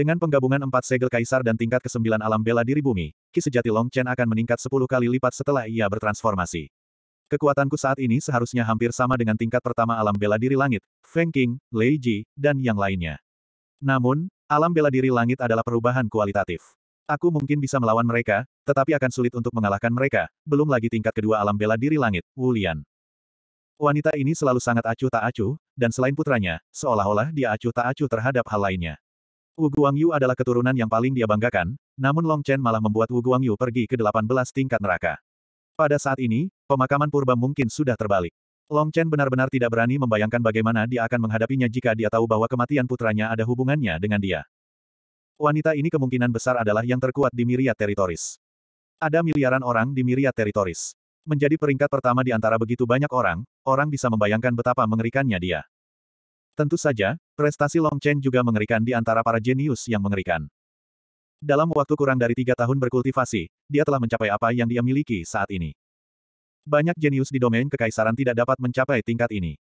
Dengan penggabungan empat segel kaisar dan tingkat kesembilan alam bela diri bumi, Ki sejati Long Chen akan meningkat sepuluh kali lipat setelah ia bertransformasi. Kekuatanku saat ini seharusnya hampir sama dengan tingkat pertama alam bela diri langit, Feng Qing, Lei Ji, dan yang lainnya. Namun, alam bela diri langit adalah perubahan kualitatif. Aku mungkin bisa melawan mereka, tetapi akan sulit untuk mengalahkan mereka, belum lagi tingkat kedua alam bela diri langit, Wu Lian. Wanita ini selalu sangat acuh tak acuh, dan selain putranya, seolah-olah dia acuh tak acuh terhadap hal lainnya. Wu Guangyu adalah keturunan yang paling dia banggakan, namun Long Chen malah membuat Wu Guangyu pergi ke 18 tingkat neraka. Pada saat ini, pemakaman purba mungkin sudah terbalik. Long Chen benar-benar tidak berani membayangkan bagaimana dia akan menghadapinya jika dia tahu bahwa kematian putranya ada hubungannya dengan dia. Wanita ini kemungkinan besar adalah yang terkuat di Miria teritoris. Ada miliaran orang di Miria teritoris. Menjadi peringkat pertama di antara begitu banyak orang, orang bisa membayangkan betapa mengerikannya dia. Tentu saja, prestasi Long Chen juga mengerikan di antara para jenius yang mengerikan. Dalam waktu kurang dari tiga tahun berkultivasi, dia telah mencapai apa yang dia miliki saat ini. Banyak jenius di domain kekaisaran tidak dapat mencapai tingkat ini.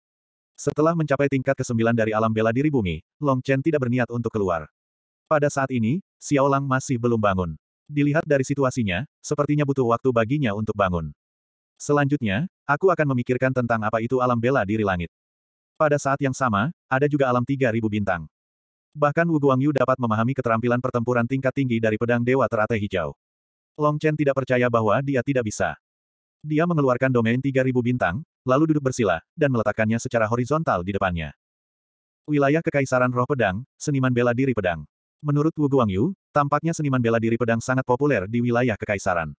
Setelah mencapai tingkat ke-9 dari alam bela diri bumi, Long Chen tidak berniat untuk keluar. Pada saat ini, Xiao Lang masih belum bangun. Dilihat dari situasinya, sepertinya butuh waktu baginya untuk bangun. Selanjutnya, aku akan memikirkan tentang apa itu alam bela diri langit. Pada saat yang sama, ada juga alam 3.000 bintang. Bahkan Wu Guangyu dapat memahami keterampilan pertempuran tingkat tinggi dari pedang Dewa Teratai Hijau. Long Chen tidak percaya bahwa dia tidak bisa. Dia mengeluarkan domain 3.000 bintang, lalu duduk bersila, dan meletakkannya secara horizontal di depannya. Wilayah Kekaisaran Roh Pedang, Seniman Bela Diri Pedang. Menurut Wu Guangyu, tampaknya seniman bela diri pedang sangat populer di wilayah Kekaisaran.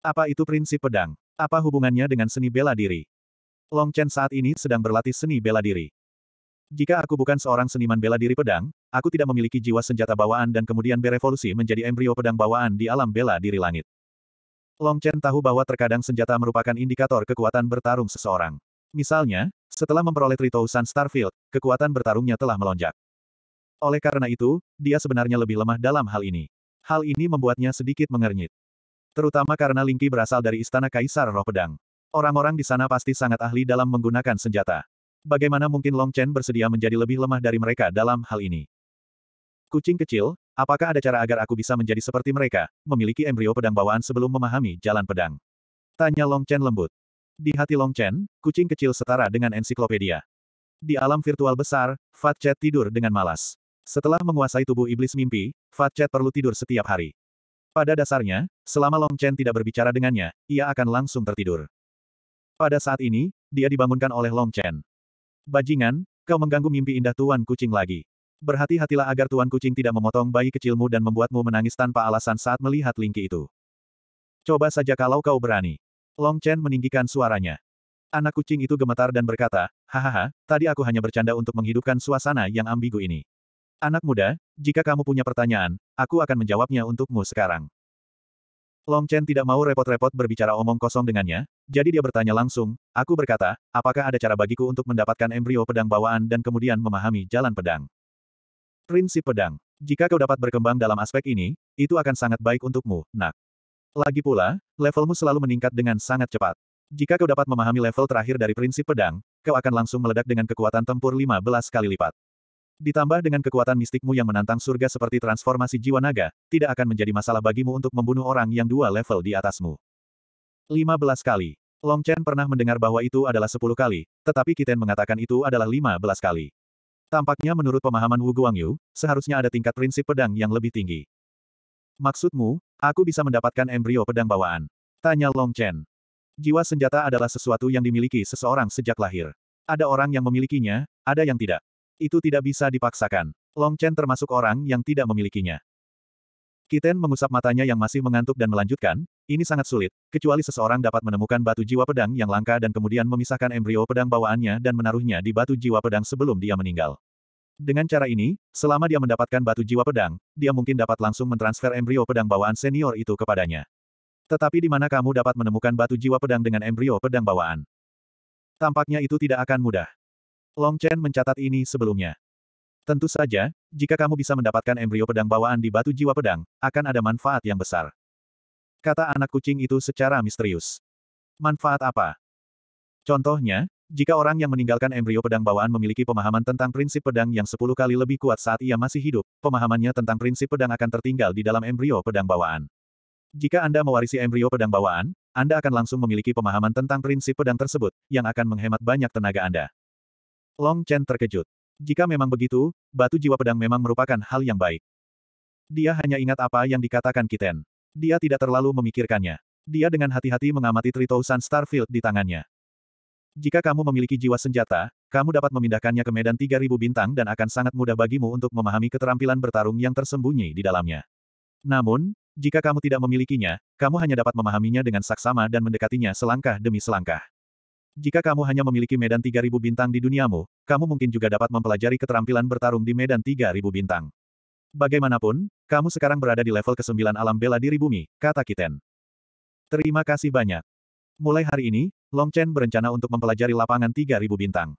Apa itu prinsip pedang? Apa hubungannya dengan seni bela diri? Long Chen saat ini sedang berlatih seni bela diri. Jika aku bukan seorang seniman bela diri pedang, aku tidak memiliki jiwa senjata bawaan dan kemudian berevolusi menjadi embrio pedang bawaan di alam bela diri langit. Long Chen tahu bahwa terkadang senjata merupakan indikator kekuatan bertarung seseorang. Misalnya, setelah memperoleh Tritousan Starfield, kekuatan bertarungnya telah melonjak. Oleh karena itu, dia sebenarnya lebih lemah dalam hal ini. Hal ini membuatnya sedikit mengernyit. Terutama karena Lingqi berasal dari Istana Kaisar Roh Pedang. Orang-orang di sana pasti sangat ahli dalam menggunakan senjata. Bagaimana mungkin Long Chen bersedia menjadi lebih lemah dari mereka dalam hal ini? Kucing kecil, apakah ada cara agar aku bisa menjadi seperti mereka, memiliki embrio pedang bawaan sebelum memahami jalan pedang? Tanya Long Chen lembut. Di hati Long Chen, kucing kecil setara dengan ensiklopedia. Di alam virtual besar, Fat Chat tidur dengan malas. Setelah menguasai tubuh iblis mimpi, Fat Chat perlu tidur setiap hari. Pada dasarnya, selama Long Chen tidak berbicara dengannya, ia akan langsung tertidur. Pada saat ini, dia dibangunkan oleh Long Chen. Bajingan, kau mengganggu mimpi indah Tuan Kucing lagi. Berhati-hatilah agar Tuan Kucing tidak memotong bayi kecilmu dan membuatmu menangis tanpa alasan saat melihat Lingki itu. Coba saja kalau kau berani. Long Chen meninggikan suaranya. Anak kucing itu gemetar dan berkata, Hahaha, tadi aku hanya bercanda untuk menghidupkan suasana yang ambigu ini. Anak muda, jika kamu punya pertanyaan, aku akan menjawabnya untukmu sekarang. Long Chen tidak mau repot-repot berbicara omong kosong dengannya, jadi dia bertanya langsung, aku berkata, apakah ada cara bagiku untuk mendapatkan embrio pedang bawaan dan kemudian memahami jalan pedang? Prinsip pedang. Jika kau dapat berkembang dalam aspek ini, itu akan sangat baik untukmu, nak. Lagi pula, levelmu selalu meningkat dengan sangat cepat. Jika kau dapat memahami level terakhir dari prinsip pedang, kau akan langsung meledak dengan kekuatan tempur 15 kali lipat. Ditambah dengan kekuatan mistikmu yang menantang surga seperti transformasi jiwa naga, tidak akan menjadi masalah bagimu untuk membunuh orang yang dua level di atasmu. 15 kali. Long Chen pernah mendengar bahwa itu adalah 10 kali, tetapi Kiten mengatakan itu adalah 15 kali. Tampaknya menurut pemahaman Wu Guangyu, seharusnya ada tingkat prinsip pedang yang lebih tinggi. Maksudmu, aku bisa mendapatkan embrio pedang bawaan? Tanya Long Chen. Jiwa senjata adalah sesuatu yang dimiliki seseorang sejak lahir. Ada orang yang memilikinya, ada yang tidak. Itu tidak bisa dipaksakan. Long Chen termasuk orang yang tidak memilikinya. Kiten mengusap matanya yang masih mengantuk dan melanjutkan, ini sangat sulit, kecuali seseorang dapat menemukan batu jiwa pedang yang langka dan kemudian memisahkan embrio pedang bawaannya dan menaruhnya di batu jiwa pedang sebelum dia meninggal. Dengan cara ini, selama dia mendapatkan batu jiwa pedang, dia mungkin dapat langsung mentransfer embrio pedang bawaan senior itu kepadanya. Tetapi di mana kamu dapat menemukan batu jiwa pedang dengan embrio pedang bawaan? Tampaknya itu tidak akan mudah. Long Chen mencatat ini sebelumnya. Tentu saja, jika kamu bisa mendapatkan embrio pedang bawaan di batu jiwa pedang, akan ada manfaat yang besar. Kata anak kucing itu secara misterius. Manfaat apa? Contohnya, jika orang yang meninggalkan embrio pedang bawaan memiliki pemahaman tentang prinsip pedang yang sepuluh kali lebih kuat saat ia masih hidup, pemahamannya tentang prinsip pedang akan tertinggal di dalam embrio pedang bawaan. Jika Anda mewarisi embrio pedang bawaan, Anda akan langsung memiliki pemahaman tentang prinsip pedang tersebut, yang akan menghemat banyak tenaga Anda. Long Chen terkejut. Jika memang begitu, batu jiwa pedang memang merupakan hal yang baik. Dia hanya ingat apa yang dikatakan Kiten. Dia tidak terlalu memikirkannya. Dia dengan hati-hati mengamati Tritousan Starfield di tangannya. Jika kamu memiliki jiwa senjata, kamu dapat memindahkannya ke medan 3000 bintang dan akan sangat mudah bagimu untuk memahami keterampilan bertarung yang tersembunyi di dalamnya. Namun, jika kamu tidak memilikinya, kamu hanya dapat memahaminya dengan saksama dan mendekatinya selangkah demi selangkah. Jika kamu hanya memiliki medan 3000 bintang di duniamu, kamu mungkin juga dapat mempelajari keterampilan bertarung di medan 3000 bintang. Bagaimanapun, kamu sekarang berada di level ke-9 alam bela diri bumi, kata Kiten. Terima kasih banyak. Mulai hari ini, Long Chen berencana untuk mempelajari lapangan 3000 bintang.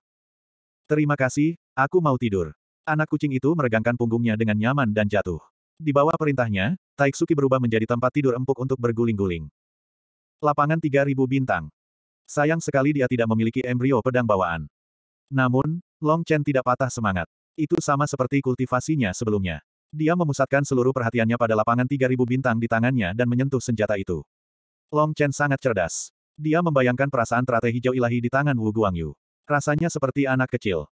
Terima kasih, aku mau tidur. Anak kucing itu meregangkan punggungnya dengan nyaman dan jatuh. Di bawah perintahnya, Taiksuki berubah menjadi tempat tidur empuk untuk berguling-guling. Lapangan 3000 bintang. Sayang sekali dia tidak memiliki embrio pedang bawaan. Namun, Long Chen tidak patah semangat. Itu sama seperti kultivasinya sebelumnya. Dia memusatkan seluruh perhatiannya pada lapangan 3000 bintang di tangannya dan menyentuh senjata itu. Long Chen sangat cerdas. Dia membayangkan perasaan teratai hijau ilahi di tangan Wu Guangyu. Rasanya seperti anak kecil.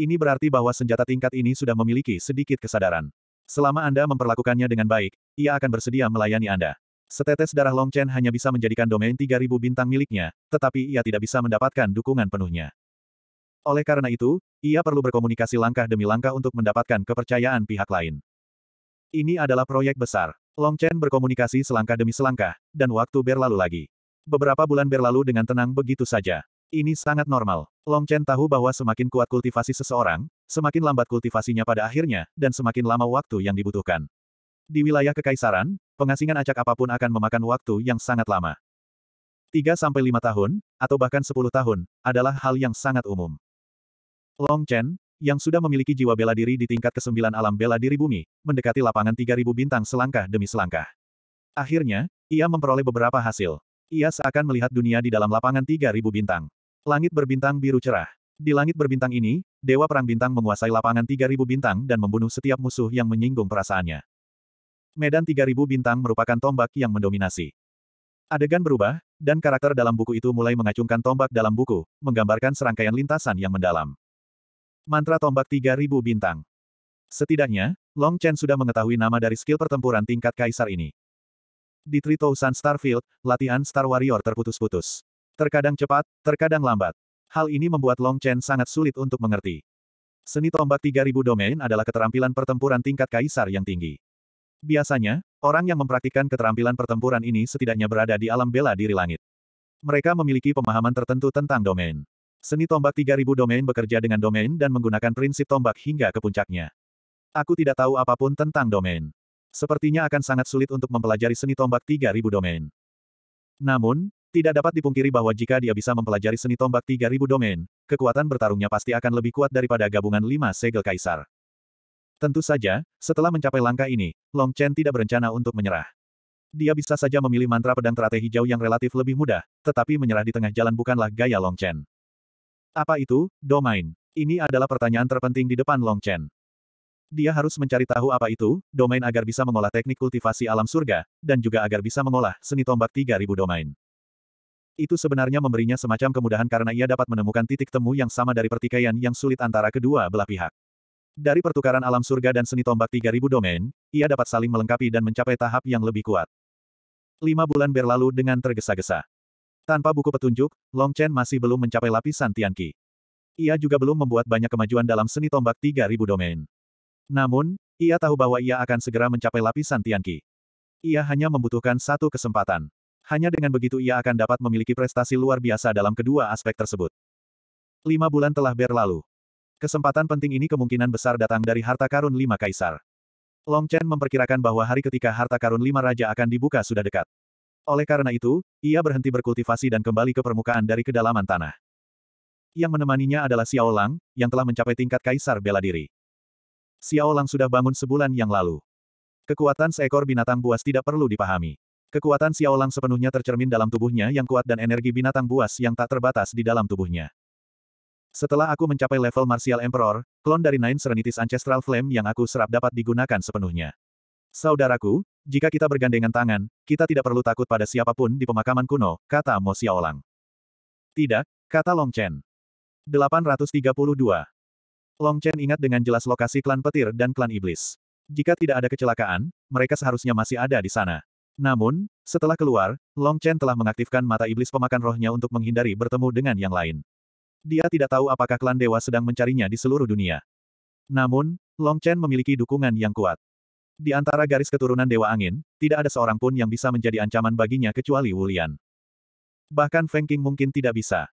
Ini berarti bahwa senjata tingkat ini sudah memiliki sedikit kesadaran. Selama Anda memperlakukannya dengan baik, ia akan bersedia melayani Anda. Setetes darah Long Chen hanya bisa menjadikan domain 3000 bintang miliknya, tetapi ia tidak bisa mendapatkan dukungan penuhnya. Oleh karena itu, ia perlu berkomunikasi langkah demi langkah untuk mendapatkan kepercayaan pihak lain. Ini adalah proyek besar. Long Chen berkomunikasi selangkah demi selangkah, dan waktu berlalu lagi. Beberapa bulan berlalu dengan tenang begitu saja. Ini sangat normal. Long Chen tahu bahwa semakin kuat kultivasi seseorang, semakin lambat kultivasinya pada akhirnya, dan semakin lama waktu yang dibutuhkan. Di wilayah kekaisaran, pengasingan acak apapun akan memakan waktu yang sangat lama. 3-5 tahun, atau bahkan 10 tahun, adalah hal yang sangat umum. Long Chen, yang sudah memiliki jiwa bela diri di tingkat ke-9 alam bela diri bumi, mendekati lapangan 3.000 bintang selangkah demi selangkah. Akhirnya, ia memperoleh beberapa hasil. Ia seakan melihat dunia di dalam lapangan 3.000 bintang. Langit berbintang biru cerah. Di langit berbintang ini, Dewa Perang Bintang menguasai lapangan 3.000 bintang dan membunuh setiap musuh yang menyinggung perasaannya. Medan 3000 bintang merupakan tombak yang mendominasi. Adegan berubah, dan karakter dalam buku itu mulai mengacungkan tombak dalam buku, menggambarkan serangkaian lintasan yang mendalam. Mantra tombak 3000 bintang. Setidaknya, Long Chen sudah mengetahui nama dari skill pertempuran tingkat kaisar ini. Di Tritousan Starfield, latihan Star Warrior terputus-putus. Terkadang cepat, terkadang lambat. Hal ini membuat Long Chen sangat sulit untuk mengerti. Seni tombak 3000 domain adalah keterampilan pertempuran tingkat kaisar yang tinggi. Biasanya, orang yang mempraktikkan keterampilan pertempuran ini setidaknya berada di alam bela diri langit. Mereka memiliki pemahaman tertentu tentang domain. Seni tombak 3000 domain bekerja dengan domain dan menggunakan prinsip tombak hingga ke puncaknya. Aku tidak tahu apapun tentang domain. Sepertinya akan sangat sulit untuk mempelajari seni tombak 3000 domain. Namun, tidak dapat dipungkiri bahwa jika dia bisa mempelajari seni tombak 3000 domain, kekuatan bertarungnya pasti akan lebih kuat daripada gabungan lima segel kaisar. Tentu saja, setelah mencapai langkah ini, Long Chen tidak berencana untuk menyerah. Dia bisa saja memilih mantra pedang teratai hijau yang relatif lebih mudah, tetapi menyerah di tengah jalan bukanlah gaya Long Chen. Apa itu, domain? Ini adalah pertanyaan terpenting di depan Long Chen. Dia harus mencari tahu apa itu, domain agar bisa mengolah teknik kultivasi alam surga, dan juga agar bisa mengolah seni tombak 3000 domain. Itu sebenarnya memberinya semacam kemudahan karena ia dapat menemukan titik temu yang sama dari pertikaian yang sulit antara kedua belah pihak. Dari pertukaran alam surga dan seni tombak 3000 domain, ia dapat saling melengkapi dan mencapai tahap yang lebih kuat. Lima bulan berlalu dengan tergesa-gesa. Tanpa buku petunjuk, Long Chen masih belum mencapai lapisan Tianqi. Ia juga belum membuat banyak kemajuan dalam seni tombak 3000 domain. Namun, ia tahu bahwa ia akan segera mencapai lapisan Tianqi. Ia hanya membutuhkan satu kesempatan. Hanya dengan begitu ia akan dapat memiliki prestasi luar biasa dalam kedua aspek tersebut. Lima bulan telah berlalu. Kesempatan penting ini kemungkinan besar datang dari harta karun lima kaisar. Long Chen memperkirakan bahwa hari ketika harta karun lima raja akan dibuka sudah dekat. Oleh karena itu, ia berhenti berkultivasi dan kembali ke permukaan dari kedalaman tanah. Yang menemaninya adalah Xiao Lang, yang telah mencapai tingkat kaisar bela diri. Xiao Lang sudah bangun sebulan yang lalu. Kekuatan seekor binatang buas tidak perlu dipahami. Kekuatan Xiao Lang sepenuhnya tercermin dalam tubuhnya yang kuat dan energi binatang buas yang tak terbatas di dalam tubuhnya. Setelah aku mencapai level Martial Emperor, klon dari Nine Serenities Ancestral Flame yang aku serap dapat digunakan sepenuhnya. Saudaraku, jika kita bergandengan tangan, kita tidak perlu takut pada siapapun di pemakaman kuno, kata Mo Xiaolang. Tidak, kata Long Chen. 832. Long Chen ingat dengan jelas lokasi klan petir dan klan iblis. Jika tidak ada kecelakaan, mereka seharusnya masih ada di sana. Namun, setelah keluar, Long Chen telah mengaktifkan mata iblis pemakan rohnya untuk menghindari bertemu dengan yang lain. Dia tidak tahu apakah klan dewa sedang mencarinya di seluruh dunia. Namun, Long Chen memiliki dukungan yang kuat. Di antara garis keturunan Dewa Angin, tidak ada seorang pun yang bisa menjadi ancaman baginya kecuali Wulian. Bahkan Feng King mungkin tidak bisa.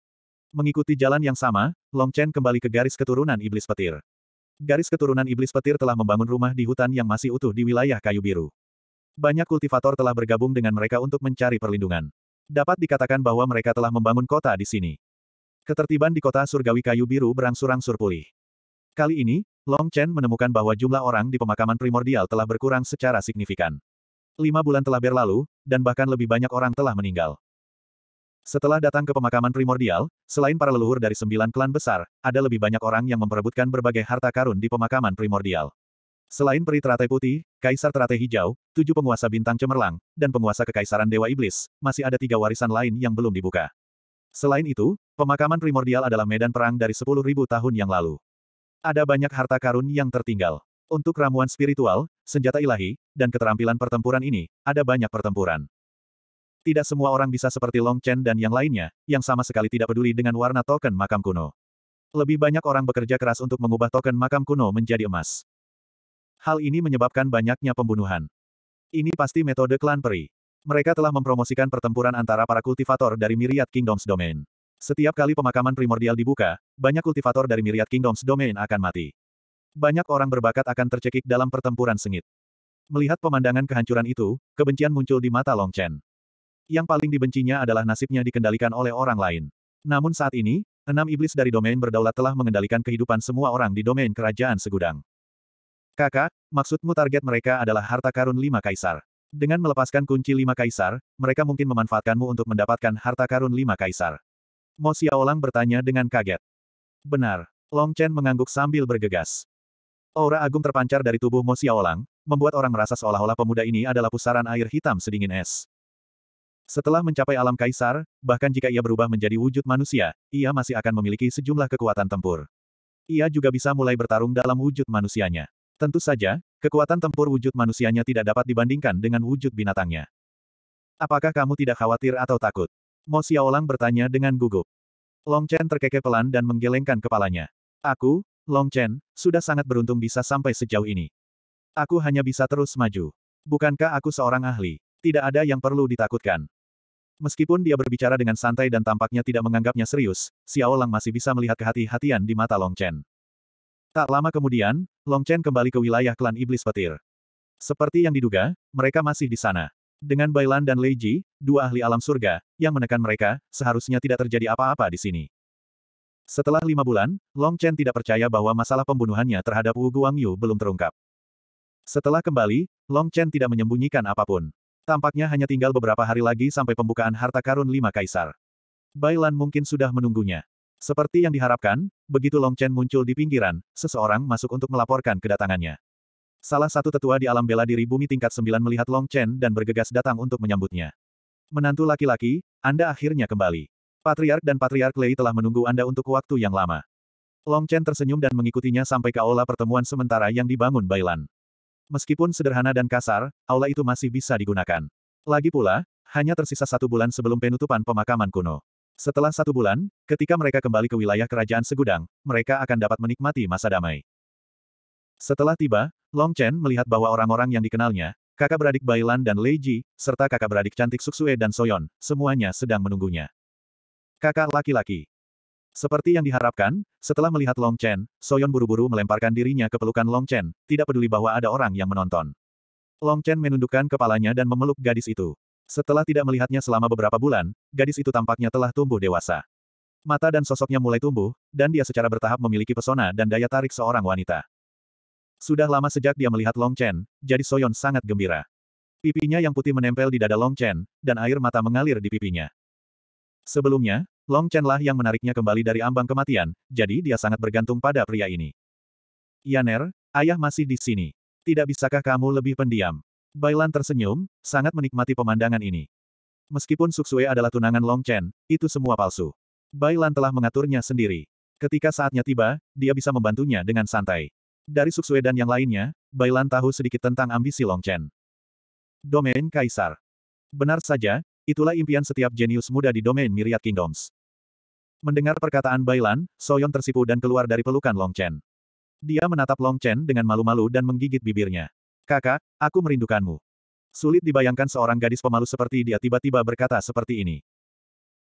Mengikuti jalan yang sama, Long Chen kembali ke garis keturunan Iblis Petir. Garis keturunan Iblis Petir telah membangun rumah di hutan yang masih utuh di wilayah kayu biru. Banyak kultivator telah bergabung dengan mereka untuk mencari perlindungan. Dapat dikatakan bahwa mereka telah membangun kota di sini. Ketertiban di kota surgawi kayu biru berangsur-angsur pulih. Kali ini, Long Chen menemukan bahwa jumlah orang di pemakaman primordial telah berkurang secara signifikan. Lima bulan telah berlalu, dan bahkan lebih banyak orang telah meninggal. Setelah datang ke pemakaman primordial, selain para leluhur dari sembilan klan besar, ada lebih banyak orang yang memperebutkan berbagai harta karun di pemakaman primordial. Selain peri teratai putih, kaisar teratai hijau, tujuh penguasa bintang cemerlang, dan penguasa kekaisaran Dewa Iblis, masih ada tiga warisan lain yang belum dibuka. Selain itu, Pemakaman primordial adalah medan perang dari 10.000 tahun yang lalu. Ada banyak harta karun yang tertinggal. Untuk ramuan spiritual, senjata ilahi, dan keterampilan pertempuran ini, ada banyak pertempuran. Tidak semua orang bisa seperti Long Chen dan yang lainnya, yang sama sekali tidak peduli dengan warna token makam kuno. Lebih banyak orang bekerja keras untuk mengubah token makam kuno menjadi emas. Hal ini menyebabkan banyaknya pembunuhan. Ini pasti metode klan peri. Mereka telah mempromosikan pertempuran antara para kultivator dari Myriad Kingdoms Domain. Setiap kali pemakaman primordial dibuka, banyak kultivator dari Myriad Kingdoms Domain akan mati. Banyak orang berbakat akan tercekik dalam pertempuran sengit. Melihat pemandangan kehancuran itu, kebencian muncul di mata Long Chen. Yang paling dibencinya adalah nasibnya dikendalikan oleh orang lain. Namun saat ini, enam iblis dari domain berdaulat telah mengendalikan kehidupan semua orang di domain kerajaan segudang. Kakak, maksudmu target mereka adalah harta karun lima kaisar. Dengan melepaskan kunci lima kaisar, mereka mungkin memanfaatkanmu untuk mendapatkan harta karun lima kaisar. Mo Xiaolang bertanya dengan kaget. Benar. Long Chen mengangguk sambil bergegas. Aura agung terpancar dari tubuh Mo Xiaolang, membuat orang merasa seolah-olah pemuda ini adalah pusaran air hitam sedingin es. Setelah mencapai alam kaisar, bahkan jika ia berubah menjadi wujud manusia, ia masih akan memiliki sejumlah kekuatan tempur. Ia juga bisa mulai bertarung dalam wujud manusianya. Tentu saja, kekuatan tempur wujud manusianya tidak dapat dibandingkan dengan wujud binatangnya. Apakah kamu tidak khawatir atau takut? Mo Xiaolang bertanya dengan gugup. Long Chen terkekeh pelan dan menggelengkan kepalanya. Aku, Long Chen, sudah sangat beruntung bisa sampai sejauh ini. Aku hanya bisa terus maju. Bukankah aku seorang ahli? Tidak ada yang perlu ditakutkan. Meskipun dia berbicara dengan santai dan tampaknya tidak menganggapnya serius, Xiao masih bisa melihat kehati-hatian di mata Long Chen. Tak lama kemudian, Long Chen kembali ke wilayah klan iblis petir. Seperti yang diduga, mereka masih di sana. Dengan Bailan dan Leiji, dua ahli alam surga, yang menekan mereka, seharusnya tidak terjadi apa-apa di sini. Setelah lima bulan, Long Chen tidak percaya bahwa masalah pembunuhannya terhadap Wu Guangyu belum terungkap. Setelah kembali, Long Chen tidak menyembunyikan apapun. Tampaknya hanya tinggal beberapa hari lagi sampai pembukaan harta karun lima kaisar. Bailan mungkin sudah menunggunya. Seperti yang diharapkan, begitu Long Chen muncul di pinggiran, seseorang masuk untuk melaporkan kedatangannya. Salah satu tetua di alam bela diri bumi tingkat 9 melihat Long Chen dan bergegas datang untuk menyambutnya. Menantu laki-laki, Anda akhirnya kembali. Patriark dan Patriark Lei telah menunggu Anda untuk waktu yang lama. Long Chen tersenyum dan mengikutinya sampai ke aula pertemuan sementara yang dibangun Bailan. Meskipun sederhana dan kasar, aula itu masih bisa digunakan. Lagi pula, hanya tersisa satu bulan sebelum penutupan pemakaman kuno. Setelah satu bulan, ketika mereka kembali ke wilayah kerajaan segudang, mereka akan dapat menikmati masa damai. Setelah tiba, Long Chen melihat bahwa orang-orang yang dikenalnya, kakak beradik Bailan dan Lei Ji, serta kakak beradik cantik Suksue dan Soyon, semuanya sedang menunggunya. Kakak laki-laki. Seperti yang diharapkan, setelah melihat Long Chen, Soyon buru-buru melemparkan dirinya ke pelukan Long Chen, tidak peduli bahwa ada orang yang menonton. Long Chen menundukkan kepalanya dan memeluk gadis itu. Setelah tidak melihatnya selama beberapa bulan, gadis itu tampaknya telah tumbuh dewasa. Mata dan sosoknya mulai tumbuh, dan dia secara bertahap memiliki pesona dan daya tarik seorang wanita. Sudah lama sejak dia melihat Long Chen, jadi Soyon sangat gembira. Pipinya yang putih menempel di dada Long Chen, dan air mata mengalir di pipinya. Sebelumnya, Long Chen lah yang menariknya kembali dari ambang kematian, jadi dia sangat bergantung pada pria ini. Yaner, ayah masih di sini. Tidak bisakah kamu lebih pendiam? Bailan tersenyum, sangat menikmati pemandangan ini. Meskipun Suksue adalah tunangan Long Chen, itu semua palsu. Bailan telah mengaturnya sendiri. Ketika saatnya tiba, dia bisa membantunya dengan santai. Dari Suksue dan yang lainnya, Bailan tahu sedikit tentang ambisi Long Chen. Domain Kaisar. Benar saja, itulah impian setiap jenius muda di domain Myriad Kingdoms. Mendengar perkataan Bailan, Soyon tersipu dan keluar dari pelukan Long Chen. Dia menatap Long Chen dengan malu-malu dan menggigit bibirnya. Kakak, aku merindukanmu. Sulit dibayangkan seorang gadis pemalu seperti dia tiba-tiba berkata seperti ini.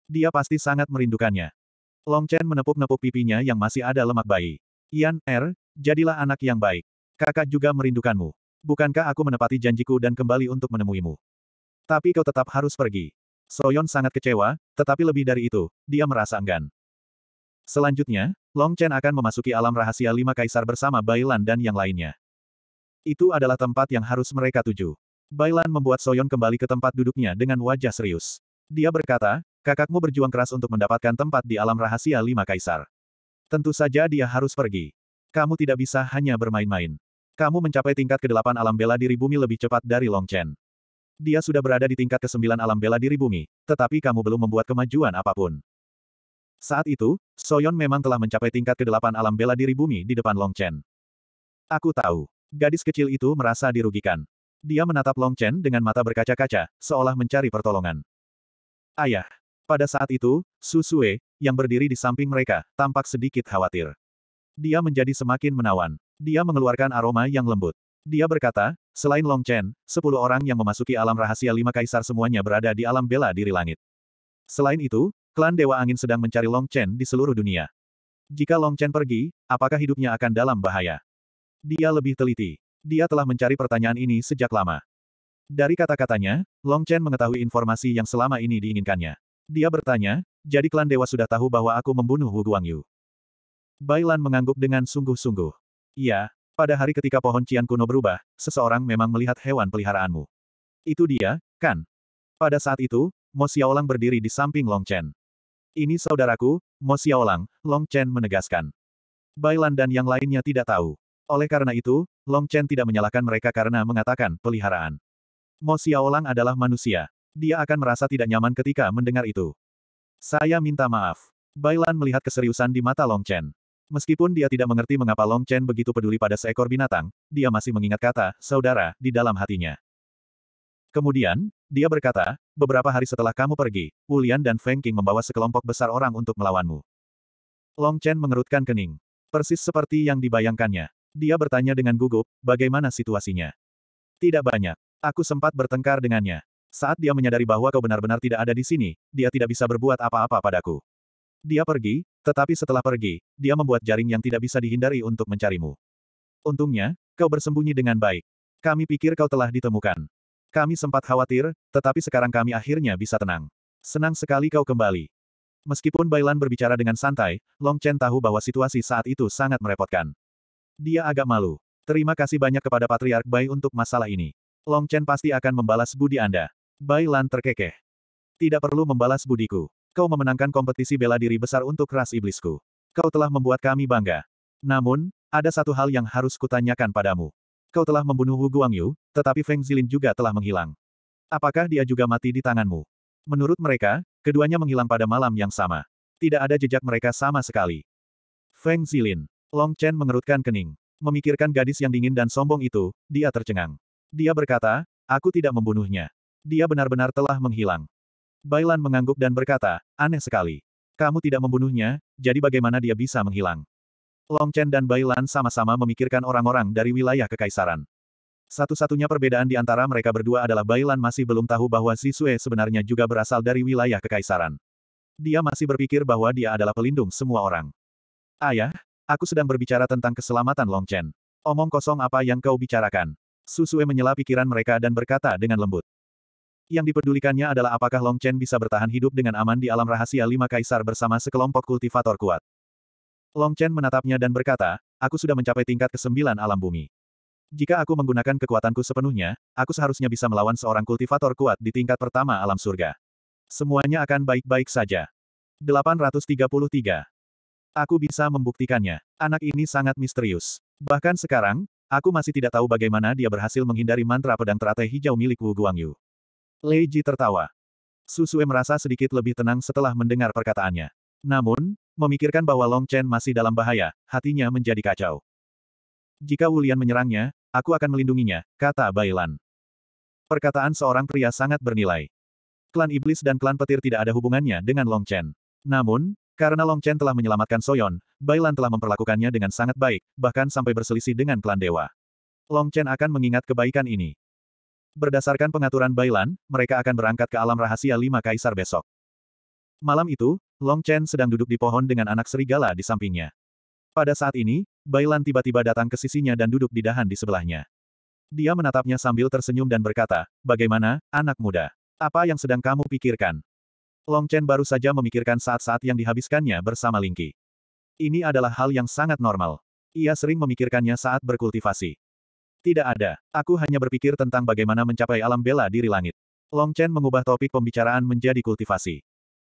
Dia pasti sangat merindukannya. Long Chen menepuk-nepuk pipinya yang masih ada lemak bayi. Yan Er, Jadilah anak yang baik. Kakak juga merindukanmu. Bukankah aku menepati janjiku dan kembali untuk menemuimu? Tapi kau tetap harus pergi. Soyon sangat kecewa, tetapi lebih dari itu, dia merasa enggan. Selanjutnya, Long Chen akan memasuki alam rahasia lima kaisar bersama Bailan dan yang lainnya. Itu adalah tempat yang harus mereka tuju. Bailan membuat Soyon kembali ke tempat duduknya dengan wajah serius. Dia berkata, kakakmu berjuang keras untuk mendapatkan tempat di alam rahasia lima kaisar. Tentu saja dia harus pergi. Kamu tidak bisa hanya bermain-main. Kamu mencapai tingkat ke-8 alam bela diri bumi lebih cepat dari Long Chen. Dia sudah berada di tingkat ke-9 alam bela diri bumi, tetapi kamu belum membuat kemajuan apapun. Saat itu, Soyon memang telah mencapai tingkat ke-8 alam bela diri bumi di depan Long Chen. Aku tahu. Gadis kecil itu merasa dirugikan. Dia menatap Long Chen dengan mata berkaca-kaca, seolah mencari pertolongan. Ayah. Pada saat itu, Su Sue, yang berdiri di samping mereka, tampak sedikit khawatir. Dia menjadi semakin menawan. Dia mengeluarkan aroma yang lembut. Dia berkata, selain Long Chen, sepuluh orang yang memasuki alam rahasia lima kaisar semuanya berada di alam bela diri langit. Selain itu, klan Dewa Angin sedang mencari Long Chen di seluruh dunia. Jika Long Chen pergi, apakah hidupnya akan dalam bahaya? Dia lebih teliti. Dia telah mencari pertanyaan ini sejak lama. Dari kata-katanya, Long Chen mengetahui informasi yang selama ini diinginkannya. Dia bertanya, jadi klan dewa sudah tahu bahwa aku membunuh Wu Guangyu. Bailan mengangguk dengan sungguh-sungguh. Iya, pada hari ketika pohon Cian kuno berubah, seseorang memang melihat hewan peliharaanmu. Itu dia, kan? Pada saat itu, Mo Xiaolang berdiri di samping Long Chen. Ini saudaraku, Mo Xiaolang, Long Chen menegaskan. Bailan dan yang lainnya tidak tahu. Oleh karena itu, Long Chen tidak menyalahkan mereka karena mengatakan peliharaan. Mo Xiaolang adalah manusia. Dia akan merasa tidak nyaman ketika mendengar itu. Saya minta maaf. Bailan melihat keseriusan di mata Long Chen. Meskipun dia tidak mengerti mengapa Long Chen begitu peduli pada seekor binatang, dia masih mengingat kata, saudara, di dalam hatinya. Kemudian, dia berkata, beberapa hari setelah kamu pergi, Wulian dan Feng Qing membawa sekelompok besar orang untuk melawanmu. Long Chen mengerutkan kening. Persis seperti yang dibayangkannya. Dia bertanya dengan gugup, bagaimana situasinya? Tidak banyak. Aku sempat bertengkar dengannya. Saat dia menyadari bahwa kau benar-benar tidak ada di sini, dia tidak bisa berbuat apa-apa padaku. Dia pergi, tetapi setelah pergi, dia membuat jaring yang tidak bisa dihindari untuk mencarimu. Untungnya, kau bersembunyi dengan baik. Kami pikir kau telah ditemukan. Kami sempat khawatir, tetapi sekarang kami akhirnya bisa tenang. Senang sekali kau kembali. Meskipun Bailan berbicara dengan santai, Long Chen tahu bahwa situasi saat itu sangat merepotkan. Dia agak malu. Terima kasih banyak kepada Patriark Bai untuk masalah ini. Long Chen pasti akan membalas budi Anda. Bailan terkekeh. Tidak perlu membalas budiku. Kau memenangkan kompetisi bela diri besar untuk ras iblisku. Kau telah membuat kami bangga. Namun, ada satu hal yang harus kutanyakan padamu. Kau telah membunuh Wu Guangyu, tetapi Feng Zilin juga telah menghilang. Apakah dia juga mati di tanganmu? Menurut mereka, keduanya menghilang pada malam yang sama. Tidak ada jejak mereka sama sekali. Feng Zilin. Long Chen mengerutkan kening. Memikirkan gadis yang dingin dan sombong itu, dia tercengang. Dia berkata, aku tidak membunuhnya. Dia benar-benar telah menghilang. Bailan mengangguk dan berkata, aneh sekali. Kamu tidak membunuhnya, jadi bagaimana dia bisa menghilang? Long Chen dan Bailan sama-sama memikirkan orang-orang dari wilayah kekaisaran. Satu-satunya perbedaan di antara mereka berdua adalah Bailan masih belum tahu bahwa Si Zisue sebenarnya juga berasal dari wilayah kekaisaran. Dia masih berpikir bahwa dia adalah pelindung semua orang. Ayah, aku sedang berbicara tentang keselamatan Long Chen. Omong kosong apa yang kau bicarakan? Susue menyela pikiran mereka dan berkata dengan lembut yang diperdulikannya adalah apakah Long Chen bisa bertahan hidup dengan aman di alam rahasia lima kaisar bersama sekelompok kultivator kuat. Long Chen menatapnya dan berkata, aku sudah mencapai tingkat kesembilan alam bumi. Jika aku menggunakan kekuatanku sepenuhnya, aku seharusnya bisa melawan seorang kultivator kuat di tingkat pertama alam surga. Semuanya akan baik-baik saja. 833. Aku bisa membuktikannya. Anak ini sangat misterius. Bahkan sekarang, aku masih tidak tahu bagaimana dia berhasil menghindari mantra pedang teratai hijau milik Wu Guangyu. Lei Ji tertawa. Susue merasa sedikit lebih tenang setelah mendengar perkataannya. Namun, memikirkan bahwa Long Chen masih dalam bahaya, hatinya menjadi kacau. Jika Wulian menyerangnya, aku akan melindunginya, kata Bailan. Perkataan seorang pria sangat bernilai. Klan Iblis dan klan Petir tidak ada hubungannya dengan Long Chen. Namun, karena Long Chen telah menyelamatkan Soyon, Bailan telah memperlakukannya dengan sangat baik, bahkan sampai berselisih dengan klan dewa. Long Chen akan mengingat kebaikan ini. Berdasarkan pengaturan Bailan, mereka akan berangkat ke alam rahasia lima kaisar besok. Malam itu, Long Chen sedang duduk di pohon dengan anak serigala di sampingnya. Pada saat ini, Bailan tiba-tiba datang ke sisinya dan duduk di dahan di sebelahnya. Dia menatapnya sambil tersenyum dan berkata, Bagaimana, anak muda? Apa yang sedang kamu pikirkan? Long Chen baru saja memikirkan saat-saat yang dihabiskannya bersama Lingqi. Ini adalah hal yang sangat normal. Ia sering memikirkannya saat berkultivasi. Tidak ada. Aku hanya berpikir tentang bagaimana mencapai alam bela diri langit. Long Chen mengubah topik pembicaraan menjadi kultivasi.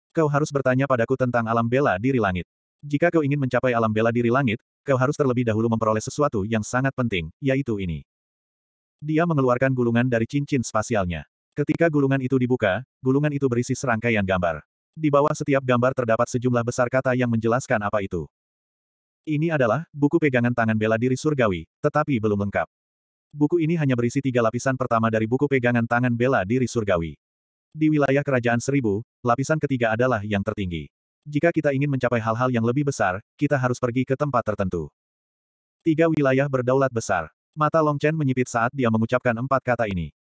Kau harus bertanya padaku tentang alam bela diri langit. Jika kau ingin mencapai alam bela diri langit, kau harus terlebih dahulu memperoleh sesuatu yang sangat penting, yaitu ini. Dia mengeluarkan gulungan dari cincin spasialnya. Ketika gulungan itu dibuka, gulungan itu berisi serangkaian gambar. Di bawah setiap gambar terdapat sejumlah besar kata yang menjelaskan apa itu. Ini adalah buku pegangan tangan bela diri surgawi, tetapi belum lengkap. Buku ini hanya berisi tiga lapisan pertama dari buku pegangan tangan bela diri surgawi. Di wilayah kerajaan seribu, lapisan ketiga adalah yang tertinggi. Jika kita ingin mencapai hal-hal yang lebih besar, kita harus pergi ke tempat tertentu. Tiga wilayah berdaulat besar. Mata Long Chen menyipit saat dia mengucapkan empat kata ini.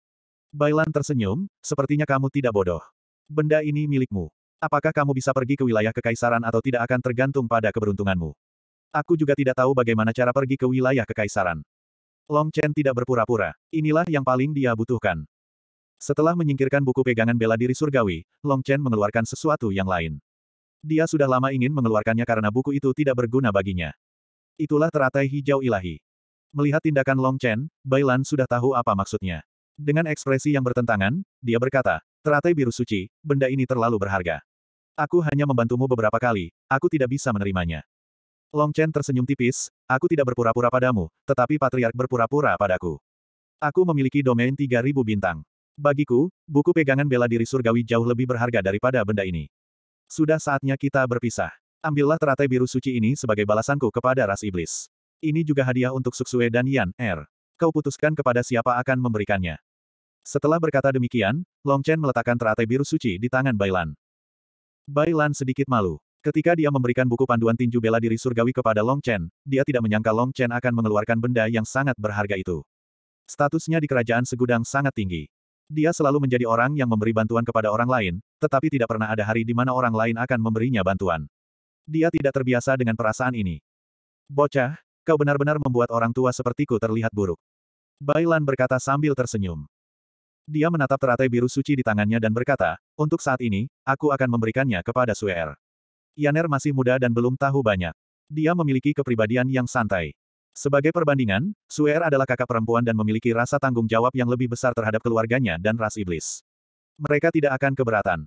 Bailan tersenyum, sepertinya kamu tidak bodoh. Benda ini milikmu. Apakah kamu bisa pergi ke wilayah kekaisaran atau tidak akan tergantung pada keberuntunganmu. Aku juga tidak tahu bagaimana cara pergi ke wilayah kekaisaran. Long Chen tidak berpura-pura. Inilah yang paling dia butuhkan. Setelah menyingkirkan buku pegangan bela diri surgawi, Long Chen mengeluarkan sesuatu yang lain. Dia sudah lama ingin mengeluarkannya karena buku itu tidak berguna baginya. Itulah teratai hijau ilahi. Melihat tindakan Long Chen, Bailan sudah tahu apa maksudnya. Dengan ekspresi yang bertentangan, dia berkata, teratai biru suci, benda ini terlalu berharga. Aku hanya membantumu beberapa kali, aku tidak bisa menerimanya. Long Chen tersenyum tipis, aku tidak berpura-pura padamu, tetapi patriark berpura-pura padaku. Aku memiliki domain 3000 bintang. Bagiku, buku pegangan bela diri surgawi jauh lebih berharga daripada benda ini. Sudah saatnya kita berpisah. Ambillah teratai biru suci ini sebagai balasanku kepada ras iblis. Ini juga hadiah untuk Suksue dan Yan Er. Kau putuskan kepada siapa akan memberikannya. Setelah berkata demikian, Long Chen meletakkan teratai biru suci di tangan Bailan. Bailan sedikit malu. Ketika dia memberikan buku panduan tinju bela diri surgawi kepada Long Chen, dia tidak menyangka Long Chen akan mengeluarkan benda yang sangat berharga itu. Statusnya di kerajaan segudang sangat tinggi. Dia selalu menjadi orang yang memberi bantuan kepada orang lain, tetapi tidak pernah ada hari di mana orang lain akan memberinya bantuan. Dia tidak terbiasa dengan perasaan ini. Bocah, kau benar-benar membuat orang tua sepertiku terlihat buruk. Bailan berkata sambil tersenyum. Dia menatap teratai biru suci di tangannya dan berkata, untuk saat ini, aku akan memberikannya kepada Suer. Er. Yaner masih muda dan belum tahu banyak. Dia memiliki kepribadian yang santai. Sebagai perbandingan, Suer adalah kakak perempuan dan memiliki rasa tanggung jawab yang lebih besar terhadap keluarganya dan ras iblis. Mereka tidak akan keberatan.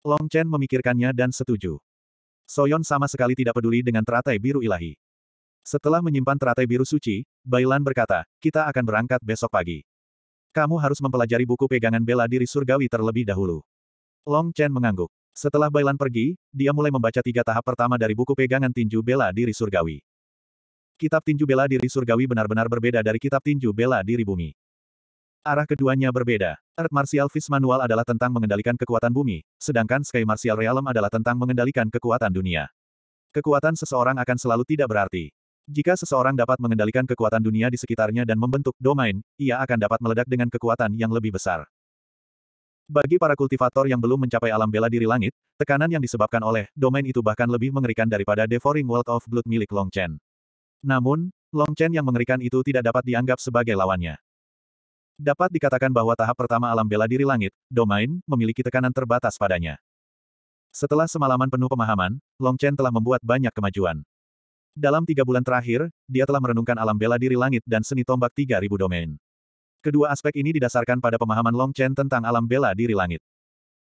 Long Chen memikirkannya dan setuju. Soyon sama sekali tidak peduli dengan teratai biru ilahi. Setelah menyimpan teratai biru suci, Bailan berkata, kita akan berangkat besok pagi. Kamu harus mempelajari buku pegangan bela diri surgawi terlebih dahulu. Long Chen mengangguk. Setelah Bailan pergi, dia mulai membaca tiga tahap pertama dari buku pegangan tinju bela diri surgawi. Kitab tinju bela diri surgawi benar-benar berbeda dari kitab tinju bela diri bumi. Arah keduanya berbeda. Art Martial Fist Manual adalah tentang mengendalikan kekuatan bumi, sedangkan Sky Martial Realm adalah tentang mengendalikan kekuatan dunia. Kekuatan seseorang akan selalu tidak berarti. Jika seseorang dapat mengendalikan kekuatan dunia di sekitarnya dan membentuk domain, ia akan dapat meledak dengan kekuatan yang lebih besar. Bagi para kultivator yang belum mencapai alam bela diri langit, tekanan yang disebabkan oleh domain itu bahkan lebih mengerikan daripada Devouring World of Blood milik Long Chen. Namun, Long Chen yang mengerikan itu tidak dapat dianggap sebagai lawannya. Dapat dikatakan bahwa tahap pertama alam bela diri langit, domain, memiliki tekanan terbatas padanya. Setelah semalaman penuh pemahaman, Long Chen telah membuat banyak kemajuan. Dalam tiga bulan terakhir, dia telah merenungkan alam bela diri langit dan seni tombak 3000 domain. Kedua aspek ini didasarkan pada pemahaman Long Chen tentang alam bela diri langit.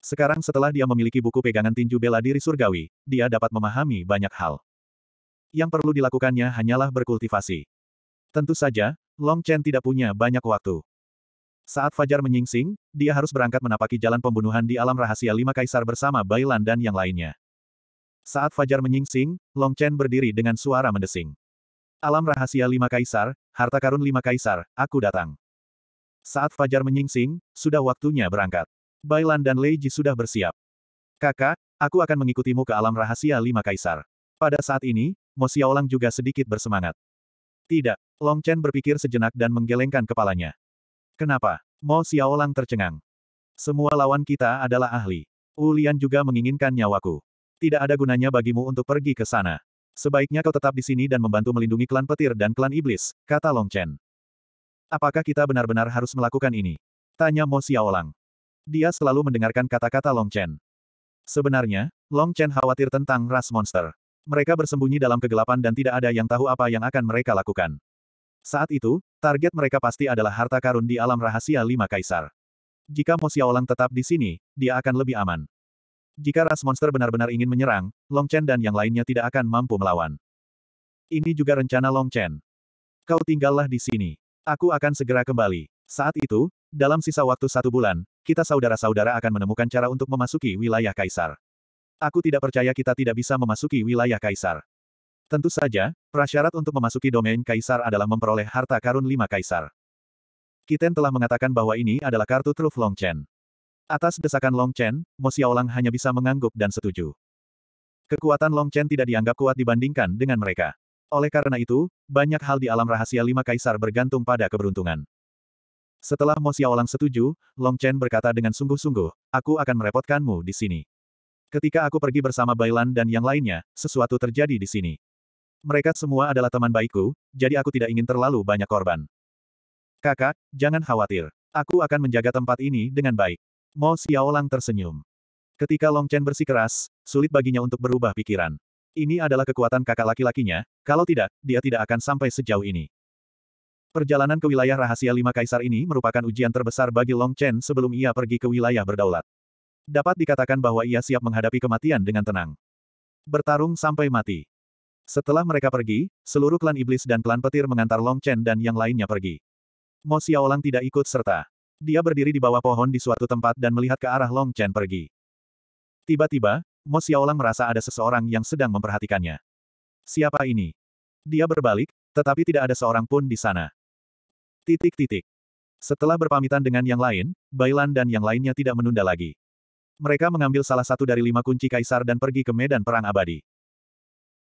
Sekarang setelah dia memiliki buku pegangan tinju bela diri surgawi, dia dapat memahami banyak hal. Yang perlu dilakukannya hanyalah berkultivasi. Tentu saja, Long Chen tidak punya banyak waktu. Saat Fajar menyingsing, dia harus berangkat menapaki jalan pembunuhan di alam rahasia lima kaisar bersama Bailan dan yang lainnya. Saat Fajar menyingsing, Long Chen berdiri dengan suara mendesing. Alam rahasia lima kaisar, harta karun lima kaisar, aku datang. Saat fajar menyingsing, sudah waktunya berangkat. Bailan dan Lei Ji sudah bersiap. Kakak, aku akan mengikutimu ke alam rahasia lima kaisar. Pada saat ini, Mo Xiaolang juga sedikit bersemangat. Tidak, Long Chen berpikir sejenak dan menggelengkan kepalanya. Kenapa? Mo Xiaolang tercengang. Semua lawan kita adalah ahli. Ulian juga menginginkan nyawaku. Tidak ada gunanya bagimu untuk pergi ke sana. Sebaiknya kau tetap di sini dan membantu melindungi klan petir dan klan iblis, kata Long Chen. Apakah kita benar-benar harus melakukan ini? Tanya Mo Xiaolang. Dia selalu mendengarkan kata-kata Long Chen. Sebenarnya, Long Chen khawatir tentang ras monster. Mereka bersembunyi dalam kegelapan dan tidak ada yang tahu apa yang akan mereka lakukan. Saat itu, target mereka pasti adalah harta karun di alam rahasia lima kaisar. Jika Mo Xiaolang tetap di sini, dia akan lebih aman. Jika ras monster benar-benar ingin menyerang, Long Chen dan yang lainnya tidak akan mampu melawan. Ini juga rencana Long Chen. Kau tinggallah di sini. Aku akan segera kembali. Saat itu, dalam sisa waktu satu bulan, kita saudara-saudara akan menemukan cara untuk memasuki wilayah Kaisar. Aku tidak percaya kita tidak bisa memasuki wilayah Kaisar. Tentu saja, prasyarat untuk memasuki domain Kaisar adalah memperoleh harta karun lima Kaisar. Kiten telah mengatakan bahwa ini adalah kartu truf Long Chen. Atas desakan Long Chen, Mo Xiaolang hanya bisa mengangguk dan setuju. Kekuatan Long Chen tidak dianggap kuat dibandingkan dengan mereka. Oleh karena itu, banyak hal di alam rahasia lima kaisar bergantung pada keberuntungan. Setelah Mo Xiaolang setuju, Long Chen berkata dengan sungguh-sungguh, aku akan merepotkanmu di sini. Ketika aku pergi bersama Bailan dan yang lainnya, sesuatu terjadi di sini. Mereka semua adalah teman baikku, jadi aku tidak ingin terlalu banyak korban. Kakak, jangan khawatir. Aku akan menjaga tempat ini dengan baik. Mo Xiaolang tersenyum. Ketika Long Chen bersikeras, sulit baginya untuk berubah pikiran. Ini adalah kekuatan kakak laki-lakinya, kalau tidak, dia tidak akan sampai sejauh ini. Perjalanan ke wilayah rahasia lima kaisar ini merupakan ujian terbesar bagi Long Chen sebelum ia pergi ke wilayah berdaulat. Dapat dikatakan bahwa ia siap menghadapi kematian dengan tenang. Bertarung sampai mati. Setelah mereka pergi, seluruh klan iblis dan klan petir mengantar Long Chen dan yang lainnya pergi. Mo Xiaolang tidak ikut serta. Dia berdiri di bawah pohon di suatu tempat dan melihat ke arah Long Chen pergi. Tiba-tiba, Mo Xiaolang merasa ada seseorang yang sedang memperhatikannya. Siapa ini? Dia berbalik, tetapi tidak ada seorang pun di sana. Titik-titik. Setelah berpamitan dengan yang lain, Bailan dan yang lainnya tidak menunda lagi. Mereka mengambil salah satu dari lima kunci kaisar dan pergi ke medan perang abadi.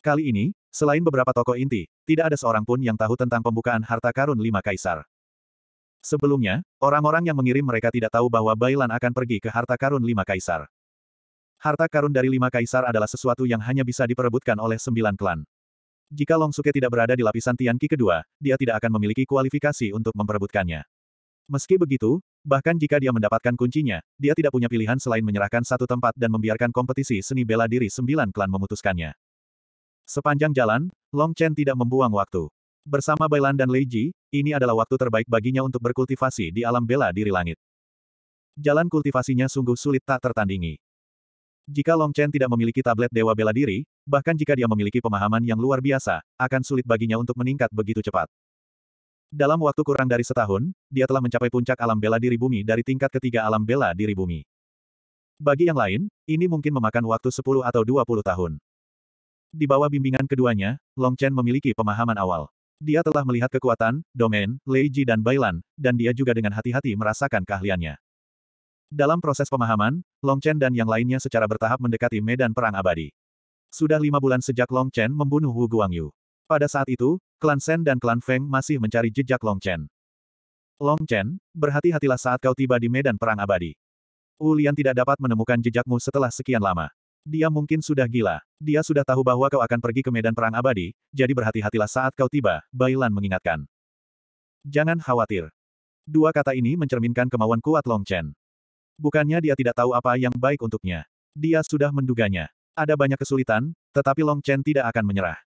Kali ini, selain beberapa tokoh inti, tidak ada seorang pun yang tahu tentang pembukaan harta karun lima kaisar. Sebelumnya, orang-orang yang mengirim mereka tidak tahu bahwa Bailan akan pergi ke harta karun lima kaisar. Harta karun dari lima kaisar adalah sesuatu yang hanya bisa diperebutkan oleh sembilan klan. Jika Long Longsuke tidak berada di lapisan Tianqi kedua, dia tidak akan memiliki kualifikasi untuk memperebutkannya. Meski begitu, bahkan jika dia mendapatkan kuncinya, dia tidak punya pilihan selain menyerahkan satu tempat dan membiarkan kompetisi seni bela diri sembilan klan memutuskannya. Sepanjang jalan, Long Chen tidak membuang waktu. Bersama Bailan dan Lei Ji, ini adalah waktu terbaik baginya untuk berkultivasi di alam bela diri langit. Jalan kultivasinya sungguh sulit tak tertandingi. Jika Long Chen tidak memiliki tablet Dewa Bela Diri, bahkan jika dia memiliki pemahaman yang luar biasa, akan sulit baginya untuk meningkat begitu cepat. Dalam waktu kurang dari setahun, dia telah mencapai puncak alam bela diri bumi dari tingkat ketiga alam bela diri bumi. Bagi yang lain, ini mungkin memakan waktu 10 atau 20 tahun. Di bawah bimbingan keduanya, Long Chen memiliki pemahaman awal. Dia telah melihat kekuatan, domain, Lei Ji dan Bailan, dan dia juga dengan hati-hati merasakan keahliannya. Dalam proses pemahaman, Long Chen dan yang lainnya secara bertahap mendekati medan perang abadi. Sudah lima bulan sejak Long Chen membunuh Wu Guangyu. Pada saat itu, klan Shen dan klan Feng masih mencari jejak Long Chen. Long Chen, berhati-hatilah saat kau tiba di medan perang abadi. Wu Lian tidak dapat menemukan jejakmu setelah sekian lama. Dia mungkin sudah gila. Dia sudah tahu bahwa kau akan pergi ke medan perang abadi, jadi berhati-hatilah saat kau tiba, Bailan mengingatkan. Jangan khawatir. Dua kata ini mencerminkan kemauan kuat Long Chen. Bukannya dia tidak tahu apa yang baik untuknya. Dia sudah menduganya. Ada banyak kesulitan, tetapi Long Chen tidak akan menyerah.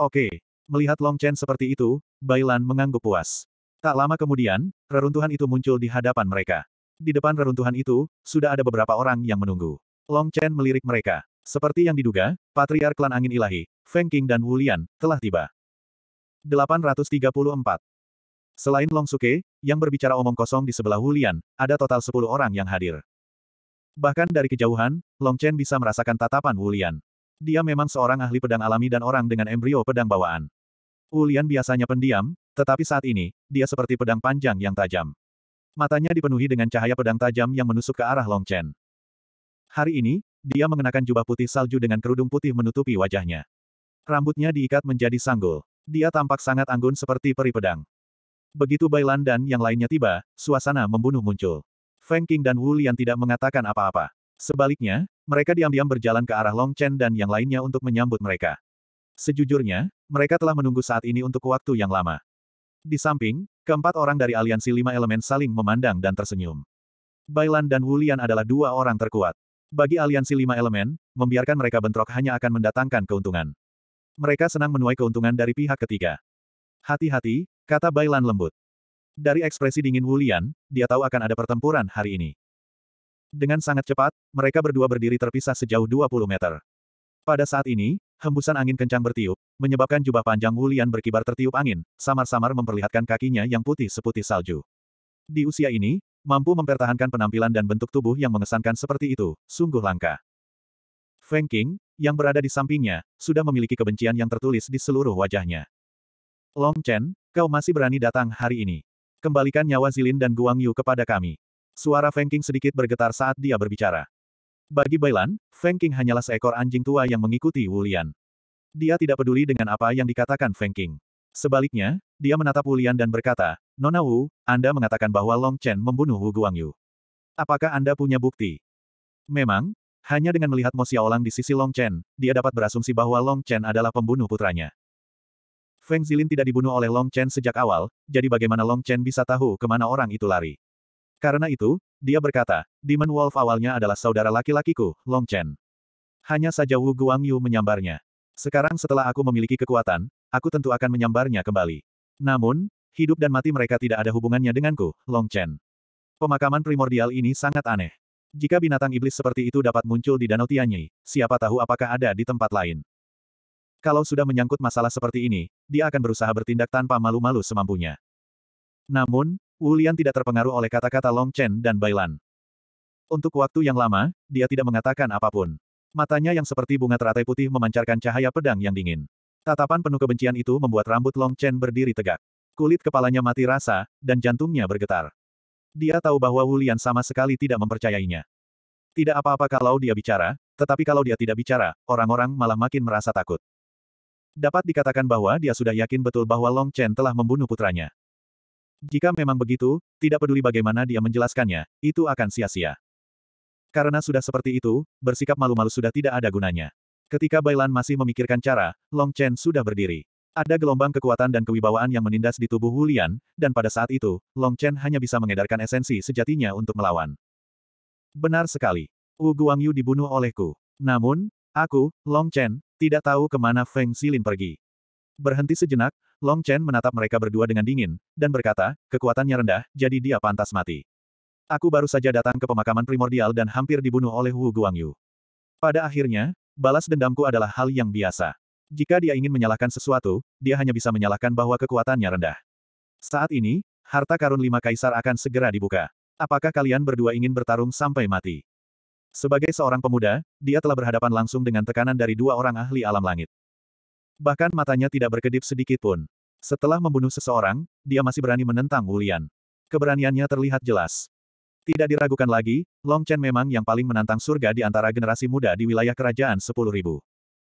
Oke. Melihat Long Chen seperti itu, Bailan mengangguk puas. Tak lama kemudian, reruntuhan itu muncul di hadapan mereka. Di depan reruntuhan itu, sudah ada beberapa orang yang menunggu. Long Chen melirik mereka. Seperti yang diduga, Patriark Klan Angin Ilahi, Feng King dan Wu Lian, telah tiba. 834. Selain Long Suke, yang berbicara omong kosong di sebelah Hulian, ada total 10 orang yang hadir. Bahkan dari kejauhan, Long Chen bisa merasakan tatapan Hulian. Dia memang seorang ahli pedang alami dan orang dengan embrio pedang bawaan. Hulian biasanya pendiam, tetapi saat ini, dia seperti pedang panjang yang tajam. Matanya dipenuhi dengan cahaya pedang tajam yang menusuk ke arah Long Chen. Hari ini, dia mengenakan jubah putih salju dengan kerudung putih menutupi wajahnya. Rambutnya diikat menjadi sanggul. Dia tampak sangat anggun seperti peri pedang. Begitu Bailan dan yang lainnya tiba, suasana membunuh muncul. Feng Qing dan Wu Lian tidak mengatakan apa-apa. Sebaliknya, mereka diam-diam berjalan ke arah Long Chen dan yang lainnya untuk menyambut mereka. Sejujurnya, mereka telah menunggu saat ini untuk waktu yang lama. Di samping, keempat orang dari aliansi lima elemen saling memandang dan tersenyum. Bailan dan Wu Lian adalah dua orang terkuat. Bagi aliansi lima elemen, membiarkan mereka bentrok hanya akan mendatangkan keuntungan. Mereka senang menuai keuntungan dari pihak ketiga. Hati-hati, kata Bailan lembut. Dari ekspresi dingin Wulian, dia tahu akan ada pertempuran hari ini. Dengan sangat cepat, mereka berdua berdiri terpisah sejauh 20 meter. Pada saat ini, hembusan angin kencang bertiup, menyebabkan jubah panjang Wulian berkibar tertiup angin, samar-samar memperlihatkan kakinya yang putih seputih salju. Di usia ini, mampu mempertahankan penampilan dan bentuk tubuh yang mengesankan seperti itu, sungguh langka. Feng King, yang berada di sampingnya, sudah memiliki kebencian yang tertulis di seluruh wajahnya. Long Chen, kau masih berani datang hari ini. Kembalikan nyawa Zilin dan Guang Yu kepada kami. Suara Feng Qing sedikit bergetar saat dia berbicara. Bagi Bailan, Feng Qing hanyalah seekor anjing tua yang mengikuti Wulian. Dia tidak peduli dengan apa yang dikatakan Feng Qing. Sebaliknya, dia menatap Wulian dan berkata, Nona Wu, Anda mengatakan bahwa Long Chen membunuh Wu Guangyu. Apakah Anda punya bukti? Memang, hanya dengan melihat Mo Xiaolang di sisi Long Chen, dia dapat berasumsi bahwa Long Chen adalah pembunuh putranya. Feng Zilin tidak dibunuh oleh Long Chen sejak awal, jadi bagaimana Long Chen bisa tahu kemana orang itu lari? Karena itu, dia berkata, Demon Wolf awalnya adalah saudara laki-lakiku, Long Chen. Hanya saja Wu Guangyu menyambarnya. Sekarang setelah aku memiliki kekuatan, aku tentu akan menyambarnya kembali. Namun, hidup dan mati mereka tidak ada hubungannya denganku, Long Chen. Pemakaman primordial ini sangat aneh. Jika binatang iblis seperti itu dapat muncul di Danau Tianyi, siapa tahu apakah ada di tempat lain. Kalau sudah menyangkut masalah seperti ini, dia akan berusaha bertindak tanpa malu-malu semampunya. Namun, Wu Lian tidak terpengaruh oleh kata-kata Long Chen dan Bailan. Untuk waktu yang lama, dia tidak mengatakan apapun. Matanya yang seperti bunga teratai putih memancarkan cahaya pedang yang dingin. Tatapan penuh kebencian itu membuat rambut Long Chen berdiri tegak. Kulit kepalanya mati rasa, dan jantungnya bergetar. Dia tahu bahwa Wu Lian sama sekali tidak mempercayainya. Tidak apa-apa kalau dia bicara, tetapi kalau dia tidak bicara, orang-orang malah makin merasa takut. Dapat dikatakan bahwa dia sudah yakin betul bahwa Long Chen telah membunuh putranya. Jika memang begitu, tidak peduli bagaimana dia menjelaskannya, itu akan sia-sia. Karena sudah seperti itu, bersikap malu-malu sudah tidak ada gunanya. Ketika Bailan masih memikirkan cara, Long Chen sudah berdiri. Ada gelombang kekuatan dan kewibawaan yang menindas di tubuh Hulian, dan pada saat itu, Long Chen hanya bisa mengedarkan esensi sejatinya untuk melawan. Benar sekali. Wu Guangyu dibunuh olehku. Namun, Aku, Long Chen, tidak tahu kemana Feng Xilin pergi. Berhenti sejenak, Long Chen menatap mereka berdua dengan dingin, dan berkata, kekuatannya rendah, jadi dia pantas mati. Aku baru saja datang ke pemakaman primordial dan hampir dibunuh oleh Wu Guangyu. Pada akhirnya, balas dendamku adalah hal yang biasa. Jika dia ingin menyalahkan sesuatu, dia hanya bisa menyalahkan bahwa kekuatannya rendah. Saat ini, harta karun lima kaisar akan segera dibuka. Apakah kalian berdua ingin bertarung sampai mati? Sebagai seorang pemuda, dia telah berhadapan langsung dengan tekanan dari dua orang ahli alam langit. Bahkan matanya tidak berkedip sedikit pun. Setelah membunuh seseorang, dia masih berani menentang Wulian. Keberaniannya terlihat jelas. Tidak diragukan lagi, Long Chen memang yang paling menantang surga di antara generasi muda di wilayah kerajaan 10.000.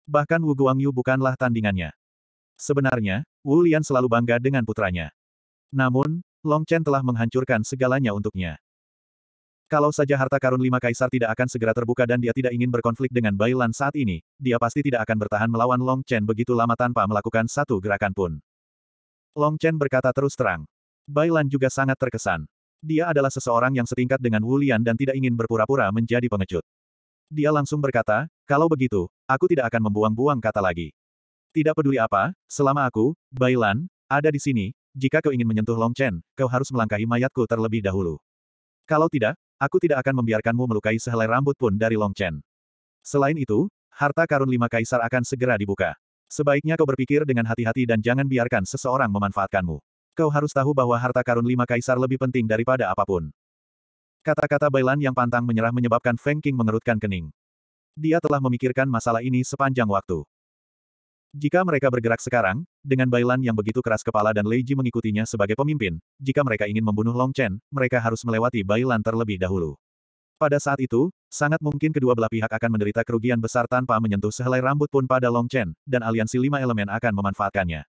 Bahkan Wu Guangyu bukanlah tandingannya. Sebenarnya, Wu Lian selalu bangga dengan putranya. Namun, Long Chen telah menghancurkan segalanya untuknya. Kalau saja harta karun lima kaisar tidak akan segera terbuka dan dia tidak ingin berkonflik dengan Bailan saat ini, dia pasti tidak akan bertahan melawan Long Chen begitu lama tanpa melakukan satu gerakan pun. Long Chen berkata terus terang. Bailan juga sangat terkesan. Dia adalah seseorang yang setingkat dengan Wulian dan tidak ingin berpura-pura menjadi pengecut. Dia langsung berkata, kalau begitu, aku tidak akan membuang-buang kata lagi. Tidak peduli apa, selama aku, Bailan, ada di sini, jika kau ingin menyentuh Long Chen, kau harus melangkahi mayatku terlebih dahulu. Kalau tidak, Aku tidak akan membiarkanmu melukai sehelai rambut pun dari Long Chen. Selain itu, harta karun lima kaisar akan segera dibuka. Sebaiknya kau berpikir dengan hati-hati dan jangan biarkan seseorang memanfaatkanmu. Kau harus tahu bahwa harta karun lima kaisar lebih penting daripada apapun. Kata-kata Bailan yang pantang menyerah menyebabkan Feng King mengerutkan kening. Dia telah memikirkan masalah ini sepanjang waktu. Jika mereka bergerak sekarang, dengan Bailan yang begitu keras kepala dan Lei Ji mengikutinya sebagai pemimpin, jika mereka ingin membunuh Long Chen, mereka harus melewati Bailan terlebih dahulu. Pada saat itu, sangat mungkin kedua belah pihak akan menderita kerugian besar tanpa menyentuh sehelai rambut pun pada Long Chen, dan aliansi lima elemen akan memanfaatkannya.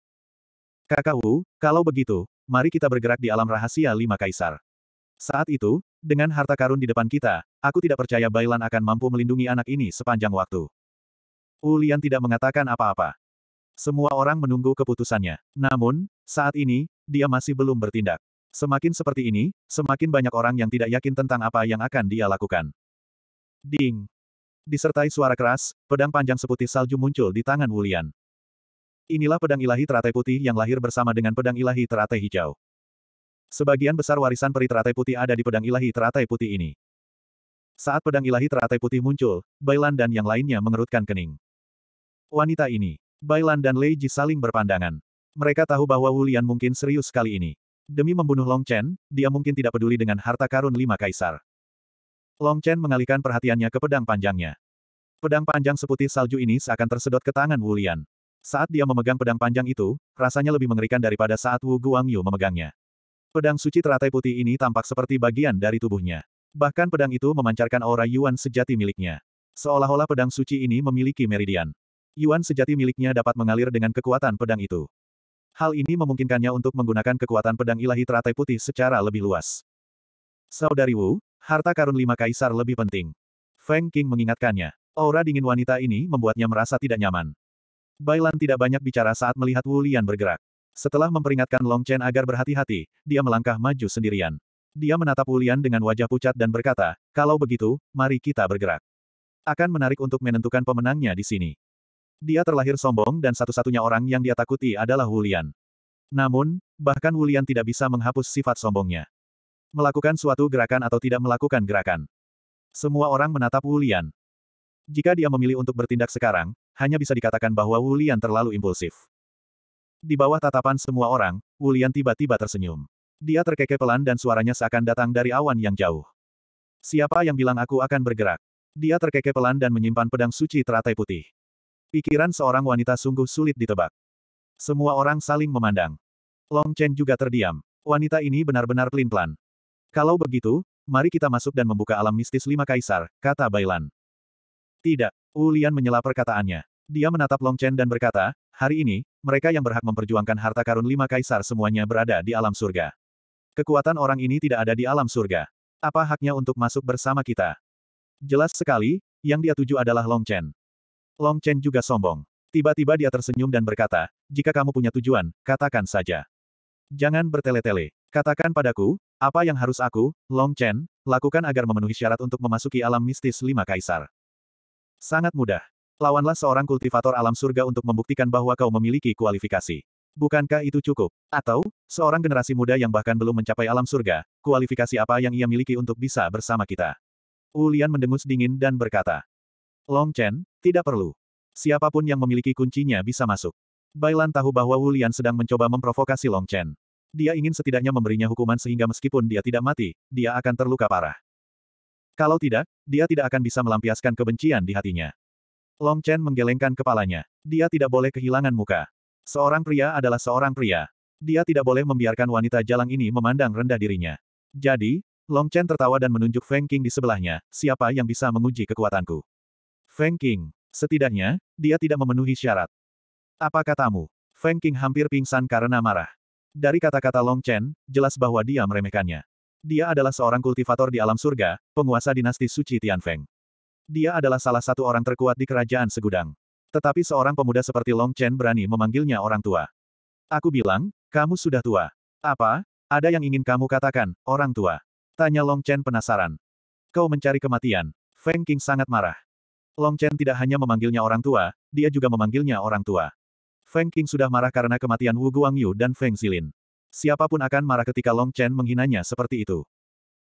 Kakak Wu, kalau begitu, mari kita bergerak di alam rahasia lima kaisar. Saat itu, dengan harta karun di depan kita, aku tidak percaya Bailan akan mampu melindungi anak ini sepanjang waktu. Wu Lian tidak mengatakan apa-apa. Semua orang menunggu keputusannya. Namun, saat ini, dia masih belum bertindak. Semakin seperti ini, semakin banyak orang yang tidak yakin tentang apa yang akan dia lakukan. Ding! Disertai suara keras, pedang panjang seputih salju muncul di tangan Wulian. Inilah pedang ilahi teratai putih yang lahir bersama dengan pedang ilahi teratai hijau. Sebagian besar warisan peri teratai putih ada di pedang ilahi teratai putih ini. Saat pedang ilahi teratai putih muncul, Bailan dan yang lainnya mengerutkan kening. Wanita ini. Bailan dan Lei Ji saling berpandangan. Mereka tahu bahwa Wulian mungkin serius kali ini. Demi membunuh Long Chen, dia mungkin tidak peduli dengan harta karun lima kaisar. Long Chen mengalihkan perhatiannya ke pedang panjangnya. Pedang panjang seputih salju ini seakan tersedot ke tangan Wulian. Saat dia memegang pedang panjang itu, rasanya lebih mengerikan daripada saat Wu Guangyu memegangnya. Pedang suci teratai putih ini tampak seperti bagian dari tubuhnya. Bahkan pedang itu memancarkan aura Yuan sejati miliknya. Seolah-olah pedang suci ini memiliki meridian. Yuan sejati miliknya dapat mengalir dengan kekuatan pedang itu. Hal ini memungkinkannya untuk menggunakan kekuatan pedang ilahi teratai putih secara lebih luas. Saudari Wu, harta karun lima kaisar lebih penting. Feng King mengingatkannya. Aura dingin wanita ini membuatnya merasa tidak nyaman. Bailan tidak banyak bicara saat melihat Wu Lian bergerak. Setelah memperingatkan Long Chen agar berhati-hati, dia melangkah maju sendirian. Dia menatap Wu Lian dengan wajah pucat dan berkata, kalau begitu, mari kita bergerak. Akan menarik untuk menentukan pemenangnya di sini. Dia terlahir sombong dan satu-satunya orang yang dia takuti adalah Wulian. Namun, bahkan Wulian tidak bisa menghapus sifat sombongnya. Melakukan suatu gerakan atau tidak melakukan gerakan. Semua orang menatap Wulian. Jika dia memilih untuk bertindak sekarang, hanya bisa dikatakan bahwa Wulian terlalu impulsif. Di bawah tatapan semua orang, Wulian tiba-tiba tersenyum. Dia terkekeh pelan dan suaranya seakan datang dari awan yang jauh. Siapa yang bilang aku akan bergerak? Dia terkekeh pelan dan menyimpan pedang suci teratai putih. Pikiran seorang wanita sungguh sulit ditebak. Semua orang saling memandang. Long Chen juga terdiam. Wanita ini benar-benar pelin-pelan. Kalau begitu, mari kita masuk dan membuka alam mistis lima kaisar, kata Bailan. Tidak, Ulian menyela perkataannya. Dia menatap Long Chen dan berkata, hari ini, mereka yang berhak memperjuangkan harta karun lima kaisar semuanya berada di alam surga. Kekuatan orang ini tidak ada di alam surga. Apa haknya untuk masuk bersama kita? Jelas sekali, yang dia tuju adalah Long Chen. Long Chen juga sombong. Tiba-tiba dia tersenyum dan berkata, jika kamu punya tujuan, katakan saja. Jangan bertele-tele. Katakan padaku, apa yang harus aku, Long Chen, lakukan agar memenuhi syarat untuk memasuki alam mistis lima kaisar. Sangat mudah. Lawanlah seorang kultivator alam surga untuk membuktikan bahwa kau memiliki kualifikasi. Bukankah itu cukup? Atau, seorang generasi muda yang bahkan belum mencapai alam surga, kualifikasi apa yang ia miliki untuk bisa bersama kita? Ulian mendengus dingin dan berkata, Long Chen, tidak perlu. Siapapun yang memiliki kuncinya bisa masuk. Bailan tahu bahwa Wu Lian sedang mencoba memprovokasi Long Chen. Dia ingin setidaknya memberinya hukuman sehingga meskipun dia tidak mati, dia akan terluka parah. Kalau tidak, dia tidak akan bisa melampiaskan kebencian di hatinya. Long Chen menggelengkan kepalanya. Dia tidak boleh kehilangan muka. Seorang pria adalah seorang pria. Dia tidak boleh membiarkan wanita jalang ini memandang rendah dirinya. Jadi, Long Chen tertawa dan menunjuk Feng King di sebelahnya, siapa yang bisa menguji kekuatanku. Feng King. Setidaknya, dia tidak memenuhi syarat. Apa katamu? Feng King hampir pingsan karena marah. Dari kata-kata Long Chen, jelas bahwa dia meremehkannya. Dia adalah seorang kultivator di alam surga, penguasa dinasti suci Tian Feng. Dia adalah salah satu orang terkuat di kerajaan segudang. Tetapi seorang pemuda seperti Long Chen berani memanggilnya orang tua. Aku bilang, kamu sudah tua. Apa? Ada yang ingin kamu katakan, orang tua? Tanya Long Chen penasaran. Kau mencari kematian. Feng King sangat marah. Long Chen tidak hanya memanggilnya orang tua, dia juga memanggilnya orang tua. Feng Qing sudah marah karena kematian Wu Guangyu dan Feng Zilin. Siapapun akan marah ketika Long Chen menghinanya seperti itu.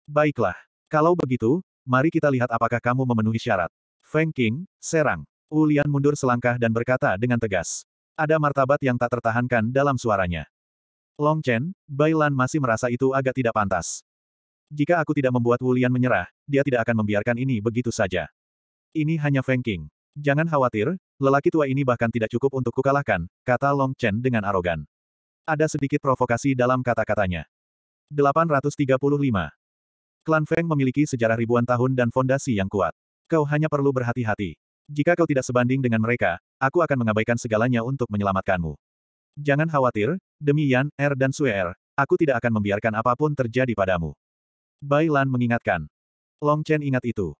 Baiklah. Kalau begitu, mari kita lihat apakah kamu memenuhi syarat. Feng Qing, serang. Wu Lian mundur selangkah dan berkata dengan tegas. Ada martabat yang tak tertahankan dalam suaranya. Long Chen, Bai Lan masih merasa itu agak tidak pantas. Jika aku tidak membuat Wu Lian menyerah, dia tidak akan membiarkan ini begitu saja. Ini hanya Feng King. Jangan khawatir, lelaki tua ini bahkan tidak cukup untuk kukalahkan, kata Long Chen dengan arogan. Ada sedikit provokasi dalam kata-katanya. 835. Klan Feng memiliki sejarah ribuan tahun dan fondasi yang kuat. Kau hanya perlu berhati-hati. Jika kau tidak sebanding dengan mereka, aku akan mengabaikan segalanya untuk menyelamatkanmu. Jangan khawatir, demi Yan, Er dan Sue Er, aku tidak akan membiarkan apapun terjadi padamu. Bai Lan mengingatkan. Long Chen ingat itu.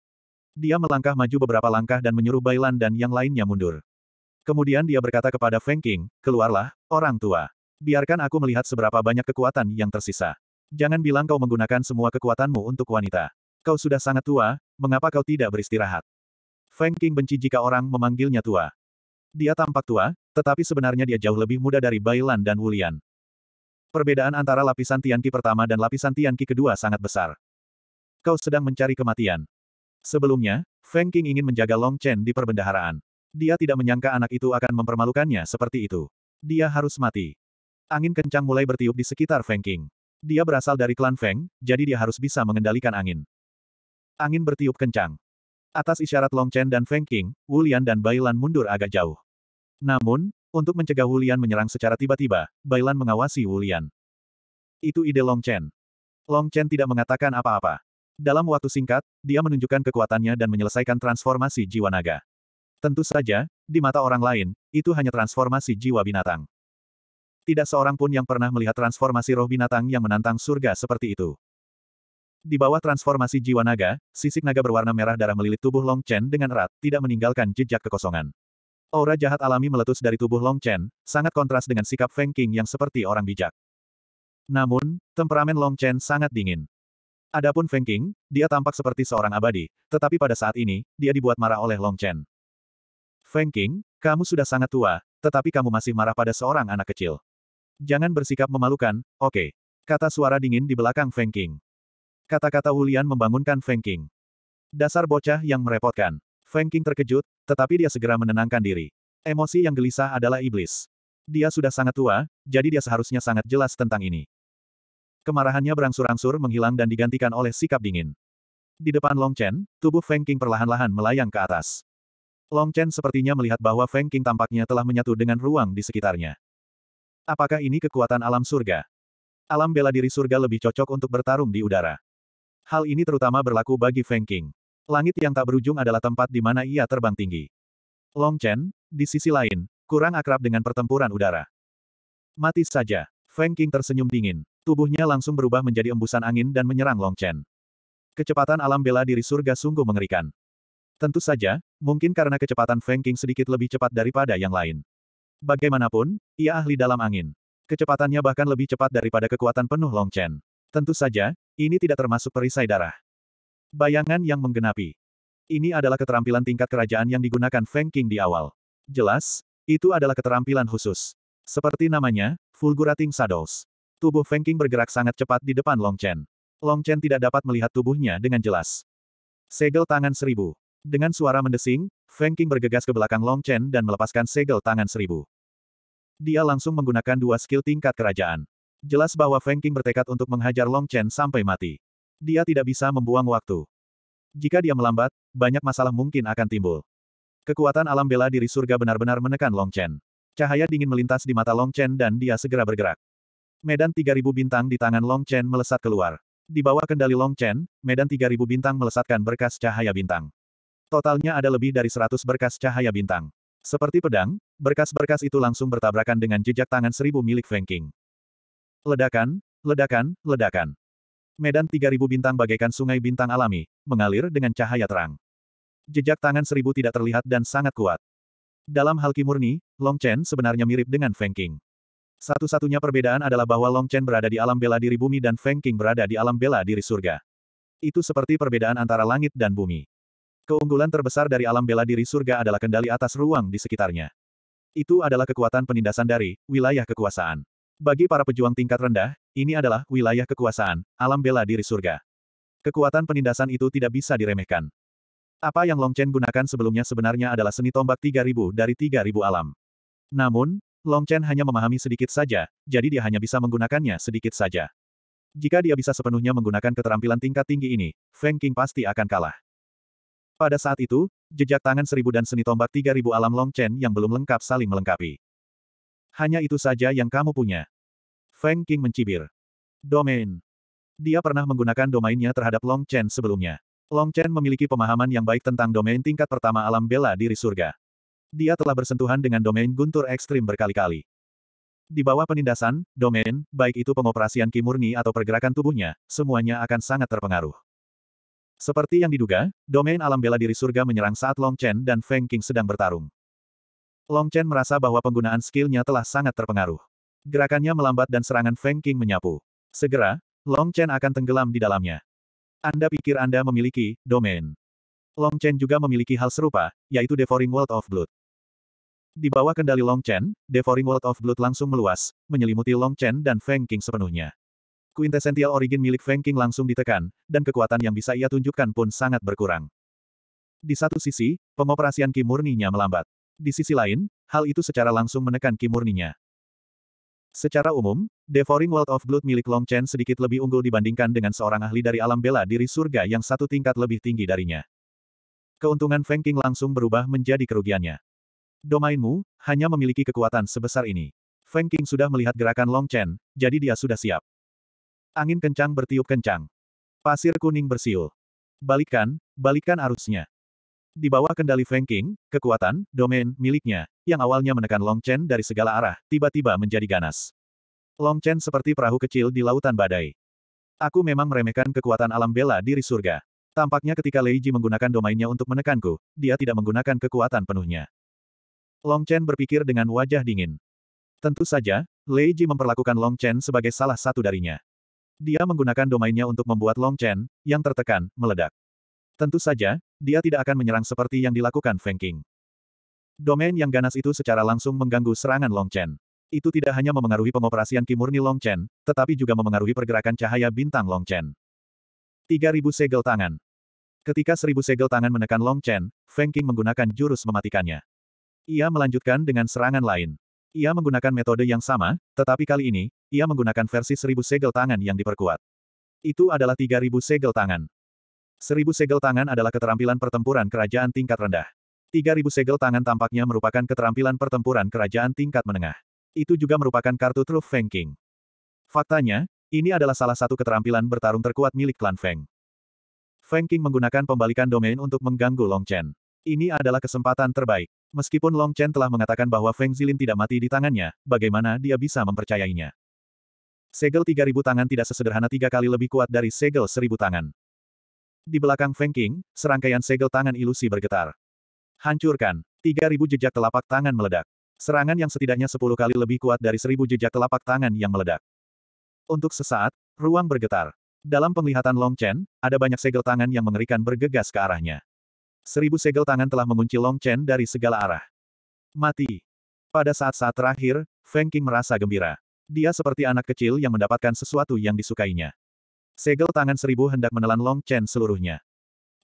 Dia melangkah maju beberapa langkah dan menyuruh Bailan dan yang lainnya mundur. Kemudian dia berkata kepada Feng King, keluarlah, orang tua. Biarkan aku melihat seberapa banyak kekuatan yang tersisa. Jangan bilang kau menggunakan semua kekuatanmu untuk wanita. Kau sudah sangat tua, mengapa kau tidak beristirahat? Feng King benci jika orang memanggilnya tua. Dia tampak tua, tetapi sebenarnya dia jauh lebih muda dari Bailan dan Wulian. Perbedaan antara lapisan Tianqi pertama dan lapisan Tianqi kedua sangat besar. Kau sedang mencari kematian. Sebelumnya, Feng King ingin menjaga Long Chen di perbendaharaan. Dia tidak menyangka anak itu akan mempermalukannya seperti itu. Dia harus mati. Angin kencang mulai bertiup di sekitar Feng Qing. Dia berasal dari klan Feng, jadi dia harus bisa mengendalikan angin. Angin bertiup kencang. Atas isyarat Long Chen dan Feng King, Wu dan Bailan mundur agak jauh. Namun, untuk mencegah Wulian menyerang secara tiba-tiba, Bailan mengawasi Wulian. Itu ide Long Chen. Long Chen tidak mengatakan apa-apa. Dalam waktu singkat, dia menunjukkan kekuatannya dan menyelesaikan transformasi jiwa naga. Tentu saja, di mata orang lain, itu hanya transformasi jiwa binatang. Tidak seorang pun yang pernah melihat transformasi roh binatang yang menantang surga seperti itu. Di bawah transformasi jiwa naga, sisik naga berwarna merah darah melilit tubuh Long Chen dengan erat, tidak meninggalkan jejak kekosongan. Aura jahat alami meletus dari tubuh Long Chen, sangat kontras dengan sikap Feng King yang seperti orang bijak. Namun, temperamen Long Chen sangat dingin. Adapun Feng King, dia tampak seperti seorang abadi, tetapi pada saat ini, dia dibuat marah oleh Long Chen. Feng King, kamu sudah sangat tua, tetapi kamu masih marah pada seorang anak kecil. Jangan bersikap memalukan, oke. Okay. Kata suara dingin di belakang Feng King. Kata-kata Wulian membangunkan Feng King. Dasar bocah yang merepotkan. Feng King terkejut, tetapi dia segera menenangkan diri. Emosi yang gelisah adalah iblis. Dia sudah sangat tua, jadi dia seharusnya sangat jelas tentang ini. Kemarahannya berangsur-angsur menghilang dan digantikan oleh sikap dingin. Di depan Long Chen, tubuh Feng Qing perlahan-lahan melayang ke atas. Long Chen sepertinya melihat bahwa Feng Qing tampaknya telah menyatu dengan ruang di sekitarnya. Apakah ini kekuatan alam surga? Alam bela diri surga lebih cocok untuk bertarung di udara. Hal ini terutama berlaku bagi Feng Qing. Langit yang tak berujung adalah tempat di mana ia terbang tinggi. Long Chen, di sisi lain, kurang akrab dengan pertempuran udara. Mati saja. Feng Qing tersenyum dingin. Tubuhnya langsung berubah menjadi embusan angin dan menyerang Long Chen. Kecepatan alam bela diri surga sungguh mengerikan. Tentu saja, mungkin karena kecepatan Feng King sedikit lebih cepat daripada yang lain. Bagaimanapun, ia ahli dalam angin. Kecepatannya bahkan lebih cepat daripada kekuatan penuh Long Chen. Tentu saja, ini tidak termasuk perisai darah. Bayangan yang menggenapi. Ini adalah keterampilan tingkat kerajaan yang digunakan Feng King di awal. Jelas, itu adalah keterampilan khusus. Seperti namanya, Fulgurating Shadows. Tubuh Feng Qing bergerak sangat cepat di depan Long Chen. Long Chen tidak dapat melihat tubuhnya dengan jelas. Segel tangan seribu. Dengan suara mendesing, Feng King bergegas ke belakang Long Chen dan melepaskan segel tangan seribu. Dia langsung menggunakan dua skill tingkat kerajaan. Jelas bahwa Feng King bertekad untuk menghajar Long Chen sampai mati. Dia tidak bisa membuang waktu. Jika dia melambat, banyak masalah mungkin akan timbul. Kekuatan alam bela diri surga benar-benar menekan Long Chen. Cahaya dingin melintas di mata Long Chen dan dia segera bergerak. Medan 3000 bintang di tangan Long Chen melesat keluar. Di bawah kendali Long Chen, medan 3000 bintang melesatkan berkas cahaya bintang. Totalnya ada lebih dari 100 berkas cahaya bintang. Seperti pedang, berkas-berkas itu langsung bertabrakan dengan jejak tangan seribu milik Feng King. Ledakan, ledakan, ledakan. Medan 3000 bintang bagaikan sungai bintang alami, mengalir dengan cahaya terang. Jejak tangan seribu tidak terlihat dan sangat kuat. Dalam hal kimurni, Long Chen sebenarnya mirip dengan Feng King. Satu-satunya perbedaan adalah bahwa Long Chen berada di alam bela diri bumi dan Feng Qing berada di alam bela diri surga. Itu seperti perbedaan antara langit dan bumi. Keunggulan terbesar dari alam bela diri surga adalah kendali atas ruang di sekitarnya. Itu adalah kekuatan penindasan dari wilayah kekuasaan. Bagi para pejuang tingkat rendah, ini adalah wilayah kekuasaan, alam bela diri surga. Kekuatan penindasan itu tidak bisa diremehkan. Apa yang Long Chen gunakan sebelumnya sebenarnya adalah seni tombak 3000 dari 3000 alam. Namun, Long Chen hanya memahami sedikit saja, jadi dia hanya bisa menggunakannya sedikit saja. Jika dia bisa sepenuhnya menggunakan keterampilan tingkat tinggi ini, Feng Qing pasti akan kalah. Pada saat itu, jejak tangan seribu dan seni tombak tiga ribu alam Long Chen yang belum lengkap saling melengkapi. Hanya itu saja yang kamu punya. Feng Qing mencibir. Domain. Dia pernah menggunakan domainnya terhadap Long Chen sebelumnya. Long Chen memiliki pemahaman yang baik tentang domain tingkat pertama alam bela diri surga dia telah bersentuhan dengan domain guntur ekstrim berkali-kali. Di bawah penindasan, domain, baik itu pengoperasian Kimurni atau pergerakan tubuhnya, semuanya akan sangat terpengaruh. Seperti yang diduga, domain alam bela diri surga menyerang saat Long Chen dan Feng King sedang bertarung. Long Chen merasa bahwa penggunaan skillnya telah sangat terpengaruh. Gerakannya melambat dan serangan Feng King menyapu. Segera, Long Chen akan tenggelam di dalamnya. Anda pikir Anda memiliki domain. Long Chen juga memiliki hal serupa, yaitu Devouring World of Blood. Di bawah kendali Long Chen, Devouring World of Blood langsung meluas, menyelimuti Long Chen dan Feng King sepenuhnya. Quintessential Origin milik Feng King langsung ditekan, dan kekuatan yang bisa ia tunjukkan pun sangat berkurang. Di satu sisi, pengoperasian Ki Murninya melambat. Di sisi lain, hal itu secara langsung menekan Ki Murninya. Secara umum, Devouring World of Blood milik Long Chen sedikit lebih unggul dibandingkan dengan seorang ahli dari alam bela diri surga yang satu tingkat lebih tinggi darinya. Keuntungan Feng King langsung berubah menjadi kerugiannya. Domainmu, hanya memiliki kekuatan sebesar ini. Feng King sudah melihat gerakan Long Chen, jadi dia sudah siap. Angin kencang bertiup kencang. Pasir kuning bersiul. Balikkan, balikkan arusnya. Di bawah kendali Feng King, kekuatan, domain, miliknya, yang awalnya menekan Long Chen dari segala arah, tiba-tiba menjadi ganas. Long Chen seperti perahu kecil di lautan badai. Aku memang meremehkan kekuatan alam bela diri surga. Tampaknya ketika Lei Ji menggunakan domainnya untuk menekanku, dia tidak menggunakan kekuatan penuhnya. Long Chen berpikir dengan wajah dingin. Tentu saja, Lei Ji memperlakukan Long Chen sebagai salah satu darinya. Dia menggunakan domainnya untuk membuat Long Chen, yang tertekan, meledak. Tentu saja, dia tidak akan menyerang seperti yang dilakukan Feng King. Domain yang ganas itu secara langsung mengganggu serangan Long Chen. Itu tidak hanya memengaruhi pengoperasian kimurni Long Chen, tetapi juga memengaruhi pergerakan cahaya bintang Long Chen. 3000 segel tangan. Ketika seribu segel tangan menekan Long Chen, Feng King menggunakan jurus mematikannya. Ia melanjutkan dengan serangan lain. Ia menggunakan metode yang sama, tetapi kali ini, ia menggunakan versi seribu segel tangan yang diperkuat. Itu adalah tiga ribu segel tangan. Seribu segel tangan adalah keterampilan pertempuran kerajaan tingkat rendah. Tiga ribu segel tangan tampaknya merupakan keterampilan pertempuran kerajaan tingkat menengah. Itu juga merupakan kartu truf Feng King. Faktanya, ini adalah salah satu keterampilan bertarung terkuat milik klan Feng. Feng King menggunakan pembalikan domain untuk mengganggu Long Chen. Ini adalah kesempatan terbaik. Meskipun Long Chen telah mengatakan bahwa Feng Zilin tidak mati di tangannya, bagaimana dia bisa mempercayainya? Segel 3000 tangan tidak sesederhana tiga kali lebih kuat dari segel 1000 tangan. Di belakang Feng King, serangkaian segel tangan ilusi bergetar. Hancurkan. 3000 jejak telapak tangan meledak. Serangan yang setidaknya 10 kali lebih kuat dari 1000 jejak telapak tangan yang meledak. Untuk sesaat, ruang bergetar. Dalam penglihatan Long Chen, ada banyak segel tangan yang mengerikan bergegas ke arahnya. Seribu segel tangan telah mengunci Long Chen dari segala arah. Mati. Pada saat-saat terakhir, Feng Qing merasa gembira. Dia seperti anak kecil yang mendapatkan sesuatu yang disukainya. Segel tangan seribu hendak menelan Long Chen seluruhnya.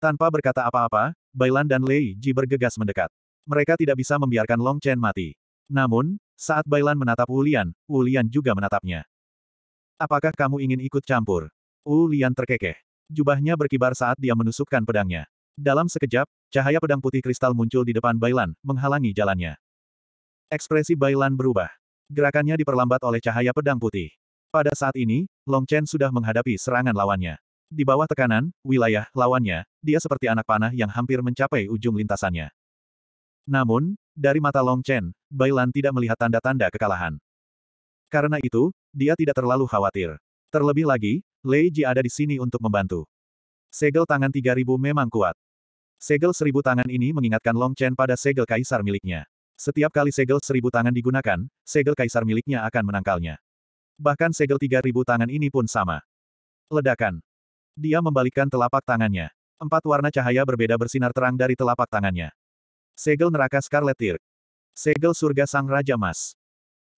Tanpa berkata apa-apa, Bailan dan Lei Ji bergegas mendekat. Mereka tidak bisa membiarkan Long Chen mati. Namun, saat Bailan menatap Wulian, Wulian juga menatapnya. Apakah kamu ingin ikut campur? Wulian terkekeh. Jubahnya berkibar saat dia menusukkan pedangnya. Dalam sekejap, cahaya pedang putih kristal muncul di depan Bailan, menghalangi jalannya. Ekspresi Bailan berubah. Gerakannya diperlambat oleh cahaya pedang putih. Pada saat ini, Long Chen sudah menghadapi serangan lawannya. Di bawah tekanan, wilayah lawannya, dia seperti anak panah yang hampir mencapai ujung lintasannya. Namun, dari mata Long Chen, Bailan tidak melihat tanda-tanda kekalahan. Karena itu, dia tidak terlalu khawatir. Terlebih lagi, Lei Ji ada di sini untuk membantu. Segel tangan 3000 memang kuat. Segel seribu tangan ini mengingatkan Long Chen pada segel kaisar miliknya. Setiap kali segel seribu tangan digunakan, segel kaisar miliknya akan menangkalnya. Bahkan segel tiga ribu tangan ini pun sama. Ledakan. Dia membalikkan telapak tangannya. Empat warna cahaya berbeda bersinar terang dari telapak tangannya. Segel neraka Scarlet Tear. Segel surga Sang Raja Mas.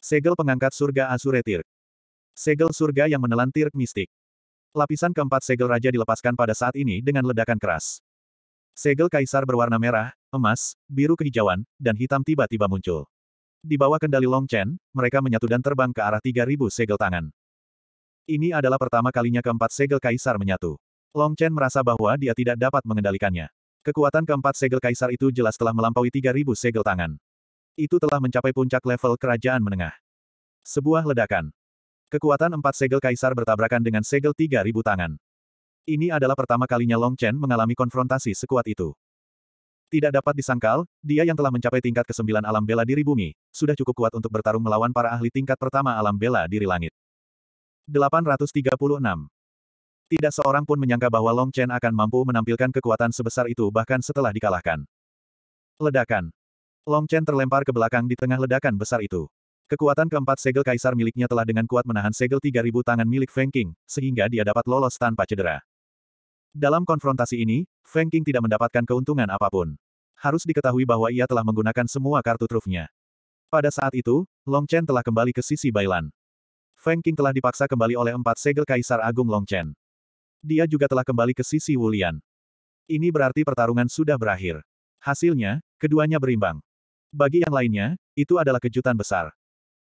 Segel pengangkat surga Azure Tear. Segel surga yang menelan Tirk Mistik. Lapisan keempat segel raja dilepaskan pada saat ini dengan ledakan keras. Segel kaisar berwarna merah, emas, biru kehijauan, dan hitam tiba-tiba muncul. Di bawah kendali Long Chen, mereka menyatu dan terbang ke arah 3.000 segel tangan. Ini adalah pertama kalinya keempat segel kaisar menyatu. Long Chen merasa bahwa dia tidak dapat mengendalikannya. Kekuatan keempat segel kaisar itu jelas telah melampaui 3.000 segel tangan. Itu telah mencapai puncak level kerajaan menengah. Sebuah ledakan. Kekuatan empat segel kaisar bertabrakan dengan segel tiga ribu tangan. Ini adalah pertama kalinya Long Chen mengalami konfrontasi sekuat itu. Tidak dapat disangkal, dia yang telah mencapai tingkat ke kesembilan alam bela diri bumi, sudah cukup kuat untuk bertarung melawan para ahli tingkat pertama alam bela diri langit. 836. Tidak seorang pun menyangka bahwa Long Chen akan mampu menampilkan kekuatan sebesar itu bahkan setelah dikalahkan. Ledakan. Long Chen terlempar ke belakang di tengah ledakan besar itu. Kekuatan keempat segel kaisar miliknya telah dengan kuat menahan segel 3000 tangan milik Feng King, sehingga dia dapat lolos tanpa cedera. Dalam konfrontasi ini, Feng King tidak mendapatkan keuntungan apapun. Harus diketahui bahwa ia telah menggunakan semua kartu trufnya. Pada saat itu, Long Chen telah kembali ke sisi Bailan. Feng King telah dipaksa kembali oleh empat segel kaisar agung Long Chen. Dia juga telah kembali ke sisi Wulian. Ini berarti pertarungan sudah berakhir. Hasilnya, keduanya berimbang. Bagi yang lainnya, itu adalah kejutan besar.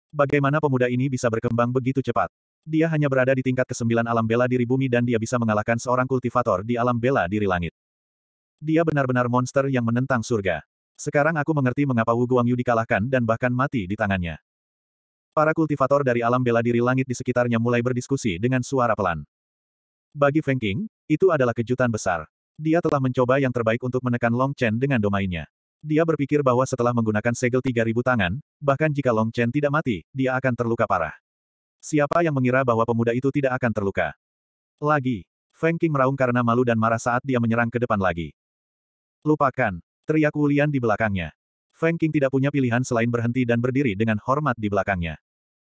Bagaimana pemuda ini bisa berkembang begitu cepat? Dia hanya berada di tingkat kesembilan alam bela diri bumi dan dia bisa mengalahkan seorang kultivator di alam bela diri langit. Dia benar-benar monster yang menentang surga. Sekarang aku mengerti mengapa Wu Guangyu dikalahkan dan bahkan mati di tangannya. Para kultivator dari alam bela diri langit di sekitarnya mulai berdiskusi dengan suara pelan. Bagi Feng Qing, itu adalah kejutan besar. Dia telah mencoba yang terbaik untuk menekan Long Chen dengan domainnya. Dia berpikir bahwa setelah menggunakan segel 3000 tangan, bahkan jika Long Chen tidak mati, dia akan terluka parah. Siapa yang mengira bahwa pemuda itu tidak akan terluka? Lagi. Feng King meraung karena malu dan marah saat dia menyerang ke depan lagi. Lupakan. Teriak Wulian di belakangnya. Feng King tidak punya pilihan selain berhenti dan berdiri dengan hormat di belakangnya.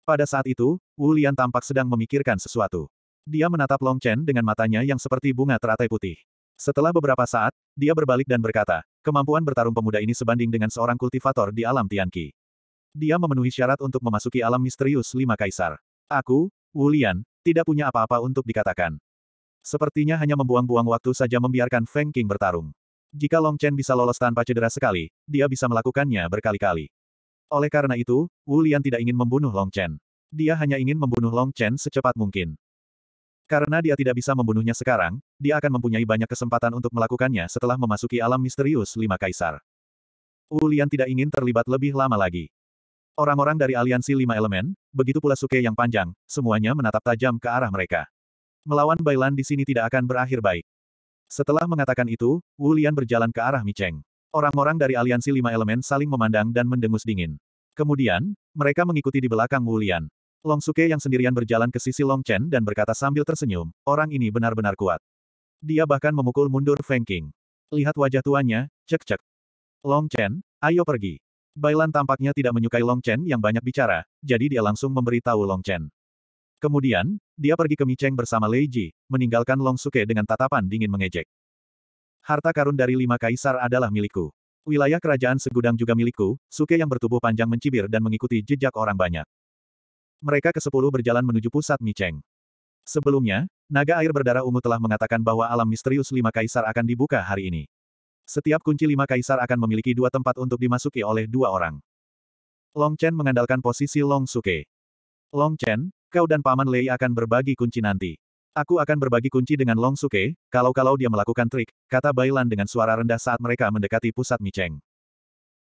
Pada saat itu, Wulian tampak sedang memikirkan sesuatu. Dia menatap Long Chen dengan matanya yang seperti bunga teratai putih. Setelah beberapa saat, dia berbalik dan berkata, Kemampuan bertarung pemuda ini sebanding dengan seorang kultivator di alam Tianqi. Dia memenuhi syarat untuk memasuki alam misterius lima kaisar. Aku, Wulian, tidak punya apa-apa untuk dikatakan. Sepertinya hanya membuang-buang waktu saja membiarkan Feng King bertarung. Jika Long Chen bisa lolos tanpa cedera sekali, dia bisa melakukannya berkali-kali. Oleh karena itu, Wulian tidak ingin membunuh Long Chen. Dia hanya ingin membunuh Long Chen secepat mungkin. Karena dia tidak bisa membunuhnya sekarang, dia akan mempunyai banyak kesempatan untuk melakukannya setelah memasuki alam misterius lima kaisar. Ulian tidak ingin terlibat lebih lama lagi. Orang-orang dari aliansi lima elemen, begitu pula suke yang panjang, semuanya menatap tajam ke arah mereka. Melawan Bailan di sini tidak akan berakhir baik. Setelah mengatakan itu, Wulian berjalan ke arah Micheng. Orang-orang dari aliansi lima elemen saling memandang dan mendengus dingin. Kemudian, mereka mengikuti di belakang Wulian. Long Suke yang sendirian berjalan ke sisi Long Chen dan berkata sambil tersenyum, orang ini benar-benar kuat. Dia bahkan memukul mundur Feng King. Lihat wajah tuannya, cek-cek. Long Chen, ayo pergi. Bailan tampaknya tidak menyukai Long Chen yang banyak bicara, jadi dia langsung memberitahu Long Chen. Kemudian, dia pergi ke Mi Cheng bersama Lei Ji, meninggalkan Long Suke dengan tatapan dingin mengejek. Harta karun dari lima kaisar adalah milikku. Wilayah kerajaan segudang juga milikku, Suke yang bertubuh panjang mencibir dan mengikuti jejak orang banyak. Mereka ke sepuluh berjalan menuju pusat miceng. Sebelumnya, naga air berdarah ungu telah mengatakan bahwa alam misterius lima kaisar akan dibuka hari ini. Setiap kunci lima kaisar akan memiliki dua tempat untuk dimasuki oleh dua orang. Long Chen mengandalkan posisi Long Suke. Long Chen, kau dan Paman Lei akan berbagi kunci nanti. Aku akan berbagi kunci dengan Long Suke, kalau-kalau dia melakukan trik, kata Bailan dengan suara rendah saat mereka mendekati pusat miceng.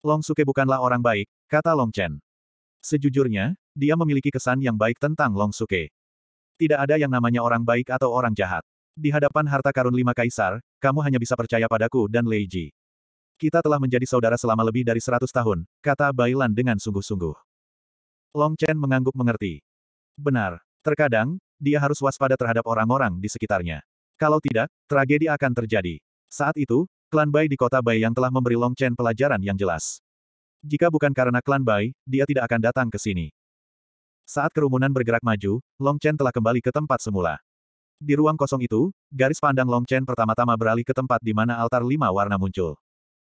Long Suke bukanlah orang baik, kata Long Chen. Sejujurnya, dia memiliki kesan yang baik tentang Long Suke. Tidak ada yang namanya orang baik atau orang jahat. Di hadapan harta karun lima kaisar, kamu hanya bisa percaya padaku dan Lei Ji. Kita telah menjadi saudara selama lebih dari seratus tahun, kata Bailan dengan sungguh-sungguh. Long Chen mengangguk mengerti. Benar. Terkadang, dia harus waspada terhadap orang-orang di sekitarnya. Kalau tidak, tragedi akan terjadi. Saat itu, klan Bai di kota Bai yang telah memberi Long Chen pelajaran yang jelas. Jika bukan karena klan Bai, dia tidak akan datang ke sini. Saat kerumunan bergerak maju, Long Chen telah kembali ke tempat semula. Di ruang kosong itu, garis pandang Long Chen pertama-tama beralih ke tempat di mana altar lima warna muncul.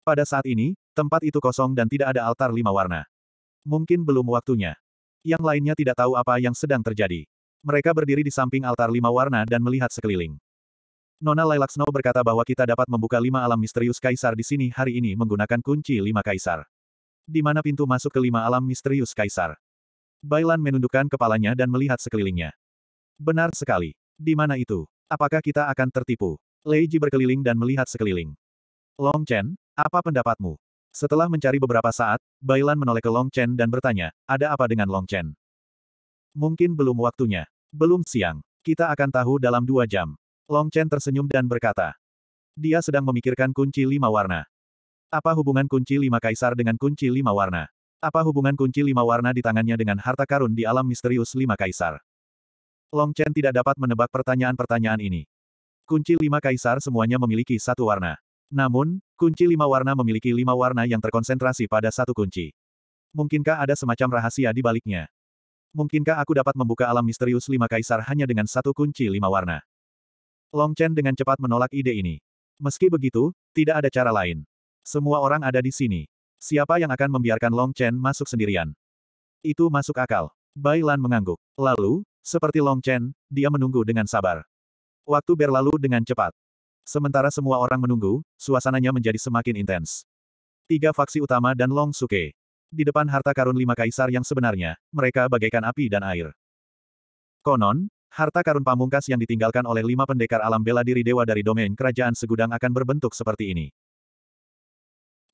Pada saat ini, tempat itu kosong dan tidak ada altar lima warna. Mungkin belum waktunya. Yang lainnya tidak tahu apa yang sedang terjadi. Mereka berdiri di samping altar lima warna dan melihat sekeliling. Nona Snow berkata bahwa kita dapat membuka lima alam misterius kaisar di sini hari ini menggunakan kunci lima kaisar. Di mana pintu masuk ke lima alam misterius kaisar? Bailan menundukkan kepalanya dan melihat sekelilingnya. Benar sekali. Di mana itu? Apakah kita akan tertipu? Lei Ji berkeliling dan melihat sekeliling. Long Chen, apa pendapatmu? Setelah mencari beberapa saat, Bailan menoleh ke Long Chen dan bertanya, ada apa dengan Long Chen? Mungkin belum waktunya. Belum siang. Kita akan tahu dalam dua jam. Long Chen tersenyum dan berkata. Dia sedang memikirkan kunci lima warna. Apa hubungan kunci lima kaisar dengan kunci lima warna? Apa hubungan kunci lima warna di tangannya dengan harta karun di alam misterius lima kaisar? Long Chen tidak dapat menebak pertanyaan-pertanyaan ini. Kunci lima kaisar semuanya memiliki satu warna. Namun, kunci lima warna memiliki lima warna yang terkonsentrasi pada satu kunci. Mungkinkah ada semacam rahasia di baliknya? Mungkinkah aku dapat membuka alam misterius lima kaisar hanya dengan satu kunci lima warna? Long Chen dengan cepat menolak ide ini. Meski begitu, tidak ada cara lain. Semua orang ada di sini. Siapa yang akan membiarkan Long Chen masuk sendirian? Itu masuk akal. Bai Lan mengangguk. Lalu, seperti Long Chen, dia menunggu dengan sabar. Waktu berlalu dengan cepat. Sementara semua orang menunggu, suasananya menjadi semakin intens. Tiga faksi utama dan Long Suke. Di depan harta karun lima kaisar yang sebenarnya, mereka bagaikan api dan air. Konon, harta karun pamungkas yang ditinggalkan oleh lima pendekar alam bela diri dewa dari domain kerajaan segudang akan berbentuk seperti ini.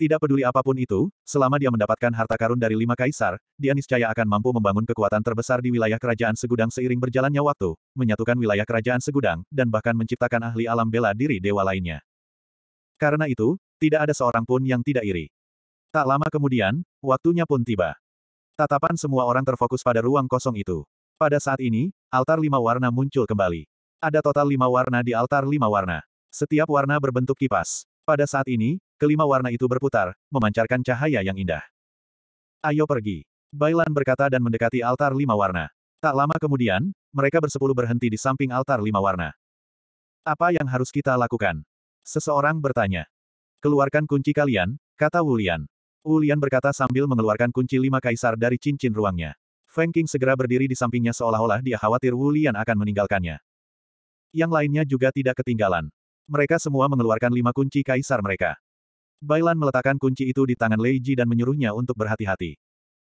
Tidak peduli apapun itu, selama dia mendapatkan harta karun dari lima kaisar, dia niscaya akan mampu membangun kekuatan terbesar di wilayah kerajaan segudang seiring berjalannya waktu, menyatukan wilayah kerajaan segudang, dan bahkan menciptakan ahli alam bela diri dewa lainnya. Karena itu, tidak ada seorang pun yang tidak iri. Tak lama kemudian, waktunya pun tiba. Tatapan semua orang terfokus pada ruang kosong itu. Pada saat ini, altar lima warna muncul kembali. Ada total lima warna di altar lima warna. Setiap warna berbentuk kipas. Pada saat ini, kelima warna itu berputar, memancarkan cahaya yang indah. Ayo pergi. Bailan berkata dan mendekati altar lima warna. Tak lama kemudian, mereka bersepuluh berhenti di samping altar lima warna. Apa yang harus kita lakukan? Seseorang bertanya. Keluarkan kunci kalian, kata Wulian. Wulian berkata sambil mengeluarkan kunci lima kaisar dari cincin ruangnya. Feng King segera berdiri di sampingnya seolah-olah dia khawatir Wulian akan meninggalkannya. Yang lainnya juga tidak ketinggalan. Mereka semua mengeluarkan lima kunci kaisar mereka. Bailan meletakkan kunci itu di tangan Lei Ji dan menyuruhnya untuk berhati-hati.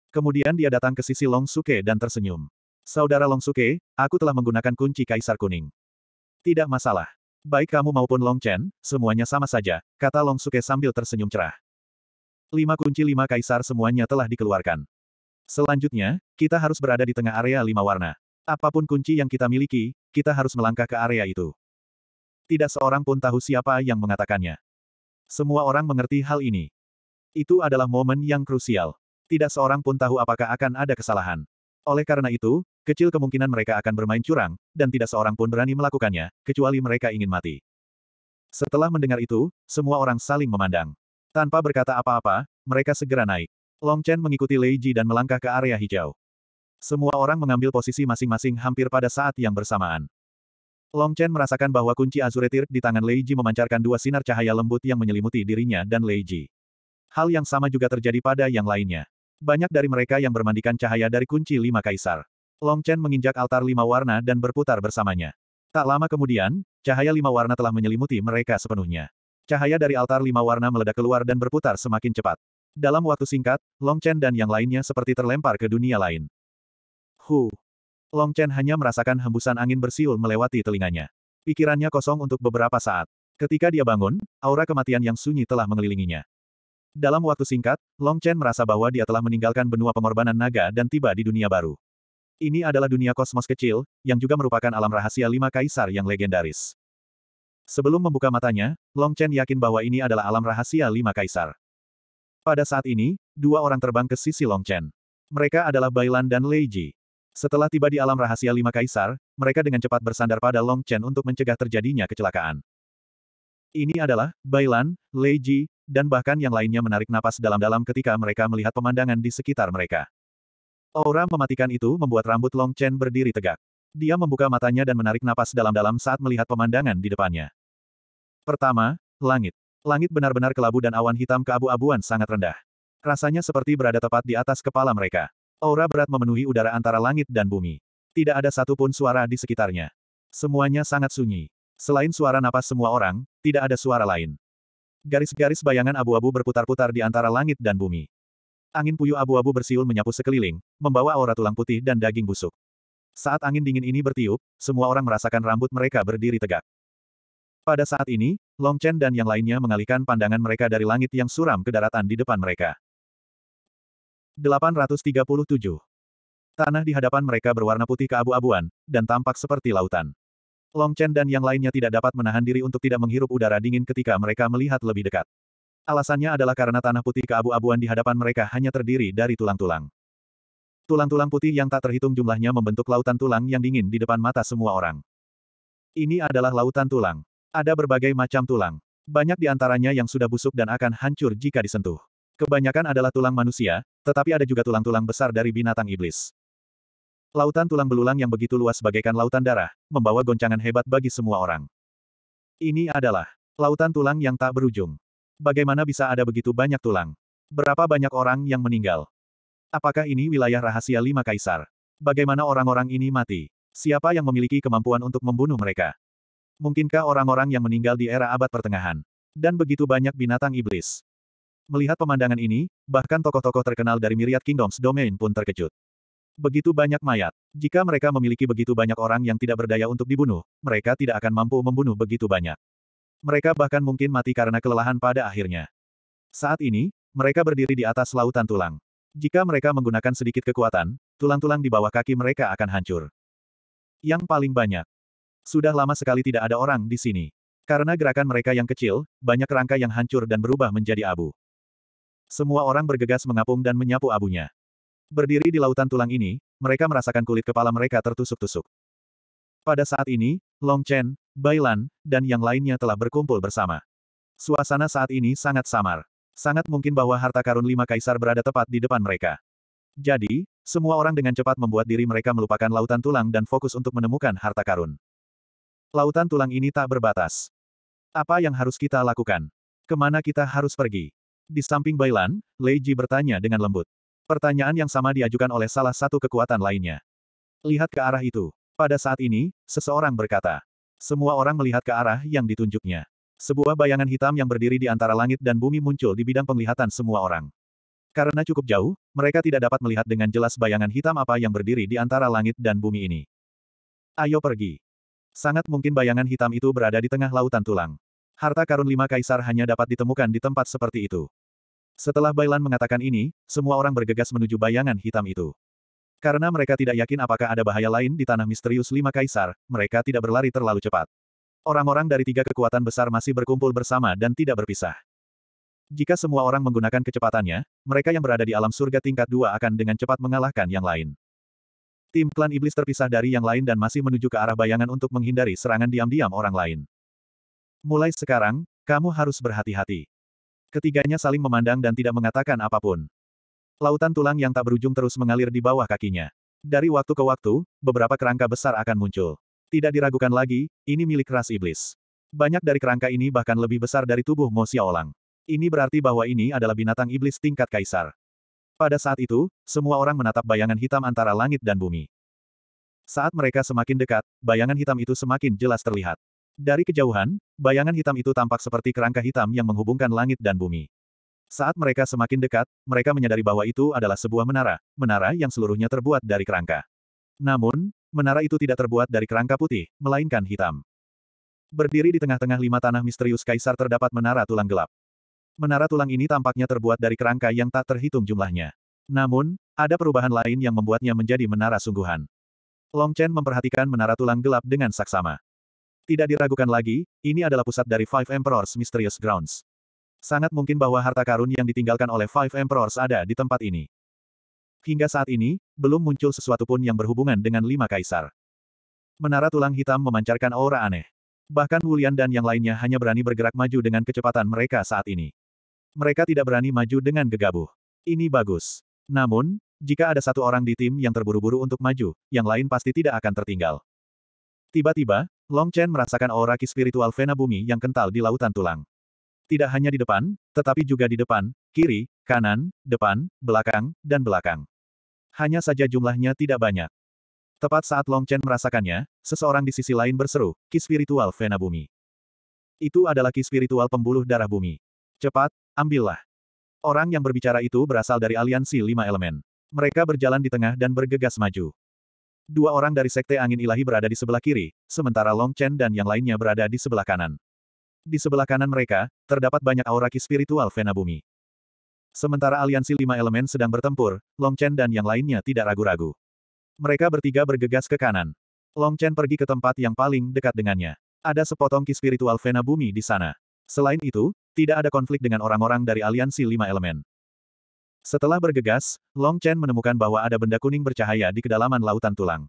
Kemudian dia datang ke sisi Long Suke dan tersenyum. Saudara Long Suke, aku telah menggunakan kunci kaisar kuning. Tidak masalah. Baik kamu maupun Long Chen, semuanya sama saja, kata Long Suke sambil tersenyum cerah. Lima kunci lima kaisar semuanya telah dikeluarkan. Selanjutnya, kita harus berada di tengah area lima warna. Apapun kunci yang kita miliki, kita harus melangkah ke area itu. Tidak seorang pun tahu siapa yang mengatakannya. Semua orang mengerti hal ini. Itu adalah momen yang krusial. Tidak seorang pun tahu apakah akan ada kesalahan. Oleh karena itu, kecil kemungkinan mereka akan bermain curang, dan tidak seorang pun berani melakukannya, kecuali mereka ingin mati. Setelah mendengar itu, semua orang saling memandang. Tanpa berkata apa-apa, mereka segera naik. Long Chen mengikuti Lei Ji dan melangkah ke area hijau. Semua orang mengambil posisi masing-masing hampir pada saat yang bersamaan. Long Chen merasakan bahwa kunci Azure Tirk di tangan Lei Ji memancarkan dua sinar cahaya lembut yang menyelimuti dirinya dan Lei Ji. Hal yang sama juga terjadi pada yang lainnya. Banyak dari mereka yang bermandikan cahaya dari kunci lima kaisar. Long Chen menginjak altar lima warna dan berputar bersamanya. Tak lama kemudian, cahaya lima warna telah menyelimuti mereka sepenuhnya. Cahaya dari altar lima warna meledak keluar dan berputar semakin cepat. Dalam waktu singkat, Long Chen dan yang lainnya seperti terlempar ke dunia lain. Hu, Long Chen hanya merasakan hembusan angin bersiul melewati telinganya. Pikirannya kosong untuk beberapa saat. Ketika dia bangun, aura kematian yang sunyi telah mengelilinginya. Dalam waktu singkat, Long Chen merasa bahwa dia telah meninggalkan benua pengorbanan naga dan tiba di dunia baru. Ini adalah dunia kosmos kecil, yang juga merupakan alam rahasia lima kaisar yang legendaris. Sebelum membuka matanya, Long Chen yakin bahwa ini adalah alam rahasia lima kaisar. Pada saat ini, dua orang terbang ke sisi Long Chen. Mereka adalah Bailan dan Lei Ji. Setelah tiba di alam rahasia lima kaisar, mereka dengan cepat bersandar pada Long Chen untuk mencegah terjadinya kecelakaan. Ini adalah, Bailan, Lei Ji, dan bahkan yang lainnya menarik napas dalam-dalam ketika mereka melihat pemandangan di sekitar mereka. Aura mematikan itu membuat rambut Long Chen berdiri tegak. Dia membuka matanya dan menarik napas dalam-dalam saat melihat pemandangan di depannya. Pertama, langit. Langit benar-benar kelabu dan awan hitam keabu-abuan sangat rendah. Rasanya seperti berada tepat di atas kepala mereka. Aura berat memenuhi udara antara langit dan bumi. Tidak ada satupun suara di sekitarnya. Semuanya sangat sunyi. Selain suara napas semua orang, tidak ada suara lain. Garis-garis bayangan abu-abu berputar-putar di antara langit dan bumi. Angin puyuh abu-abu bersiul menyapu sekeliling, membawa aura tulang putih dan daging busuk. Saat angin dingin ini bertiup, semua orang merasakan rambut mereka berdiri tegak. Pada saat ini, Long Chen dan yang lainnya mengalihkan pandangan mereka dari langit yang suram ke daratan di depan mereka. 837. Tanah di hadapan mereka berwarna putih keabu-abuan, dan tampak seperti lautan. Long Chen dan yang lainnya tidak dapat menahan diri untuk tidak menghirup udara dingin ketika mereka melihat lebih dekat. Alasannya adalah karena tanah putih keabu-abuan di hadapan mereka hanya terdiri dari tulang-tulang. Tulang-tulang putih yang tak terhitung jumlahnya membentuk lautan tulang yang dingin di depan mata semua orang. Ini adalah lautan tulang. Ada berbagai macam tulang. Banyak di antaranya yang sudah busuk dan akan hancur jika disentuh. Kebanyakan adalah tulang manusia, tetapi ada juga tulang-tulang besar dari binatang iblis. Lautan tulang belulang yang begitu luas bagaikan lautan darah, membawa goncangan hebat bagi semua orang. Ini adalah lautan tulang yang tak berujung. Bagaimana bisa ada begitu banyak tulang? Berapa banyak orang yang meninggal? Apakah ini wilayah rahasia lima kaisar? Bagaimana orang-orang ini mati? Siapa yang memiliki kemampuan untuk membunuh mereka? Mungkinkah orang-orang yang meninggal di era abad pertengahan? Dan begitu banyak binatang iblis. Melihat pemandangan ini, bahkan tokoh-tokoh terkenal dari Myriad Kingdoms Domain pun terkejut. Begitu banyak mayat. Jika mereka memiliki begitu banyak orang yang tidak berdaya untuk dibunuh, mereka tidak akan mampu membunuh begitu banyak. Mereka bahkan mungkin mati karena kelelahan pada akhirnya. Saat ini, mereka berdiri di atas lautan tulang. Jika mereka menggunakan sedikit kekuatan, tulang-tulang di bawah kaki mereka akan hancur. Yang paling banyak. Sudah lama sekali tidak ada orang di sini. Karena gerakan mereka yang kecil, banyak rangka yang hancur dan berubah menjadi abu. Semua orang bergegas mengapung dan menyapu abunya. Berdiri di lautan tulang ini, mereka merasakan kulit kepala mereka tertusuk-tusuk. Pada saat ini, Long Chen, Bailan, dan yang lainnya telah berkumpul bersama. Suasana saat ini sangat samar. Sangat mungkin bahwa harta karun lima kaisar berada tepat di depan mereka. Jadi, semua orang dengan cepat membuat diri mereka melupakan lautan tulang dan fokus untuk menemukan harta karun. Lautan tulang ini tak berbatas. Apa yang harus kita lakukan? Kemana kita harus pergi? Di samping Bailan, Lei Ji bertanya dengan lembut. Pertanyaan yang sama diajukan oleh salah satu kekuatan lainnya. Lihat ke arah itu. Pada saat ini, seseorang berkata. Semua orang melihat ke arah yang ditunjuknya. Sebuah bayangan hitam yang berdiri di antara langit dan bumi muncul di bidang penglihatan semua orang. Karena cukup jauh, mereka tidak dapat melihat dengan jelas bayangan hitam apa yang berdiri di antara langit dan bumi ini. Ayo pergi. Sangat mungkin bayangan hitam itu berada di tengah lautan tulang. Harta karun lima kaisar hanya dapat ditemukan di tempat seperti itu. Setelah Bailan mengatakan ini, semua orang bergegas menuju bayangan hitam itu. Karena mereka tidak yakin apakah ada bahaya lain di tanah misterius lima kaisar, mereka tidak berlari terlalu cepat. Orang-orang dari tiga kekuatan besar masih berkumpul bersama dan tidak berpisah. Jika semua orang menggunakan kecepatannya, mereka yang berada di alam surga tingkat dua akan dengan cepat mengalahkan yang lain. Tim klan iblis terpisah dari yang lain dan masih menuju ke arah bayangan untuk menghindari serangan diam-diam orang lain. Mulai sekarang, kamu harus berhati-hati. Ketiganya saling memandang dan tidak mengatakan apapun. Lautan tulang yang tak berujung terus mengalir di bawah kakinya. Dari waktu ke waktu, beberapa kerangka besar akan muncul. Tidak diragukan lagi, ini milik ras iblis. Banyak dari kerangka ini bahkan lebih besar dari tubuh Mo Xiaolang. Ini berarti bahwa ini adalah binatang iblis tingkat kaisar. Pada saat itu, semua orang menatap bayangan hitam antara langit dan bumi. Saat mereka semakin dekat, bayangan hitam itu semakin jelas terlihat. Dari kejauhan, bayangan hitam itu tampak seperti kerangka hitam yang menghubungkan langit dan bumi. Saat mereka semakin dekat, mereka menyadari bahwa itu adalah sebuah menara, menara yang seluruhnya terbuat dari kerangka. Namun, menara itu tidak terbuat dari kerangka putih, melainkan hitam. Berdiri di tengah-tengah lima tanah misterius kaisar terdapat menara tulang gelap. Menara tulang ini tampaknya terbuat dari kerangka yang tak terhitung jumlahnya. Namun, ada perubahan lain yang membuatnya menjadi menara sungguhan. Long Chen memperhatikan menara tulang gelap dengan saksama. Tidak diragukan lagi, ini adalah pusat dari Five Emperors Mysterious Grounds. Sangat mungkin bahwa harta karun yang ditinggalkan oleh Five Emperors ada di tempat ini. Hingga saat ini, belum muncul sesuatu pun yang berhubungan dengan lima kaisar. Menara tulang hitam memancarkan aura aneh. Bahkan Wulian dan yang lainnya hanya berani bergerak maju dengan kecepatan mereka saat ini. Mereka tidak berani maju dengan gegabah. Ini bagus. Namun, jika ada satu orang di tim yang terburu-buru untuk maju, yang lain pasti tidak akan tertinggal. Tiba-tiba, Long Chen merasakan aura ki spiritual Vena Bumi yang kental di lautan tulang. Tidak hanya di depan, tetapi juga di depan, kiri, kanan, depan, belakang, dan belakang. Hanya saja jumlahnya tidak banyak. Tepat saat Long Chen merasakannya, seseorang di sisi lain berseru, ki spiritual Vena Bumi. Itu adalah ki spiritual pembuluh darah bumi. Cepat, ambillah. Orang yang berbicara itu berasal dari aliansi lima elemen. Mereka berjalan di tengah dan bergegas maju. Dua orang dari Sekte Angin Ilahi berada di sebelah kiri, sementara Long Chen dan yang lainnya berada di sebelah kanan. Di sebelah kanan mereka, terdapat banyak aura ki spiritual Vena Bumi. Sementara aliansi lima elemen sedang bertempur, Long Chen dan yang lainnya tidak ragu-ragu. Mereka bertiga bergegas ke kanan. Long Chen pergi ke tempat yang paling dekat dengannya. Ada sepotong ki spiritual Vena Bumi di sana. Selain itu, tidak ada konflik dengan orang-orang dari aliansi lima elemen. Setelah bergegas, Long Chen menemukan bahwa ada benda kuning bercahaya di kedalaman lautan tulang.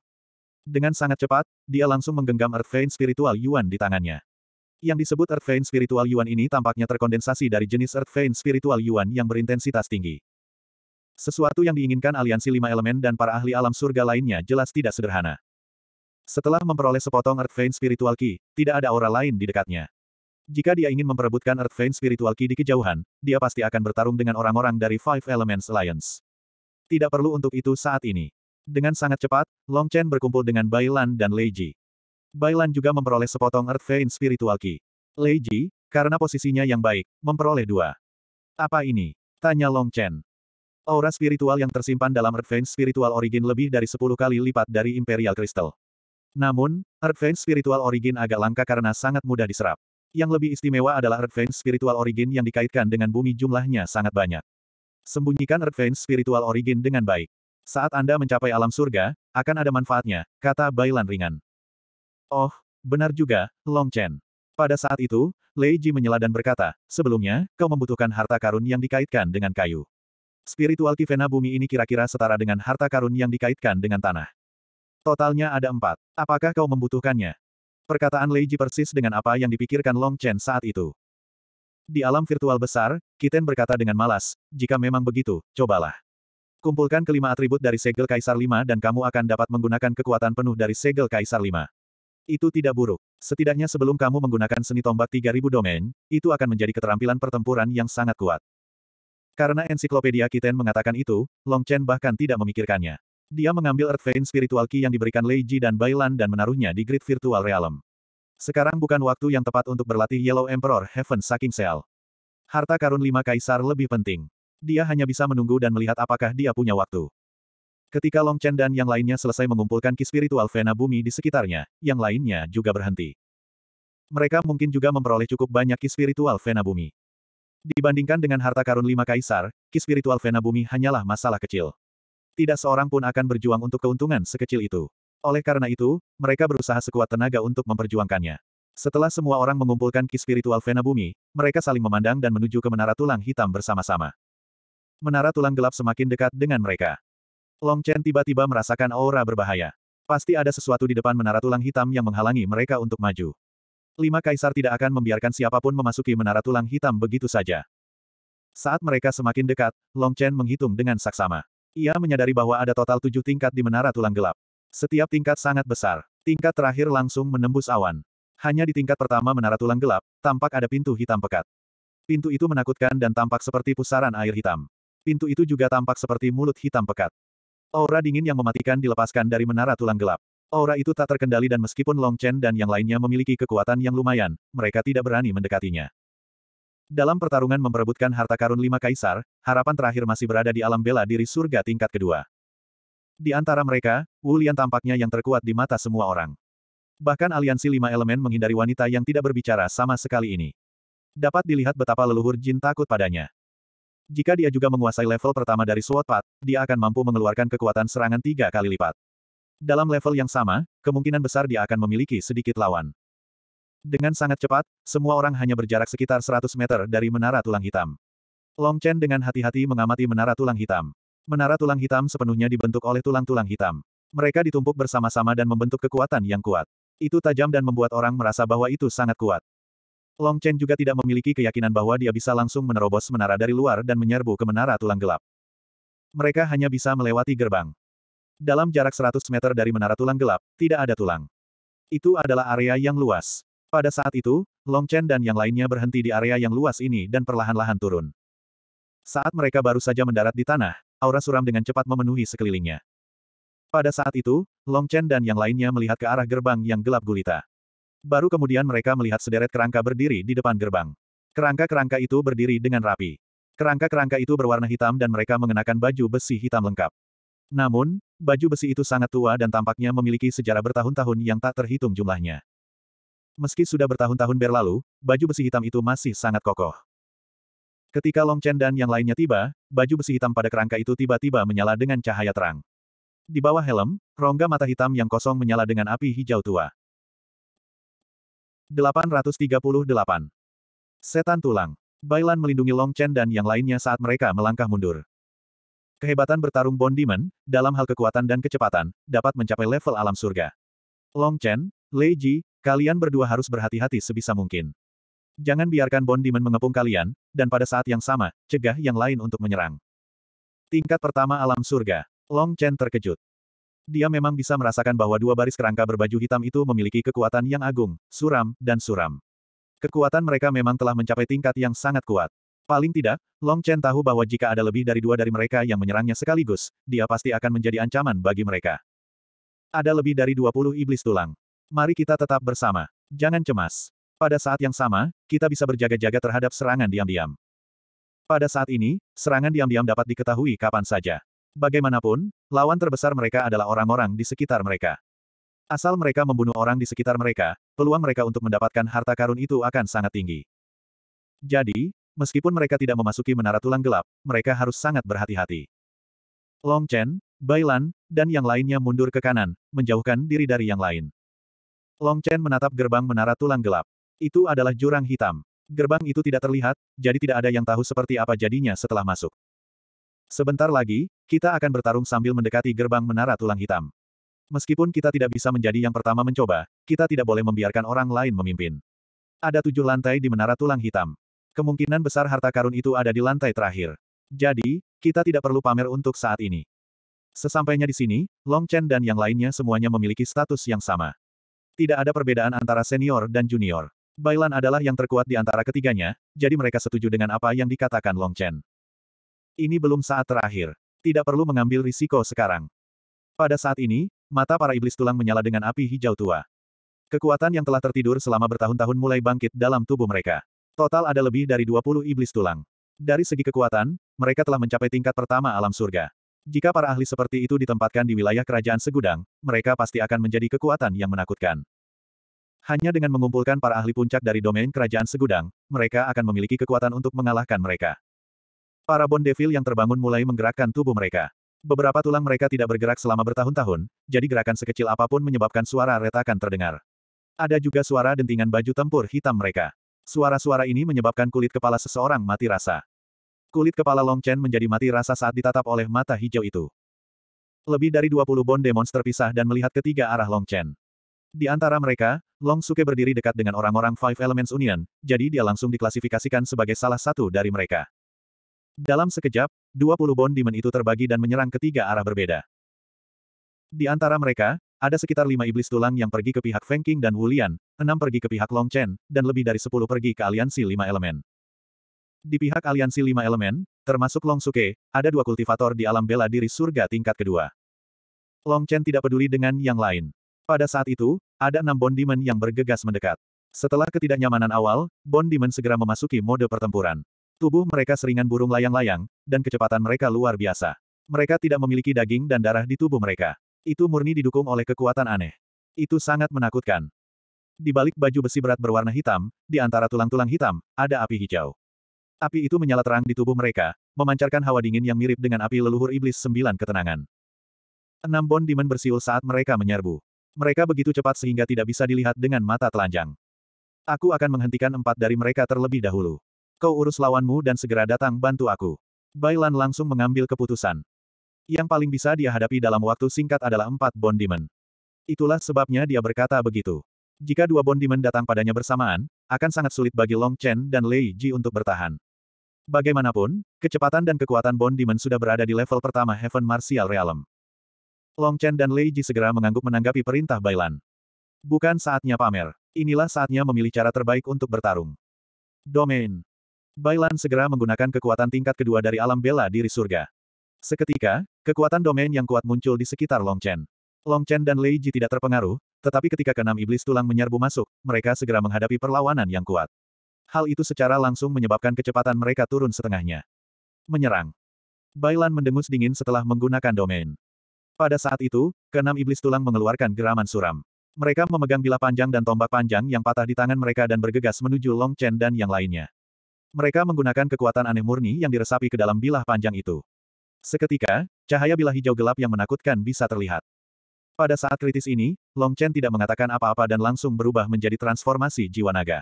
Dengan sangat cepat, dia langsung menggenggam Earth Vein Spiritual Yuan di tangannya. Yang disebut Earth Vein Spiritual Yuan ini tampaknya terkondensasi dari jenis Earth Vein Spiritual Yuan yang berintensitas tinggi. Sesuatu yang diinginkan aliansi lima elemen dan para ahli alam surga lainnya jelas tidak sederhana. Setelah memperoleh sepotong Earth Vein Spiritual Qi, tidak ada aura lain di dekatnya. Jika dia ingin memperebutkan Earth Vein Spiritual Key di kejauhan, dia pasti akan bertarung dengan orang-orang dari Five Elements Alliance. Tidak perlu untuk itu saat ini. Dengan sangat cepat, Long Chen berkumpul dengan Bailan dan Lei Ji. Bailan juga memperoleh sepotong Earth Vein Spiritual Key. Lei Ji, karena posisinya yang baik, memperoleh dua. Apa ini? Tanya Long Chen. Aura spiritual yang tersimpan dalam Earth Vein Spiritual Origin lebih dari 10 kali lipat dari Imperial Crystal. Namun, Earth Vein Spiritual Origin agak langka karena sangat mudah diserap. Yang lebih istimewa adalah Earth Vein Spiritual Origin yang dikaitkan dengan bumi jumlahnya sangat banyak. Sembunyikan Earth Vein Spiritual Origin dengan baik. Saat Anda mencapai alam surga, akan ada manfaatnya, kata Bailan ringan. Oh, benar juga, Long Chen. Pada saat itu, Lei Ji menyela dan berkata, sebelumnya, kau membutuhkan harta karun yang dikaitkan dengan kayu. Spiritual Kivena bumi ini kira-kira setara dengan harta karun yang dikaitkan dengan tanah. Totalnya ada empat. Apakah kau membutuhkannya? Perkataan Ji persis dengan apa yang dipikirkan Long Chen saat itu. Di alam virtual besar, Kiten berkata dengan malas, jika memang begitu, cobalah. Kumpulkan kelima atribut dari segel Kaisar 5 dan kamu akan dapat menggunakan kekuatan penuh dari segel Kaisar 5. Itu tidak buruk. Setidaknya sebelum kamu menggunakan seni tombak 3000 domain, itu akan menjadi keterampilan pertempuran yang sangat kuat. Karena ensiklopedia Kiten mengatakan itu, Long Chen bahkan tidak memikirkannya. Dia mengambil Earth Vein Spiritual Key yang diberikan Lei Ji dan Bailan dan menaruhnya di grid virtual realm. Sekarang bukan waktu yang tepat untuk berlatih Yellow Emperor Heaven Saking Seal. Harta karun lima kaisar lebih penting. Dia hanya bisa menunggu dan melihat apakah dia punya waktu. Ketika Long Chen dan yang lainnya selesai mengumpulkan ki spiritual Vena Bumi di sekitarnya, yang lainnya juga berhenti. Mereka mungkin juga memperoleh cukup banyak ki spiritual Vena Bumi. Dibandingkan dengan harta karun lima kaisar, ki spiritual Vena Bumi hanyalah masalah kecil. Tidak seorang pun akan berjuang untuk keuntungan sekecil itu. Oleh karena itu, mereka berusaha sekuat tenaga untuk memperjuangkannya. Setelah semua orang mengumpulkan ki spiritual Vena Bumi, mereka saling memandang dan menuju ke menara tulang hitam bersama-sama. Menara tulang gelap semakin dekat dengan mereka. Long Chen tiba-tiba merasakan aura berbahaya. Pasti ada sesuatu di depan menara tulang hitam yang menghalangi mereka untuk maju. Lima kaisar tidak akan membiarkan siapapun memasuki menara tulang hitam begitu saja. Saat mereka semakin dekat, Long Chen menghitung dengan saksama. Ia menyadari bahwa ada total tujuh tingkat di menara tulang gelap. Setiap tingkat sangat besar. Tingkat terakhir langsung menembus awan. Hanya di tingkat pertama menara tulang gelap, tampak ada pintu hitam pekat. Pintu itu menakutkan dan tampak seperti pusaran air hitam. Pintu itu juga tampak seperti mulut hitam pekat. Aura dingin yang mematikan dilepaskan dari menara tulang gelap. Aura itu tak terkendali dan meskipun Long Chen dan yang lainnya memiliki kekuatan yang lumayan, mereka tidak berani mendekatinya. Dalam pertarungan memperebutkan harta karun lima kaisar, harapan terakhir masih berada di alam bela diri surga tingkat kedua. Di antara mereka, Wu Lian tampaknya yang terkuat di mata semua orang. Bahkan aliansi lima elemen menghindari wanita yang tidak berbicara sama sekali ini. Dapat dilihat betapa leluhur Jin takut padanya. Jika dia juga menguasai level pertama dari Sword Path, dia akan mampu mengeluarkan kekuatan serangan tiga kali lipat. Dalam level yang sama, kemungkinan besar dia akan memiliki sedikit lawan. Dengan sangat cepat, semua orang hanya berjarak sekitar 100 meter dari menara tulang hitam. Long Chen dengan hati-hati mengamati menara tulang hitam. Menara tulang hitam sepenuhnya dibentuk oleh tulang-tulang hitam. Mereka ditumpuk bersama-sama dan membentuk kekuatan yang kuat. Itu tajam dan membuat orang merasa bahwa itu sangat kuat. Long Chen juga tidak memiliki keyakinan bahwa dia bisa langsung menerobos menara dari luar dan menyerbu ke menara tulang gelap. Mereka hanya bisa melewati gerbang. Dalam jarak 100 meter dari menara tulang gelap, tidak ada tulang. Itu adalah area yang luas. Pada saat itu, Long Chen dan yang lainnya berhenti di area yang luas ini dan perlahan-lahan turun. Saat mereka baru saja mendarat di tanah, aura suram dengan cepat memenuhi sekelilingnya. Pada saat itu, Long Chen dan yang lainnya melihat ke arah gerbang yang gelap gulita. Baru kemudian mereka melihat sederet kerangka berdiri di depan gerbang. Kerangka-kerangka itu berdiri dengan rapi. Kerangka-kerangka itu berwarna hitam dan mereka mengenakan baju besi hitam lengkap. Namun, baju besi itu sangat tua dan tampaknya memiliki sejarah bertahun-tahun yang tak terhitung jumlahnya. Meski sudah bertahun-tahun berlalu, baju besi hitam itu masih sangat kokoh. Ketika Long Chen dan yang lainnya tiba, baju besi hitam pada kerangka itu tiba-tiba menyala dengan cahaya terang. Di bawah helm, rongga mata hitam yang kosong menyala dengan api hijau tua. 838. Setan Tulang. Bailan melindungi Long Chen dan yang lainnya saat mereka melangkah mundur. Kehebatan bertarung Bondiman, dalam hal kekuatan dan kecepatan, dapat mencapai level alam surga. Long Chen, Lei Ji, Kalian berdua harus berhati-hati sebisa mungkin. Jangan biarkan Bon Demon mengepung kalian, dan pada saat yang sama, cegah yang lain untuk menyerang. Tingkat pertama alam surga. Long Chen terkejut. Dia memang bisa merasakan bahwa dua baris kerangka berbaju hitam itu memiliki kekuatan yang agung, suram, dan suram. Kekuatan mereka memang telah mencapai tingkat yang sangat kuat. Paling tidak, Long Chen tahu bahwa jika ada lebih dari dua dari mereka yang menyerangnya sekaligus, dia pasti akan menjadi ancaman bagi mereka. Ada lebih dari 20 iblis tulang. Mari kita tetap bersama. Jangan cemas. Pada saat yang sama, kita bisa berjaga-jaga terhadap serangan diam-diam. Pada saat ini, serangan diam-diam dapat diketahui kapan saja. Bagaimanapun, lawan terbesar mereka adalah orang-orang di sekitar mereka. Asal mereka membunuh orang di sekitar mereka, peluang mereka untuk mendapatkan harta karun itu akan sangat tinggi. Jadi, meskipun mereka tidak memasuki menara tulang gelap, mereka harus sangat berhati-hati. Long Chen, Bailan, dan yang lainnya mundur ke kanan, menjauhkan diri dari yang lain. Long Chen menatap gerbang menara tulang gelap. Itu adalah jurang hitam. Gerbang itu tidak terlihat, jadi tidak ada yang tahu seperti apa jadinya setelah masuk. Sebentar lagi, kita akan bertarung sambil mendekati gerbang menara tulang hitam. Meskipun kita tidak bisa menjadi yang pertama mencoba, kita tidak boleh membiarkan orang lain memimpin. Ada tujuh lantai di menara tulang hitam. Kemungkinan besar harta karun itu ada di lantai terakhir. Jadi, kita tidak perlu pamer untuk saat ini. Sesampainya di sini, Long Chen dan yang lainnya semuanya memiliki status yang sama. Tidak ada perbedaan antara senior dan junior. Bailan adalah yang terkuat di antara ketiganya, jadi mereka setuju dengan apa yang dikatakan Long Chen. Ini belum saat terakhir. Tidak perlu mengambil risiko sekarang. Pada saat ini, mata para iblis tulang menyala dengan api hijau tua. Kekuatan yang telah tertidur selama bertahun-tahun mulai bangkit dalam tubuh mereka. Total ada lebih dari 20 iblis tulang. Dari segi kekuatan, mereka telah mencapai tingkat pertama alam surga. Jika para ahli seperti itu ditempatkan di wilayah kerajaan segudang, mereka pasti akan menjadi kekuatan yang menakutkan. Hanya dengan mengumpulkan para ahli puncak dari domain kerajaan segudang, mereka akan memiliki kekuatan untuk mengalahkan mereka. Para Bond Devil yang terbangun mulai menggerakkan tubuh mereka. Beberapa tulang mereka tidak bergerak selama bertahun-tahun, jadi gerakan sekecil apapun menyebabkan suara retakan terdengar. Ada juga suara dentingan baju tempur hitam mereka. Suara-suara ini menyebabkan kulit kepala seseorang mati rasa. Kulit kepala Long Chen menjadi mati rasa saat ditatap oleh mata hijau itu. Lebih dari 20 bond demons terpisah dan melihat ketiga arah Long Chen. Di antara mereka, Long Suke berdiri dekat dengan orang-orang Five Elements Union, jadi dia langsung diklasifikasikan sebagai salah satu dari mereka. Dalam sekejap, 20 bond demon itu terbagi dan menyerang ketiga arah berbeda. Di antara mereka, ada sekitar lima iblis tulang yang pergi ke pihak Fengqing dan Wulian, enam pergi ke pihak Long Chen, dan lebih dari sepuluh pergi ke aliansi lima elemen. Di pihak aliansi lima elemen, termasuk Long Suke, ada dua kultivator di alam bela diri surga tingkat kedua. Long Chen tidak peduli dengan yang lain. Pada saat itu, ada enam Demon yang bergegas mendekat. Setelah ketidaknyamanan awal, Demon segera memasuki mode pertempuran. Tubuh mereka seringan burung layang-layang, dan kecepatan mereka luar biasa. Mereka tidak memiliki daging dan darah di tubuh mereka. Itu murni didukung oleh kekuatan aneh. Itu sangat menakutkan. Di balik baju besi berat berwarna hitam, di antara tulang-tulang hitam, ada api hijau. Api itu menyala terang di tubuh mereka, memancarkan hawa dingin yang mirip dengan api leluhur iblis sembilan ketenangan. Enam bon demon bersiul saat mereka menyerbu. Mereka begitu cepat sehingga tidak bisa dilihat dengan mata telanjang. Aku akan menghentikan empat dari mereka terlebih dahulu. Kau urus lawanmu dan segera datang bantu aku. Bailan langsung mengambil keputusan. Yang paling bisa dia hadapi dalam waktu singkat adalah empat bon demon. Itulah sebabnya dia berkata begitu. Jika dua Bondimen datang padanya bersamaan, akan sangat sulit bagi Long Chen dan Lei Ji untuk bertahan. Bagaimanapun, kecepatan dan kekuatan Bond Demon sudah berada di level pertama Heaven Martial Realm. Long Chen dan Lei Ji segera mengangguk menanggapi perintah Bailan. Bukan saatnya pamer. Inilah saatnya memilih cara terbaik untuk bertarung. Domain. Bailan segera menggunakan kekuatan tingkat kedua dari alam bela diri surga. Seketika, kekuatan domain yang kuat muncul di sekitar Long Chen. Long Chen dan Lei Ji tidak terpengaruh, tetapi ketika keenam iblis tulang menyerbu masuk, mereka segera menghadapi perlawanan yang kuat. Hal itu secara langsung menyebabkan kecepatan mereka turun setengahnya. Menyerang. Bailan mendengus dingin setelah menggunakan domain. Pada saat itu, keenam iblis tulang mengeluarkan geraman suram. Mereka memegang bilah panjang dan tombak panjang yang patah di tangan mereka dan bergegas menuju Long Chen dan yang lainnya. Mereka menggunakan kekuatan aneh murni yang diresapi ke dalam bilah panjang itu. Seketika, cahaya bilah hijau gelap yang menakutkan bisa terlihat. Pada saat kritis ini, Long Chen tidak mengatakan apa-apa dan langsung berubah menjadi transformasi jiwa naga.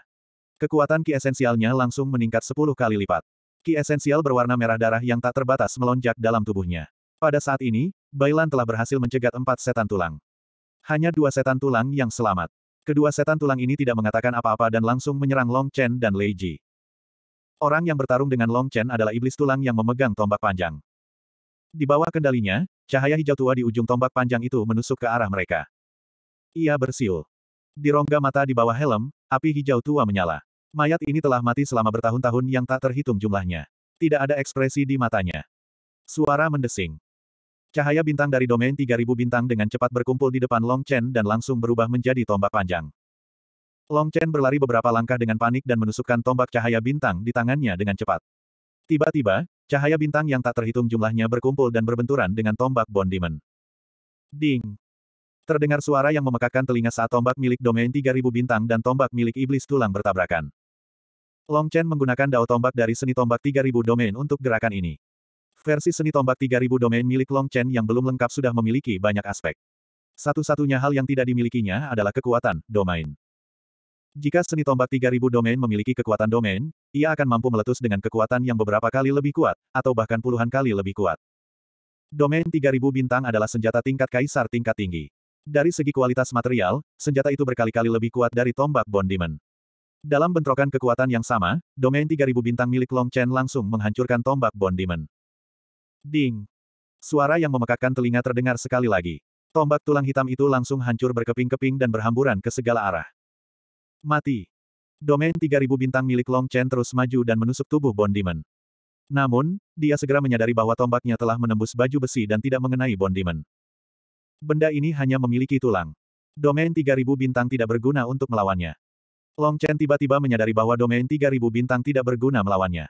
Kekuatan ki esensialnya langsung meningkat 10 kali lipat. Ki esensial berwarna merah darah yang tak terbatas melonjak dalam tubuhnya. Pada saat ini, Bailan telah berhasil mencegat empat setan tulang. Hanya dua setan tulang yang selamat. Kedua setan tulang ini tidak mengatakan apa-apa dan langsung menyerang Long Chen dan Lei Ji. Orang yang bertarung dengan Long Chen adalah iblis tulang yang memegang tombak panjang. Di bawah kendalinya, cahaya hijau tua di ujung tombak panjang itu menusuk ke arah mereka. Ia bersiul. Di rongga mata di bawah helm, api hijau tua menyala. Mayat ini telah mati selama bertahun-tahun yang tak terhitung jumlahnya. Tidak ada ekspresi di matanya. Suara mendesing. Cahaya bintang dari domain 3000 bintang dengan cepat berkumpul di depan Long Chen dan langsung berubah menjadi tombak panjang. Long Chen berlari beberapa langkah dengan panik dan menusukkan tombak cahaya bintang di tangannya dengan cepat. Tiba-tiba, cahaya bintang yang tak terhitung jumlahnya berkumpul dan berbenturan dengan tombak Bondiman. Ding! Terdengar suara yang memekakan telinga saat tombak milik domain 3000 bintang dan tombak milik iblis tulang bertabrakan. Long Chen menggunakan dao tombak dari seni tombak 3000 domain untuk gerakan ini. Versi seni tombak 3000 domain milik Long Chen yang belum lengkap sudah memiliki banyak aspek. Satu-satunya hal yang tidak dimilikinya adalah kekuatan, domain. Jika seni tombak 3000 domain memiliki kekuatan domain, ia akan mampu meletus dengan kekuatan yang beberapa kali lebih kuat, atau bahkan puluhan kali lebih kuat. Domain 3000 bintang adalah senjata tingkat kaisar tingkat tinggi. Dari segi kualitas material, senjata itu berkali-kali lebih kuat dari tombak Bondiman. Dalam bentrokan kekuatan yang sama, domain 3000 bintang milik Long Chen langsung menghancurkan tombak Bond Demon. Ding! Suara yang memekakkan telinga terdengar sekali lagi. Tombak tulang hitam itu langsung hancur berkeping-keping dan berhamburan ke segala arah. Mati! Domain 3000 bintang milik Long Chen terus maju dan menusuk tubuh Bond Demon. Namun, dia segera menyadari bahwa tombaknya telah menembus baju besi dan tidak mengenai Bond Demon. Benda ini hanya memiliki tulang. Domain 3000 bintang tidak berguna untuk melawannya. Long Chen tiba-tiba menyadari bahwa domain 3000 bintang tidak berguna melawannya.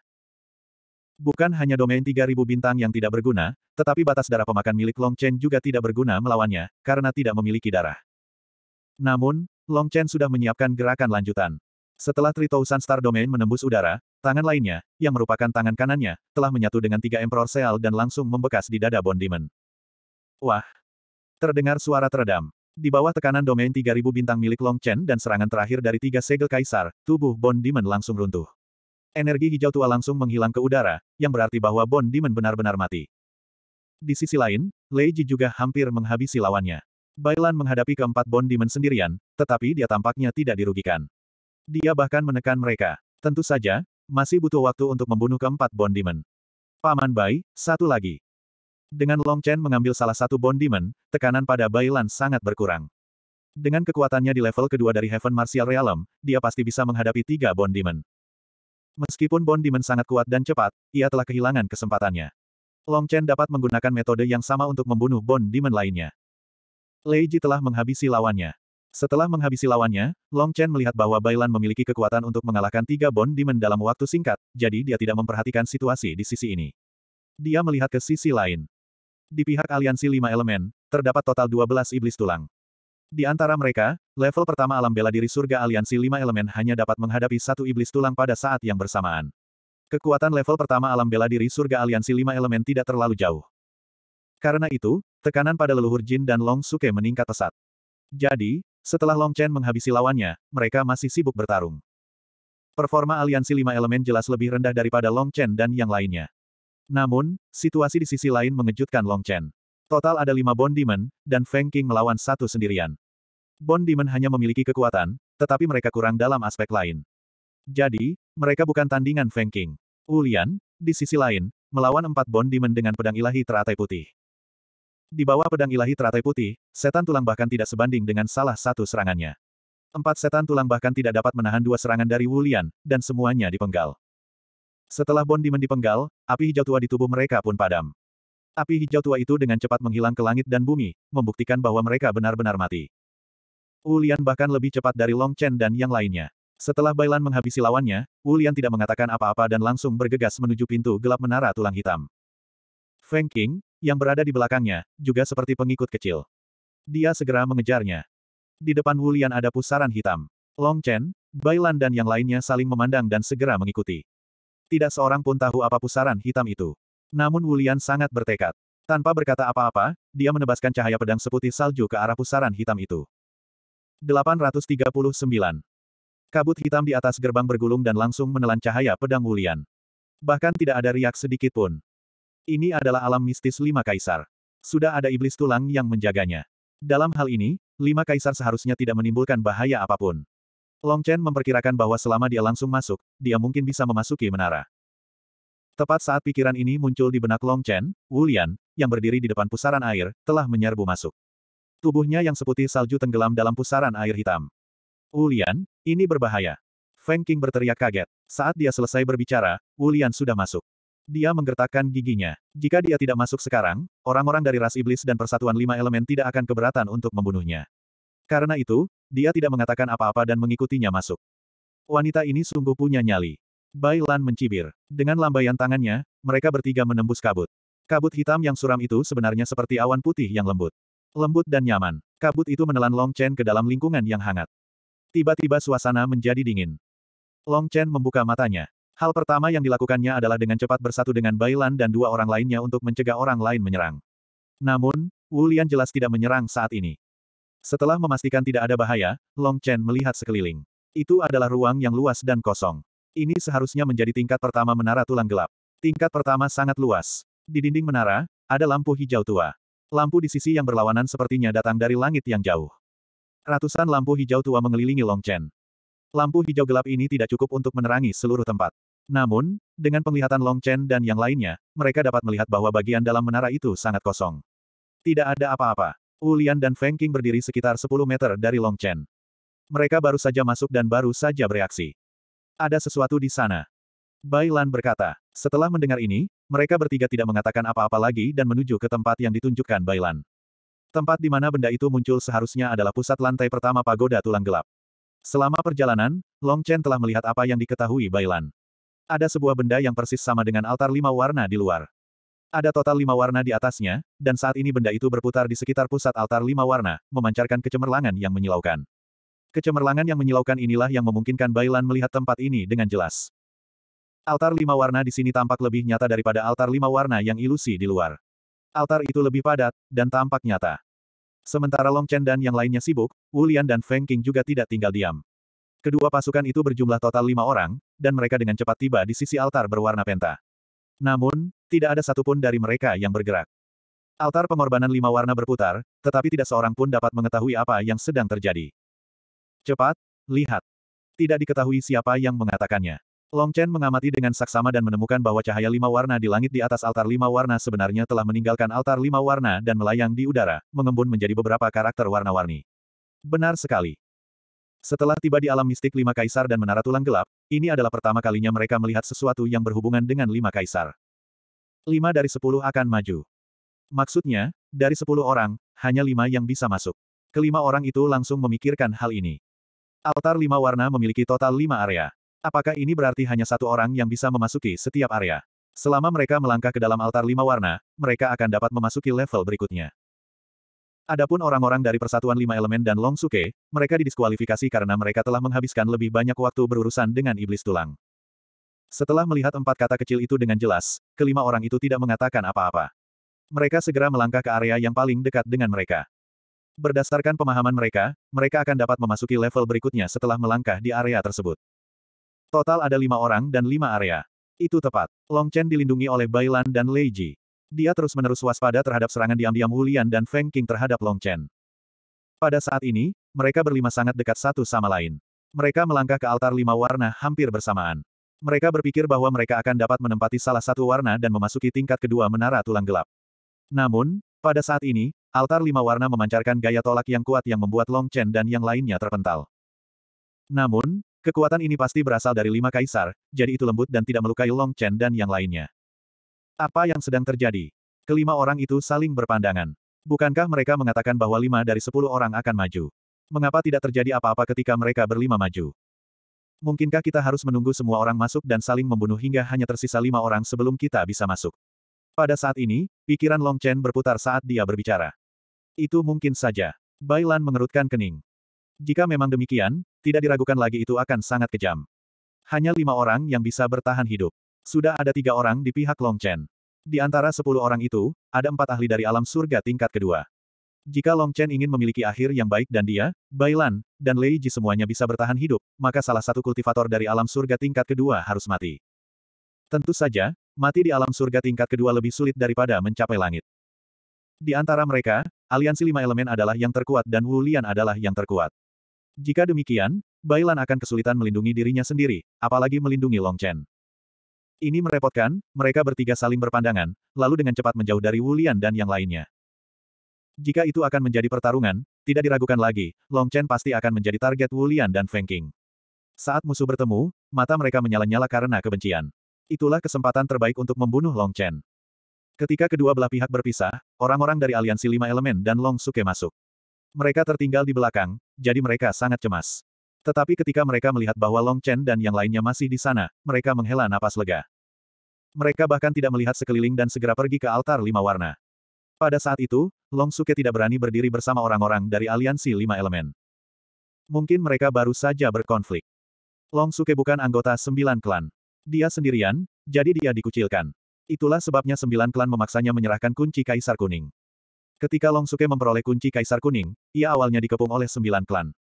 Bukan hanya domain 3000 bintang yang tidak berguna, tetapi batas darah pemakan milik Long Chen juga tidak berguna melawannya, karena tidak memiliki darah. Namun, Long Chen sudah menyiapkan gerakan lanjutan. Setelah Tritousan Star Domain menembus udara, tangan lainnya, yang merupakan tangan kanannya, telah menyatu dengan tiga Emperor Seal dan langsung membekas di dada Bond Wah! Terdengar suara teredam. Di bawah tekanan domain 3000 bintang milik Long Chen dan serangan terakhir dari tiga segel kaisar, tubuh Bond Demon langsung runtuh. Energi hijau tua langsung menghilang ke udara, yang berarti bahwa Bond Demon benar-benar mati. Di sisi lain, Lei Ji juga hampir menghabisi lawannya. Bailan menghadapi keempat Bond Demon sendirian, tetapi dia tampaknya tidak dirugikan. Dia bahkan menekan mereka. Tentu saja, masih butuh waktu untuk membunuh keempat Bond Demon. Paman Bai, satu lagi. Dengan Long Chen mengambil salah satu Bond Demon, tekanan pada Bailan sangat berkurang. Dengan kekuatannya di level kedua dari Heaven Martial Realm, dia pasti bisa menghadapi tiga Bond Demon. Meskipun Bond Demon sangat kuat dan cepat, ia telah kehilangan kesempatannya. Long Chen dapat menggunakan metode yang sama untuk membunuh Bond Demon lainnya. Lei Ji telah menghabisi lawannya. Setelah menghabisi lawannya, Long Chen melihat bahwa Bailan memiliki kekuatan untuk mengalahkan tiga Bond Demon dalam waktu singkat, jadi dia tidak memperhatikan situasi di sisi ini. Dia melihat ke sisi lain. Di pihak aliansi lima elemen, terdapat total 12 iblis tulang. Di antara mereka, level pertama alam bela diri surga aliansi lima elemen hanya dapat menghadapi satu iblis tulang pada saat yang bersamaan. Kekuatan level pertama alam bela diri surga aliansi lima elemen tidak terlalu jauh. Karena itu, tekanan pada leluhur Jin dan Long Suke meningkat pesat. Jadi, setelah Long Chen menghabisi lawannya, mereka masih sibuk bertarung. Performa aliansi lima elemen jelas lebih rendah daripada Long Chen dan yang lainnya. Namun, situasi di sisi lain mengejutkan Long Chen. Total ada lima Bond Demon, dan Feng King melawan satu sendirian. Bond Demon hanya memiliki kekuatan, tetapi mereka kurang dalam aspek lain. Jadi, mereka bukan tandingan Feng King. Ulian, di sisi lain, melawan empat Bond Demon dengan pedang ilahi teratai putih. Di bawah pedang ilahi teratai putih, setan tulang bahkan tidak sebanding dengan salah satu serangannya. Empat setan tulang bahkan tidak dapat menahan dua serangan dari Wulian, dan semuanya dipenggal. Setelah Bon Demon dipenggal, api hijau tua di tubuh mereka pun padam. Api hijau tua itu dengan cepat menghilang ke langit dan bumi, membuktikan bahwa mereka benar-benar mati. Ulian bahkan lebih cepat dari Long Chen dan yang lainnya. Setelah Bailan menghabisi lawannya, Ulian tidak mengatakan apa-apa dan langsung bergegas menuju pintu gelap menara tulang hitam. Feng King, yang berada di belakangnya, juga seperti pengikut kecil. Dia segera mengejarnya. Di depan Wulian ada pusaran hitam. Long Chen, Bailan dan yang lainnya saling memandang dan segera mengikuti. Tidak seorang pun tahu apa pusaran hitam itu. Namun Wulian sangat bertekad. Tanpa berkata apa-apa, dia menebaskan cahaya pedang seputih salju ke arah pusaran hitam itu. 839. Kabut hitam di atas gerbang bergulung dan langsung menelan cahaya pedang Wulian. Bahkan tidak ada riak sedikit pun. Ini adalah alam mistis lima kaisar. Sudah ada iblis tulang yang menjaganya. Dalam hal ini, lima kaisar seharusnya tidak menimbulkan bahaya apapun. Long Chen memperkirakan bahwa selama dia langsung masuk, dia mungkin bisa memasuki menara. Tepat saat pikiran ini muncul di benak Long Chen, Wu Lian, yang berdiri di depan pusaran air, telah menyerbu masuk. Tubuhnya yang seputih salju tenggelam dalam pusaran air hitam. Wu Lian, ini berbahaya. Feng King berteriak kaget. Saat dia selesai berbicara, Wu Lian sudah masuk. Dia menggertakkan giginya. Jika dia tidak masuk sekarang, orang-orang dari ras iblis dan persatuan lima elemen tidak akan keberatan untuk membunuhnya. Karena itu, dia tidak mengatakan apa-apa dan mengikutinya masuk. Wanita ini sungguh punya nyali. Bai Lan mencibir. Dengan lambaian tangannya, mereka bertiga menembus kabut. Kabut hitam yang suram itu sebenarnya seperti awan putih yang lembut. Lembut dan nyaman. Kabut itu menelan Long Chen ke dalam lingkungan yang hangat. Tiba-tiba suasana menjadi dingin. Long Chen membuka matanya. Hal pertama yang dilakukannya adalah dengan cepat bersatu dengan Bai Lan dan dua orang lainnya untuk mencegah orang lain menyerang. Namun, Wu Lian jelas tidak menyerang saat ini. Setelah memastikan tidak ada bahaya, Long Chen melihat sekeliling. Itu adalah ruang yang luas dan kosong. Ini seharusnya menjadi tingkat pertama menara tulang gelap. Tingkat pertama sangat luas. Di dinding menara, ada lampu hijau tua. Lampu di sisi yang berlawanan sepertinya datang dari langit yang jauh. Ratusan lampu hijau tua mengelilingi Long Chen. Lampu hijau gelap ini tidak cukup untuk menerangi seluruh tempat. Namun, dengan penglihatan Long Chen dan yang lainnya, mereka dapat melihat bahwa bagian dalam menara itu sangat kosong. Tidak ada apa-apa. Ulian dan Feng King berdiri sekitar 10 meter dari Long Chen. Mereka baru saja masuk dan baru saja bereaksi. Ada sesuatu di sana. Bai Lan berkata. Setelah mendengar ini, mereka bertiga tidak mengatakan apa-apa lagi dan menuju ke tempat yang ditunjukkan Bai Lan. Tempat di mana benda itu muncul seharusnya adalah pusat lantai pertama pagoda tulang gelap. Selama perjalanan, Long Chen telah melihat apa yang diketahui Bailan. Ada sebuah benda yang persis sama dengan altar lima warna di luar. Ada total lima warna di atasnya, dan saat ini benda itu berputar di sekitar pusat altar lima warna, memancarkan kecemerlangan yang menyilaukan. Kecemerlangan yang menyilaukan inilah yang memungkinkan Bailan melihat tempat ini dengan jelas. Altar lima warna di sini tampak lebih nyata daripada altar lima warna yang ilusi di luar. Altar itu lebih padat, dan tampak nyata. Sementara Long Chen dan yang lainnya sibuk, Wulian dan Feng Qing juga tidak tinggal diam. Kedua pasukan itu berjumlah total lima orang, dan mereka dengan cepat tiba di sisi altar berwarna penta. Namun, tidak ada satupun dari mereka yang bergerak. Altar pengorbanan lima warna berputar, tetapi tidak seorang pun dapat mengetahui apa yang sedang terjadi. Cepat, lihat. Tidak diketahui siapa yang mengatakannya. Long Chen mengamati dengan saksama dan menemukan bahwa cahaya lima warna di langit di atas altar lima warna sebenarnya telah meninggalkan altar lima warna dan melayang di udara, mengembun menjadi beberapa karakter warna-warni. Benar sekali. Setelah tiba di alam mistik lima kaisar dan menara tulang gelap, ini adalah pertama kalinya mereka melihat sesuatu yang berhubungan dengan lima kaisar. Lima dari sepuluh akan maju. Maksudnya, dari sepuluh orang, hanya lima yang bisa masuk. Kelima orang itu langsung memikirkan hal ini. Altar lima warna memiliki total lima area. Apakah ini berarti hanya satu orang yang bisa memasuki setiap area? Selama mereka melangkah ke dalam altar lima warna, mereka akan dapat memasuki level berikutnya. Adapun orang-orang dari Persatuan Lima Elemen dan Long Suke, mereka didiskualifikasi karena mereka telah menghabiskan lebih banyak waktu berurusan dengan iblis tulang. Setelah melihat empat kata kecil itu dengan jelas, kelima orang itu tidak mengatakan apa-apa. Mereka segera melangkah ke area yang paling dekat dengan mereka. Berdasarkan pemahaman mereka, mereka akan dapat memasuki level berikutnya setelah melangkah di area tersebut. Total ada lima orang dan lima area. Itu tepat. Long Chen dilindungi oleh Bailan dan Lei Ji. Dia terus-menerus waspada terhadap serangan diam-diam Wulian dan Feng King terhadap Long Chen. Pada saat ini, mereka berlima sangat dekat satu sama lain. Mereka melangkah ke altar lima warna hampir bersamaan. Mereka berpikir bahwa mereka akan dapat menempati salah satu warna dan memasuki tingkat kedua menara tulang gelap. Namun, pada saat ini, altar lima warna memancarkan gaya tolak yang kuat yang membuat Long Chen dan yang lainnya terpental. Namun, Kekuatan ini pasti berasal dari lima kaisar, jadi itu lembut dan tidak melukai Long Chen dan yang lainnya. Apa yang sedang terjadi? Kelima orang itu saling berpandangan. Bukankah mereka mengatakan bahwa lima dari sepuluh orang akan maju? Mengapa tidak terjadi apa-apa ketika mereka berlima maju? Mungkinkah kita harus menunggu semua orang masuk dan saling membunuh hingga hanya tersisa lima orang sebelum kita bisa masuk? Pada saat ini, pikiran Long Chen berputar saat dia berbicara. Itu mungkin saja. Bailan mengerutkan kening. Jika memang demikian, tidak diragukan lagi itu akan sangat kejam. Hanya lima orang yang bisa bertahan hidup. Sudah ada tiga orang di pihak Long Chen. Di antara sepuluh orang itu, ada empat ahli dari alam surga tingkat kedua. Jika Long Chen ingin memiliki akhir yang baik dan dia, Bailan, dan Lei Ji semuanya bisa bertahan hidup, maka salah satu kultivator dari alam surga tingkat kedua harus mati. Tentu saja, mati di alam surga tingkat kedua lebih sulit daripada mencapai langit. Di antara mereka, aliansi lima elemen adalah yang terkuat dan Wu Lian adalah yang terkuat. Jika demikian, Bailan akan kesulitan melindungi dirinya sendiri, apalagi melindungi Long Chen. Ini merepotkan, mereka bertiga saling berpandangan, lalu dengan cepat menjauh dari Wulian dan yang lainnya. Jika itu akan menjadi pertarungan, tidak diragukan lagi, Long Chen pasti akan menjadi target Wulian dan Feng King. Saat musuh bertemu, mata mereka menyala-nyala karena kebencian. Itulah kesempatan terbaik untuk membunuh Long Chen. Ketika kedua belah pihak berpisah, orang-orang dari aliansi lima elemen dan Long Suke masuk. Mereka tertinggal di belakang, jadi mereka sangat cemas. Tetapi ketika mereka melihat bahwa Long Chen dan yang lainnya masih di sana, mereka menghela napas lega. Mereka bahkan tidak melihat sekeliling dan segera pergi ke altar lima warna. Pada saat itu, Long Suke tidak berani berdiri bersama orang-orang dari aliansi lima elemen. Mungkin mereka baru saja berkonflik. Long Suke bukan anggota sembilan klan. Dia sendirian, jadi dia dikucilkan. Itulah sebabnya sembilan klan memaksanya menyerahkan kunci Kaisar Kuning. Ketika Long Suke memperoleh kunci Kaisar Kuning, ia awalnya dikepung oleh sembilan klan.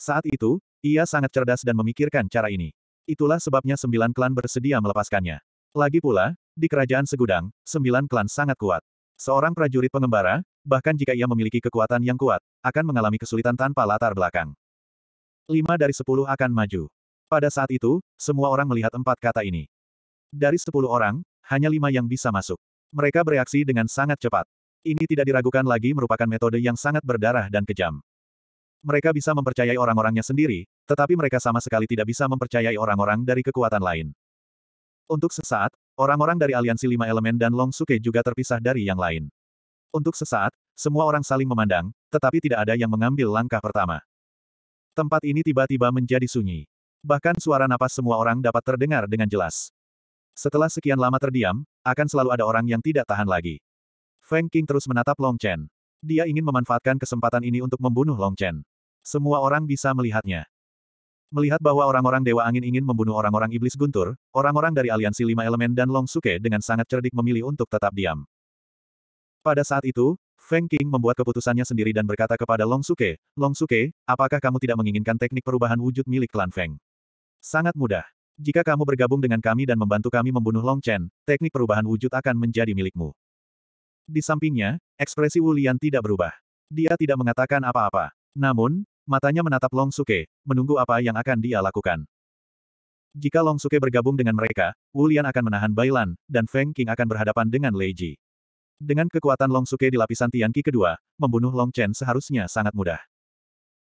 Saat itu, ia sangat cerdas dan memikirkan cara ini. Itulah sebabnya sembilan klan bersedia melepaskannya. Lagi pula, di kerajaan segudang, sembilan klan sangat kuat. Seorang prajurit pengembara, bahkan jika ia memiliki kekuatan yang kuat, akan mengalami kesulitan tanpa latar belakang. Lima dari sepuluh akan maju. Pada saat itu, semua orang melihat empat kata ini. Dari sepuluh orang, hanya lima yang bisa masuk. Mereka bereaksi dengan sangat cepat. Ini tidak diragukan lagi merupakan metode yang sangat berdarah dan kejam. Mereka bisa mempercayai orang-orangnya sendiri, tetapi mereka sama sekali tidak bisa mempercayai orang-orang dari kekuatan lain. Untuk sesaat, orang-orang dari aliansi lima elemen dan Long Suke juga terpisah dari yang lain. Untuk sesaat, semua orang saling memandang, tetapi tidak ada yang mengambil langkah pertama. Tempat ini tiba-tiba menjadi sunyi. Bahkan suara napas semua orang dapat terdengar dengan jelas. Setelah sekian lama terdiam, akan selalu ada orang yang tidak tahan lagi. Feng King terus menatap Long Chen. Dia ingin memanfaatkan kesempatan ini untuk membunuh Long Chen. Semua orang bisa melihatnya. Melihat bahwa orang-orang Dewa Angin ingin membunuh orang-orang Iblis Guntur, orang-orang dari Aliansi Lima Elemen dan Long Suke dengan sangat cerdik memilih untuk tetap diam. Pada saat itu, Feng King membuat keputusannya sendiri dan berkata kepada Long Suke, Long Suke, apakah kamu tidak menginginkan teknik perubahan wujud milik klan Feng? Sangat mudah. Jika kamu bergabung dengan kami dan membantu kami membunuh Long Chen, teknik perubahan wujud akan menjadi milikmu. Di sampingnya, ekspresi Wu Lian tidak berubah. Dia tidak mengatakan apa-apa. Namun, matanya menatap Long Suke, menunggu apa yang akan dia lakukan. Jika Long Suke bergabung dengan mereka, Wulian akan menahan Bailan, dan Feng King akan berhadapan dengan Lei Ji. Dengan kekuatan Long Suke di lapisan Tianqi kedua, membunuh Long Chen seharusnya sangat mudah.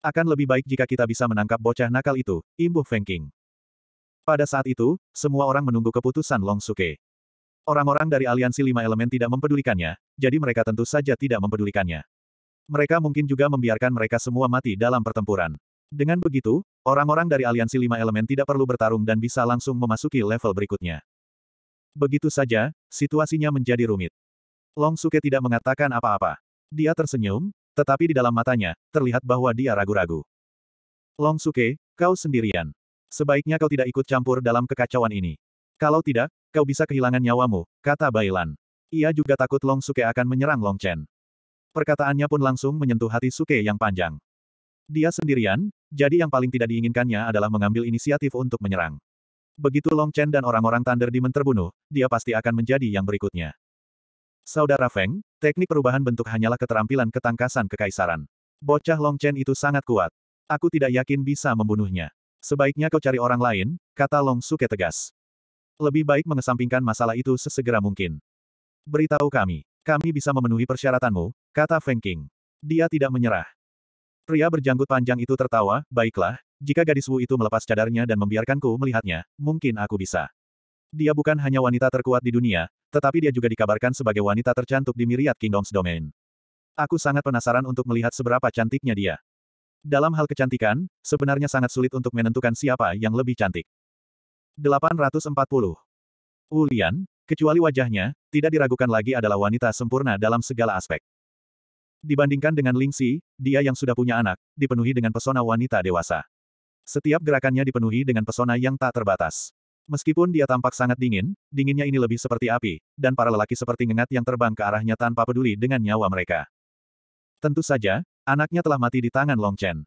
Akan lebih baik jika kita bisa menangkap bocah nakal itu, imbuh Feng King. Pada saat itu, semua orang menunggu keputusan Long Suke. Orang-orang dari aliansi lima elemen tidak mempedulikannya, jadi mereka tentu saja tidak mempedulikannya. Mereka mungkin juga membiarkan mereka semua mati dalam pertempuran. Dengan begitu, orang-orang dari aliansi lima elemen tidak perlu bertarung dan bisa langsung memasuki level berikutnya. Begitu saja, situasinya menjadi rumit. Long Suke tidak mengatakan apa-apa. Dia tersenyum, tetapi di dalam matanya, terlihat bahwa dia ragu-ragu. Long Suke, kau sendirian. Sebaiknya kau tidak ikut campur dalam kekacauan ini. Kalau tidak, kau bisa kehilangan nyawamu, kata Bailan. Ia juga takut Long Suke akan menyerang Long Chen. Perkataannya pun langsung menyentuh hati Suke yang panjang. Dia sendirian, jadi yang paling tidak diinginkannya adalah mengambil inisiatif untuk menyerang. Begitu Long Chen dan orang-orang Thunder Demon terbunuh, dia pasti akan menjadi yang berikutnya. Saudara Feng, teknik perubahan bentuk hanyalah keterampilan ketangkasan kekaisaran. Bocah Long Chen itu sangat kuat. Aku tidak yakin bisa membunuhnya. Sebaiknya kau cari orang lain, kata Long Suke tegas. Lebih baik mengesampingkan masalah itu sesegera mungkin. Beritahu kami, kami bisa memenuhi persyaratanmu, Kata Feng King. Dia tidak menyerah. Pria berjanggut panjang itu tertawa, baiklah, jika gadis Wu itu melepas cadarnya dan membiarkanku melihatnya, mungkin aku bisa. Dia bukan hanya wanita terkuat di dunia, tetapi dia juga dikabarkan sebagai wanita tercantik di Myriad Kingdoms Domain. Aku sangat penasaran untuk melihat seberapa cantiknya dia. Dalam hal kecantikan, sebenarnya sangat sulit untuk menentukan siapa yang lebih cantik. 840. Wu Lian, kecuali wajahnya, tidak diragukan lagi adalah wanita sempurna dalam segala aspek. Dibandingkan dengan Ling Xi, dia yang sudah punya anak, dipenuhi dengan pesona wanita dewasa. Setiap gerakannya dipenuhi dengan pesona yang tak terbatas. Meskipun dia tampak sangat dingin, dinginnya ini lebih seperti api, dan para lelaki seperti ngengat yang terbang ke arahnya tanpa peduli dengan nyawa mereka. Tentu saja, anaknya telah mati di tangan Long Chen.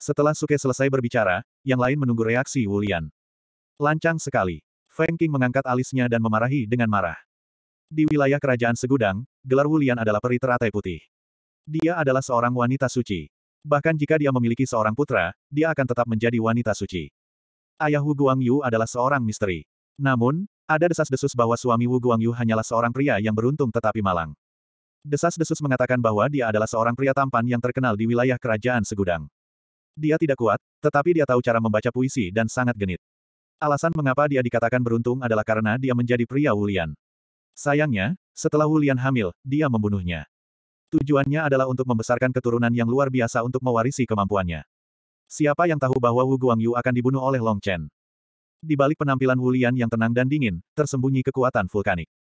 Setelah Suke selesai berbicara, yang lain menunggu reaksi Wulian. Lancang sekali. Feng King mengangkat alisnya dan memarahi dengan marah. Di wilayah kerajaan Segudang, gelar Wulian adalah peri teratai putih. Dia adalah seorang wanita suci. Bahkan jika dia memiliki seorang putra, dia akan tetap menjadi wanita suci. Ayah Wu Guangyu adalah seorang misteri. Namun, ada desas-desus bahwa suami Wu Guangyu hanyalah seorang pria yang beruntung tetapi malang. Desas-desus mengatakan bahwa dia adalah seorang pria tampan yang terkenal di wilayah kerajaan segudang. Dia tidak kuat, tetapi dia tahu cara membaca puisi dan sangat genit. Alasan mengapa dia dikatakan beruntung adalah karena dia menjadi pria Wulian. Sayangnya, setelah Wulian hamil, dia membunuhnya. Tujuannya adalah untuk membesarkan keturunan yang luar biasa untuk mewarisi kemampuannya. Siapa yang tahu bahwa Wu Guangyu akan dibunuh oleh Long Chen? Di balik penampilan Wulian yang tenang dan dingin, tersembunyi kekuatan vulkanik.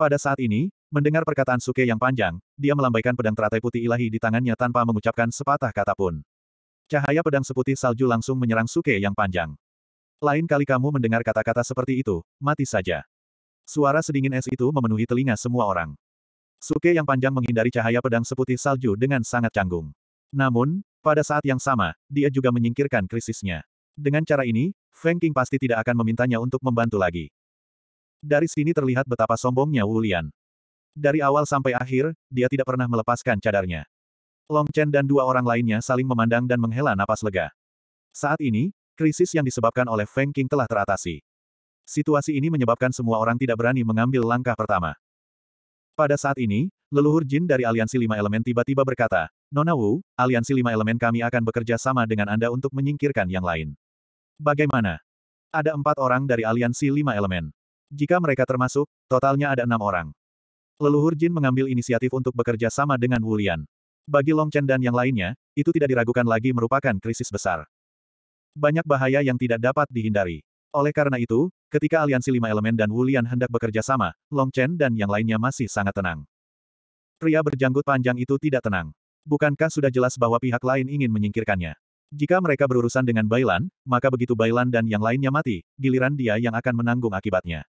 Pada saat ini, mendengar perkataan Suke yang panjang, dia melambaikan pedang teratai putih ilahi di tangannya tanpa mengucapkan sepatah kata pun. Cahaya pedang seputih salju langsung menyerang Suke yang panjang. Lain kali kamu mendengar kata-kata seperti itu, mati saja. Suara sedingin es itu memenuhi telinga semua orang. Suke yang panjang menghindari cahaya pedang seputih salju dengan sangat canggung. Namun, pada saat yang sama, dia juga menyingkirkan krisisnya. Dengan cara ini, Feng King pasti tidak akan memintanya untuk membantu lagi. Dari sini terlihat betapa sombongnya Wu Lian. Dari awal sampai akhir, dia tidak pernah melepaskan cadarnya. Long Chen dan dua orang lainnya saling memandang dan menghela napas lega. Saat ini, krisis yang disebabkan oleh Feng King telah teratasi. Situasi ini menyebabkan semua orang tidak berani mengambil langkah pertama. Pada saat ini, leluhur jin dari Aliansi Lima Elemen tiba-tiba berkata, Nona Wu, Aliansi Lima Elemen kami akan bekerja sama dengan Anda untuk menyingkirkan yang lain. Bagaimana? Ada empat orang dari Aliansi Lima Elemen. Jika mereka termasuk, totalnya ada enam orang. Leluhur Jin mengambil inisiatif untuk bekerja sama dengan Wu Lian. Bagi Long Chen dan yang lainnya, itu tidak diragukan lagi merupakan krisis besar. Banyak bahaya yang tidak dapat dihindari. Oleh karena itu, ketika aliansi lima elemen dan Wulian hendak bekerja sama, Long Chen dan yang lainnya masih sangat tenang. Pria berjanggut panjang itu tidak tenang. Bukankah sudah jelas bahwa pihak lain ingin menyingkirkannya? Jika mereka berurusan dengan Bailan, maka begitu Bailan dan yang lainnya mati, giliran dia yang akan menanggung akibatnya.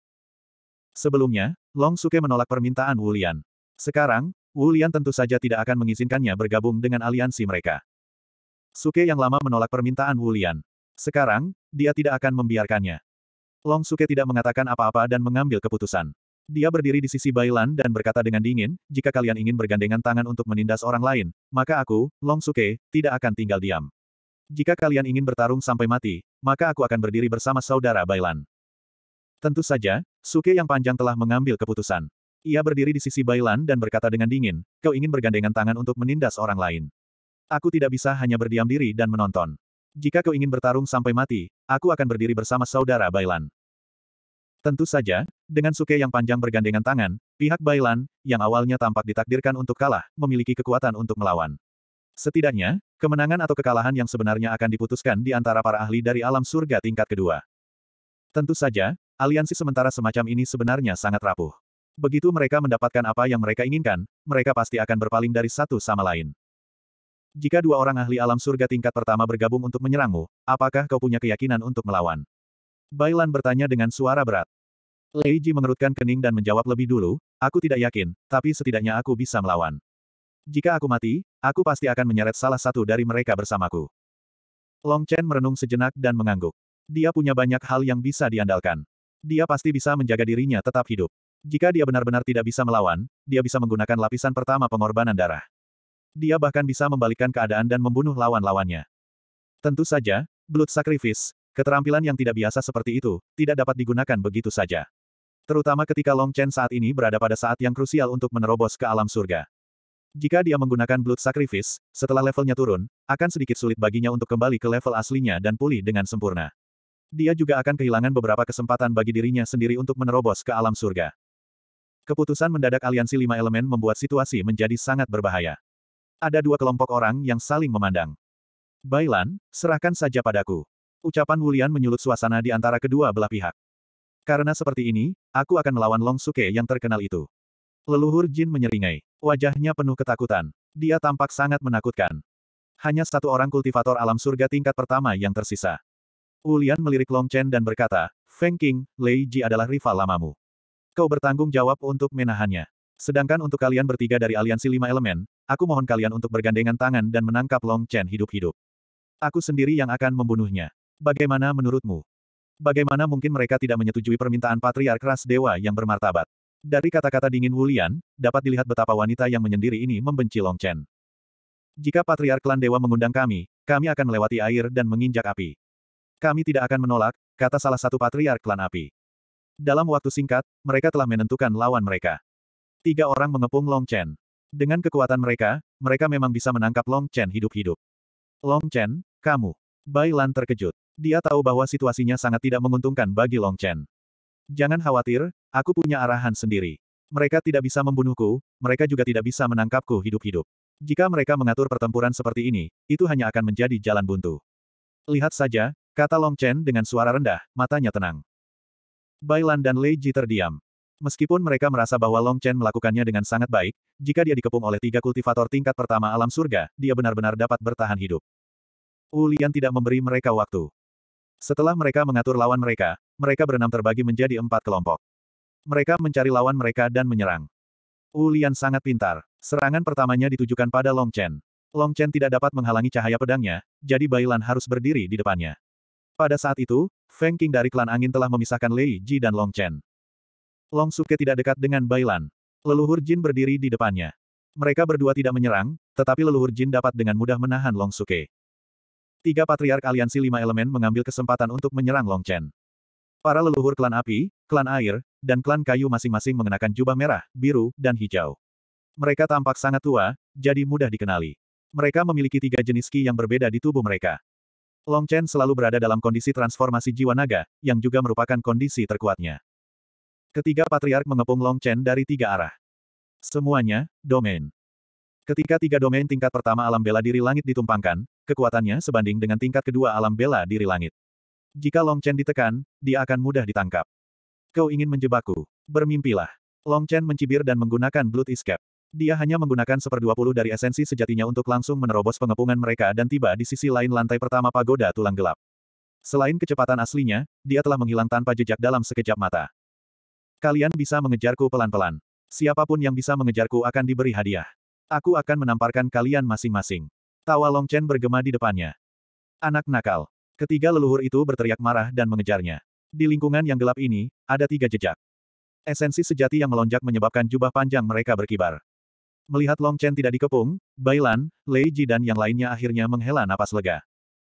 Sebelumnya, Long Suke menolak permintaan Wulian. Sekarang, Wulian tentu saja tidak akan mengizinkannya bergabung dengan aliansi mereka. Suke yang lama menolak permintaan Wulian. Sekarang, dia tidak akan membiarkannya. Long Suke tidak mengatakan apa-apa dan mengambil keputusan. Dia berdiri di sisi Bailan dan berkata dengan dingin, jika kalian ingin bergandengan tangan untuk menindas orang lain, maka aku, Long Suke, tidak akan tinggal diam. Jika kalian ingin bertarung sampai mati, maka aku akan berdiri bersama saudara Bailan. Tentu saja, Suke yang panjang telah mengambil keputusan. Ia berdiri di sisi Bailan dan berkata dengan dingin, kau ingin bergandengan tangan untuk menindas orang lain. Aku tidak bisa hanya berdiam diri dan menonton. Jika kau ingin bertarung sampai mati, aku akan berdiri bersama saudara Bailan. Tentu saja, dengan suke yang panjang bergandengan tangan, pihak Bailan, yang awalnya tampak ditakdirkan untuk kalah, memiliki kekuatan untuk melawan. Setidaknya, kemenangan atau kekalahan yang sebenarnya akan diputuskan di antara para ahli dari alam surga tingkat kedua. Tentu saja, aliansi sementara semacam ini sebenarnya sangat rapuh. Begitu mereka mendapatkan apa yang mereka inginkan, mereka pasti akan berpaling dari satu sama lain. Jika dua orang ahli alam surga tingkat pertama bergabung untuk menyerangmu, apakah kau punya keyakinan untuk melawan? Bailan bertanya dengan suara berat. Lei Ji mengerutkan kening dan menjawab lebih dulu, aku tidak yakin, tapi setidaknya aku bisa melawan. Jika aku mati, aku pasti akan menyeret salah satu dari mereka bersamaku. Long Chen merenung sejenak dan mengangguk. Dia punya banyak hal yang bisa diandalkan. Dia pasti bisa menjaga dirinya tetap hidup. Jika dia benar-benar tidak bisa melawan, dia bisa menggunakan lapisan pertama pengorbanan darah. Dia bahkan bisa membalikkan keadaan dan membunuh lawan-lawannya. Tentu saja, Blood Sacrifice, keterampilan yang tidak biasa seperti itu, tidak dapat digunakan begitu saja. Terutama ketika Long Chen saat ini berada pada saat yang krusial untuk menerobos ke alam surga. Jika dia menggunakan Blood Sacrifice, setelah levelnya turun, akan sedikit sulit baginya untuk kembali ke level aslinya dan pulih dengan sempurna. Dia juga akan kehilangan beberapa kesempatan bagi dirinya sendiri untuk menerobos ke alam surga. Keputusan mendadak aliansi lima elemen membuat situasi menjadi sangat berbahaya. Ada dua kelompok orang yang saling memandang. Bailan, serahkan saja padaku. Ucapan Wulian menyulut suasana di antara kedua belah pihak. Karena seperti ini, aku akan melawan Long Suke yang terkenal itu. Leluhur Jin menyeringai. Wajahnya penuh ketakutan. Dia tampak sangat menakutkan. Hanya satu orang kultivator alam surga tingkat pertama yang tersisa. Wulian melirik Long Chen dan berkata, Feng King, Lei Ji adalah rival lamamu. Kau bertanggung jawab untuk menahannya. Sedangkan untuk kalian bertiga dari aliansi lima elemen, aku mohon kalian untuk bergandengan tangan dan menangkap Long Chen hidup-hidup. Aku sendiri yang akan membunuhnya. Bagaimana menurutmu? Bagaimana mungkin mereka tidak menyetujui permintaan patriark ras dewa yang bermartabat? Dari kata-kata dingin Wulian, dapat dilihat betapa wanita yang menyendiri ini membenci Long Chen. Jika patriark klan dewa mengundang kami, kami akan melewati air dan menginjak api. Kami tidak akan menolak, kata salah satu patriark klan api. Dalam waktu singkat, mereka telah menentukan lawan mereka. Tiga orang mengepung Long Chen. Dengan kekuatan mereka, mereka memang bisa menangkap Long Chen hidup-hidup. Long Chen, kamu. Bai Lan terkejut. Dia tahu bahwa situasinya sangat tidak menguntungkan bagi Long Chen. Jangan khawatir, aku punya arahan sendiri. Mereka tidak bisa membunuhku, mereka juga tidak bisa menangkapku hidup-hidup. Jika mereka mengatur pertempuran seperti ini, itu hanya akan menjadi jalan buntu. Lihat saja, kata Long Chen dengan suara rendah, matanya tenang. Bailan dan Lei Ji terdiam. Meskipun mereka merasa bahwa Long Chen melakukannya dengan sangat baik, jika dia dikepung oleh tiga kultivator tingkat pertama alam surga, dia benar-benar dapat bertahan hidup. Wu Lian tidak memberi mereka waktu. Setelah mereka mengatur lawan mereka, mereka berenam terbagi menjadi empat kelompok. Mereka mencari lawan mereka dan menyerang. Wu Lian sangat pintar. Serangan pertamanya ditujukan pada Long Chen. Long Chen tidak dapat menghalangi cahaya pedangnya, jadi Bailan harus berdiri di depannya. Pada saat itu, Feng King dari klan angin telah memisahkan Lei Ji dan Long Chen. Long Suke tidak dekat dengan Bailan. Leluhur Jin berdiri di depannya. Mereka berdua tidak menyerang, tetapi leluhur Jin dapat dengan mudah menahan Long Suke. Tiga patriark aliansi lima elemen mengambil kesempatan untuk menyerang Long Chen. Para leluhur klan api, klan air, dan klan kayu masing-masing mengenakan jubah merah, biru, dan hijau. Mereka tampak sangat tua, jadi mudah dikenali. Mereka memiliki tiga jenis ki yang berbeda di tubuh mereka. Long Chen selalu berada dalam kondisi transformasi jiwa naga, yang juga merupakan kondisi terkuatnya. Ketiga patriark mengepung Long Chen dari tiga arah. Semuanya, domain. Ketika tiga domain tingkat pertama alam bela diri langit ditumpangkan, kekuatannya sebanding dengan tingkat kedua alam bela diri langit. Jika Long Chen ditekan, dia akan mudah ditangkap. Kau ingin menjebakku. Bermimpilah. Long Chen mencibir dan menggunakan Blood Escape. Dia hanya menggunakan seperdua puluh dari esensi sejatinya untuk langsung menerobos pengepungan mereka dan tiba di sisi lain lantai pertama pagoda tulang gelap. Selain kecepatan aslinya, dia telah menghilang tanpa jejak dalam sekejap mata. Kalian bisa mengejarku pelan-pelan. Siapapun yang bisa mengejarku akan diberi hadiah. Aku akan menamparkan kalian masing-masing. Tawa Long Chen bergema di depannya. Anak nakal. Ketiga leluhur itu berteriak marah dan mengejarnya. Di lingkungan yang gelap ini, ada tiga jejak. Esensi sejati yang melonjak menyebabkan jubah panjang mereka berkibar. Melihat Long Chen tidak dikepung, Bailan, Lei Ji dan yang lainnya akhirnya menghela napas lega.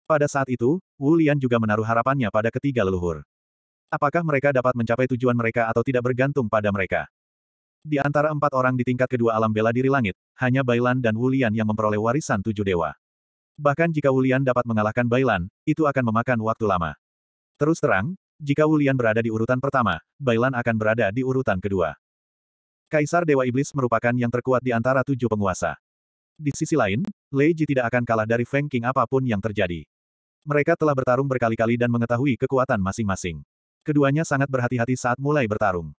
Pada saat itu, Wu Lian juga menaruh harapannya pada ketiga leluhur. Apakah mereka dapat mencapai tujuan mereka atau tidak bergantung pada mereka? Di antara empat orang di tingkat kedua alam bela diri langit, hanya Bailan dan Wulian yang memperoleh warisan tujuh dewa. Bahkan jika Wulian dapat mengalahkan Bailan, itu akan memakan waktu lama. Terus terang, jika Wulian berada di urutan pertama, Bailan akan berada di urutan kedua. Kaisar Dewa Iblis merupakan yang terkuat di antara tujuh penguasa. Di sisi lain, Lei Ji tidak akan kalah dari Feng King apapun yang terjadi. Mereka telah bertarung berkali-kali dan mengetahui kekuatan masing-masing. Keduanya sangat berhati-hati saat mulai bertarung.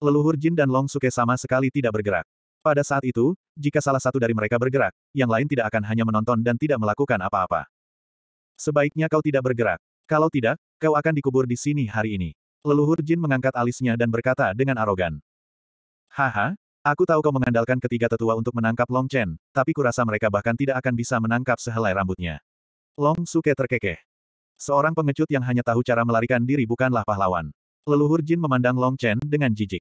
Leluhur Jin dan Long Suke sama sekali tidak bergerak. Pada saat itu, jika salah satu dari mereka bergerak, yang lain tidak akan hanya menonton dan tidak melakukan apa-apa. Sebaiknya kau tidak bergerak. Kalau tidak, kau akan dikubur di sini hari ini. Leluhur Jin mengangkat alisnya dan berkata dengan arogan. Haha, Aku tahu kau mengandalkan ketiga tetua untuk menangkap Long Chen, tapi kurasa mereka bahkan tidak akan bisa menangkap sehelai rambutnya. Long Suke terkekeh. Seorang pengecut yang hanya tahu cara melarikan diri bukanlah pahlawan. Leluhur Jin memandang Long Chen dengan jijik.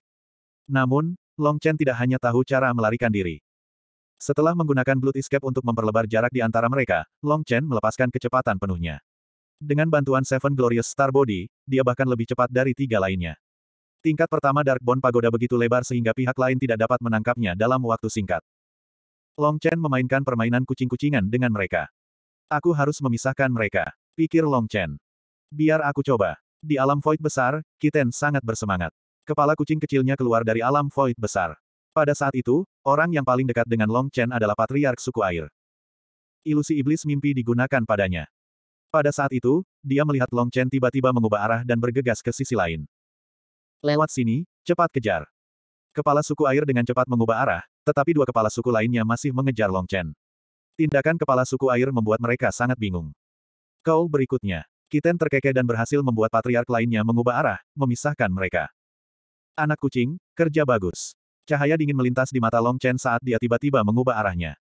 Namun, Long Chen tidak hanya tahu cara melarikan diri. Setelah menggunakan Blood Escape untuk memperlebar jarak di antara mereka, Long Chen melepaskan kecepatan penuhnya. Dengan bantuan Seven Glorious Star Body, dia bahkan lebih cepat dari tiga lainnya. Tingkat pertama Dark Bone Pagoda begitu lebar sehingga pihak lain tidak dapat menangkapnya dalam waktu singkat. Long Chen memainkan permainan kucing-kucingan dengan mereka. Aku harus memisahkan mereka. Pikir Long Chen. Biar aku coba. Di alam void besar, Kiten sangat bersemangat. Kepala kucing kecilnya keluar dari alam void besar. Pada saat itu, orang yang paling dekat dengan Long Chen adalah patriark suku air. Ilusi iblis mimpi digunakan padanya. Pada saat itu, dia melihat Long Chen tiba-tiba mengubah arah dan bergegas ke sisi lain. Lewat sini, cepat kejar. Kepala suku air dengan cepat mengubah arah, tetapi dua kepala suku lainnya masih mengejar Long Chen. Tindakan kepala suku air membuat mereka sangat bingung. Kau berikutnya. Kiten terkekeh dan berhasil membuat patriark lainnya mengubah arah, memisahkan mereka. Anak kucing, kerja bagus. Cahaya dingin melintas di mata Long Chen saat dia tiba-tiba mengubah arahnya.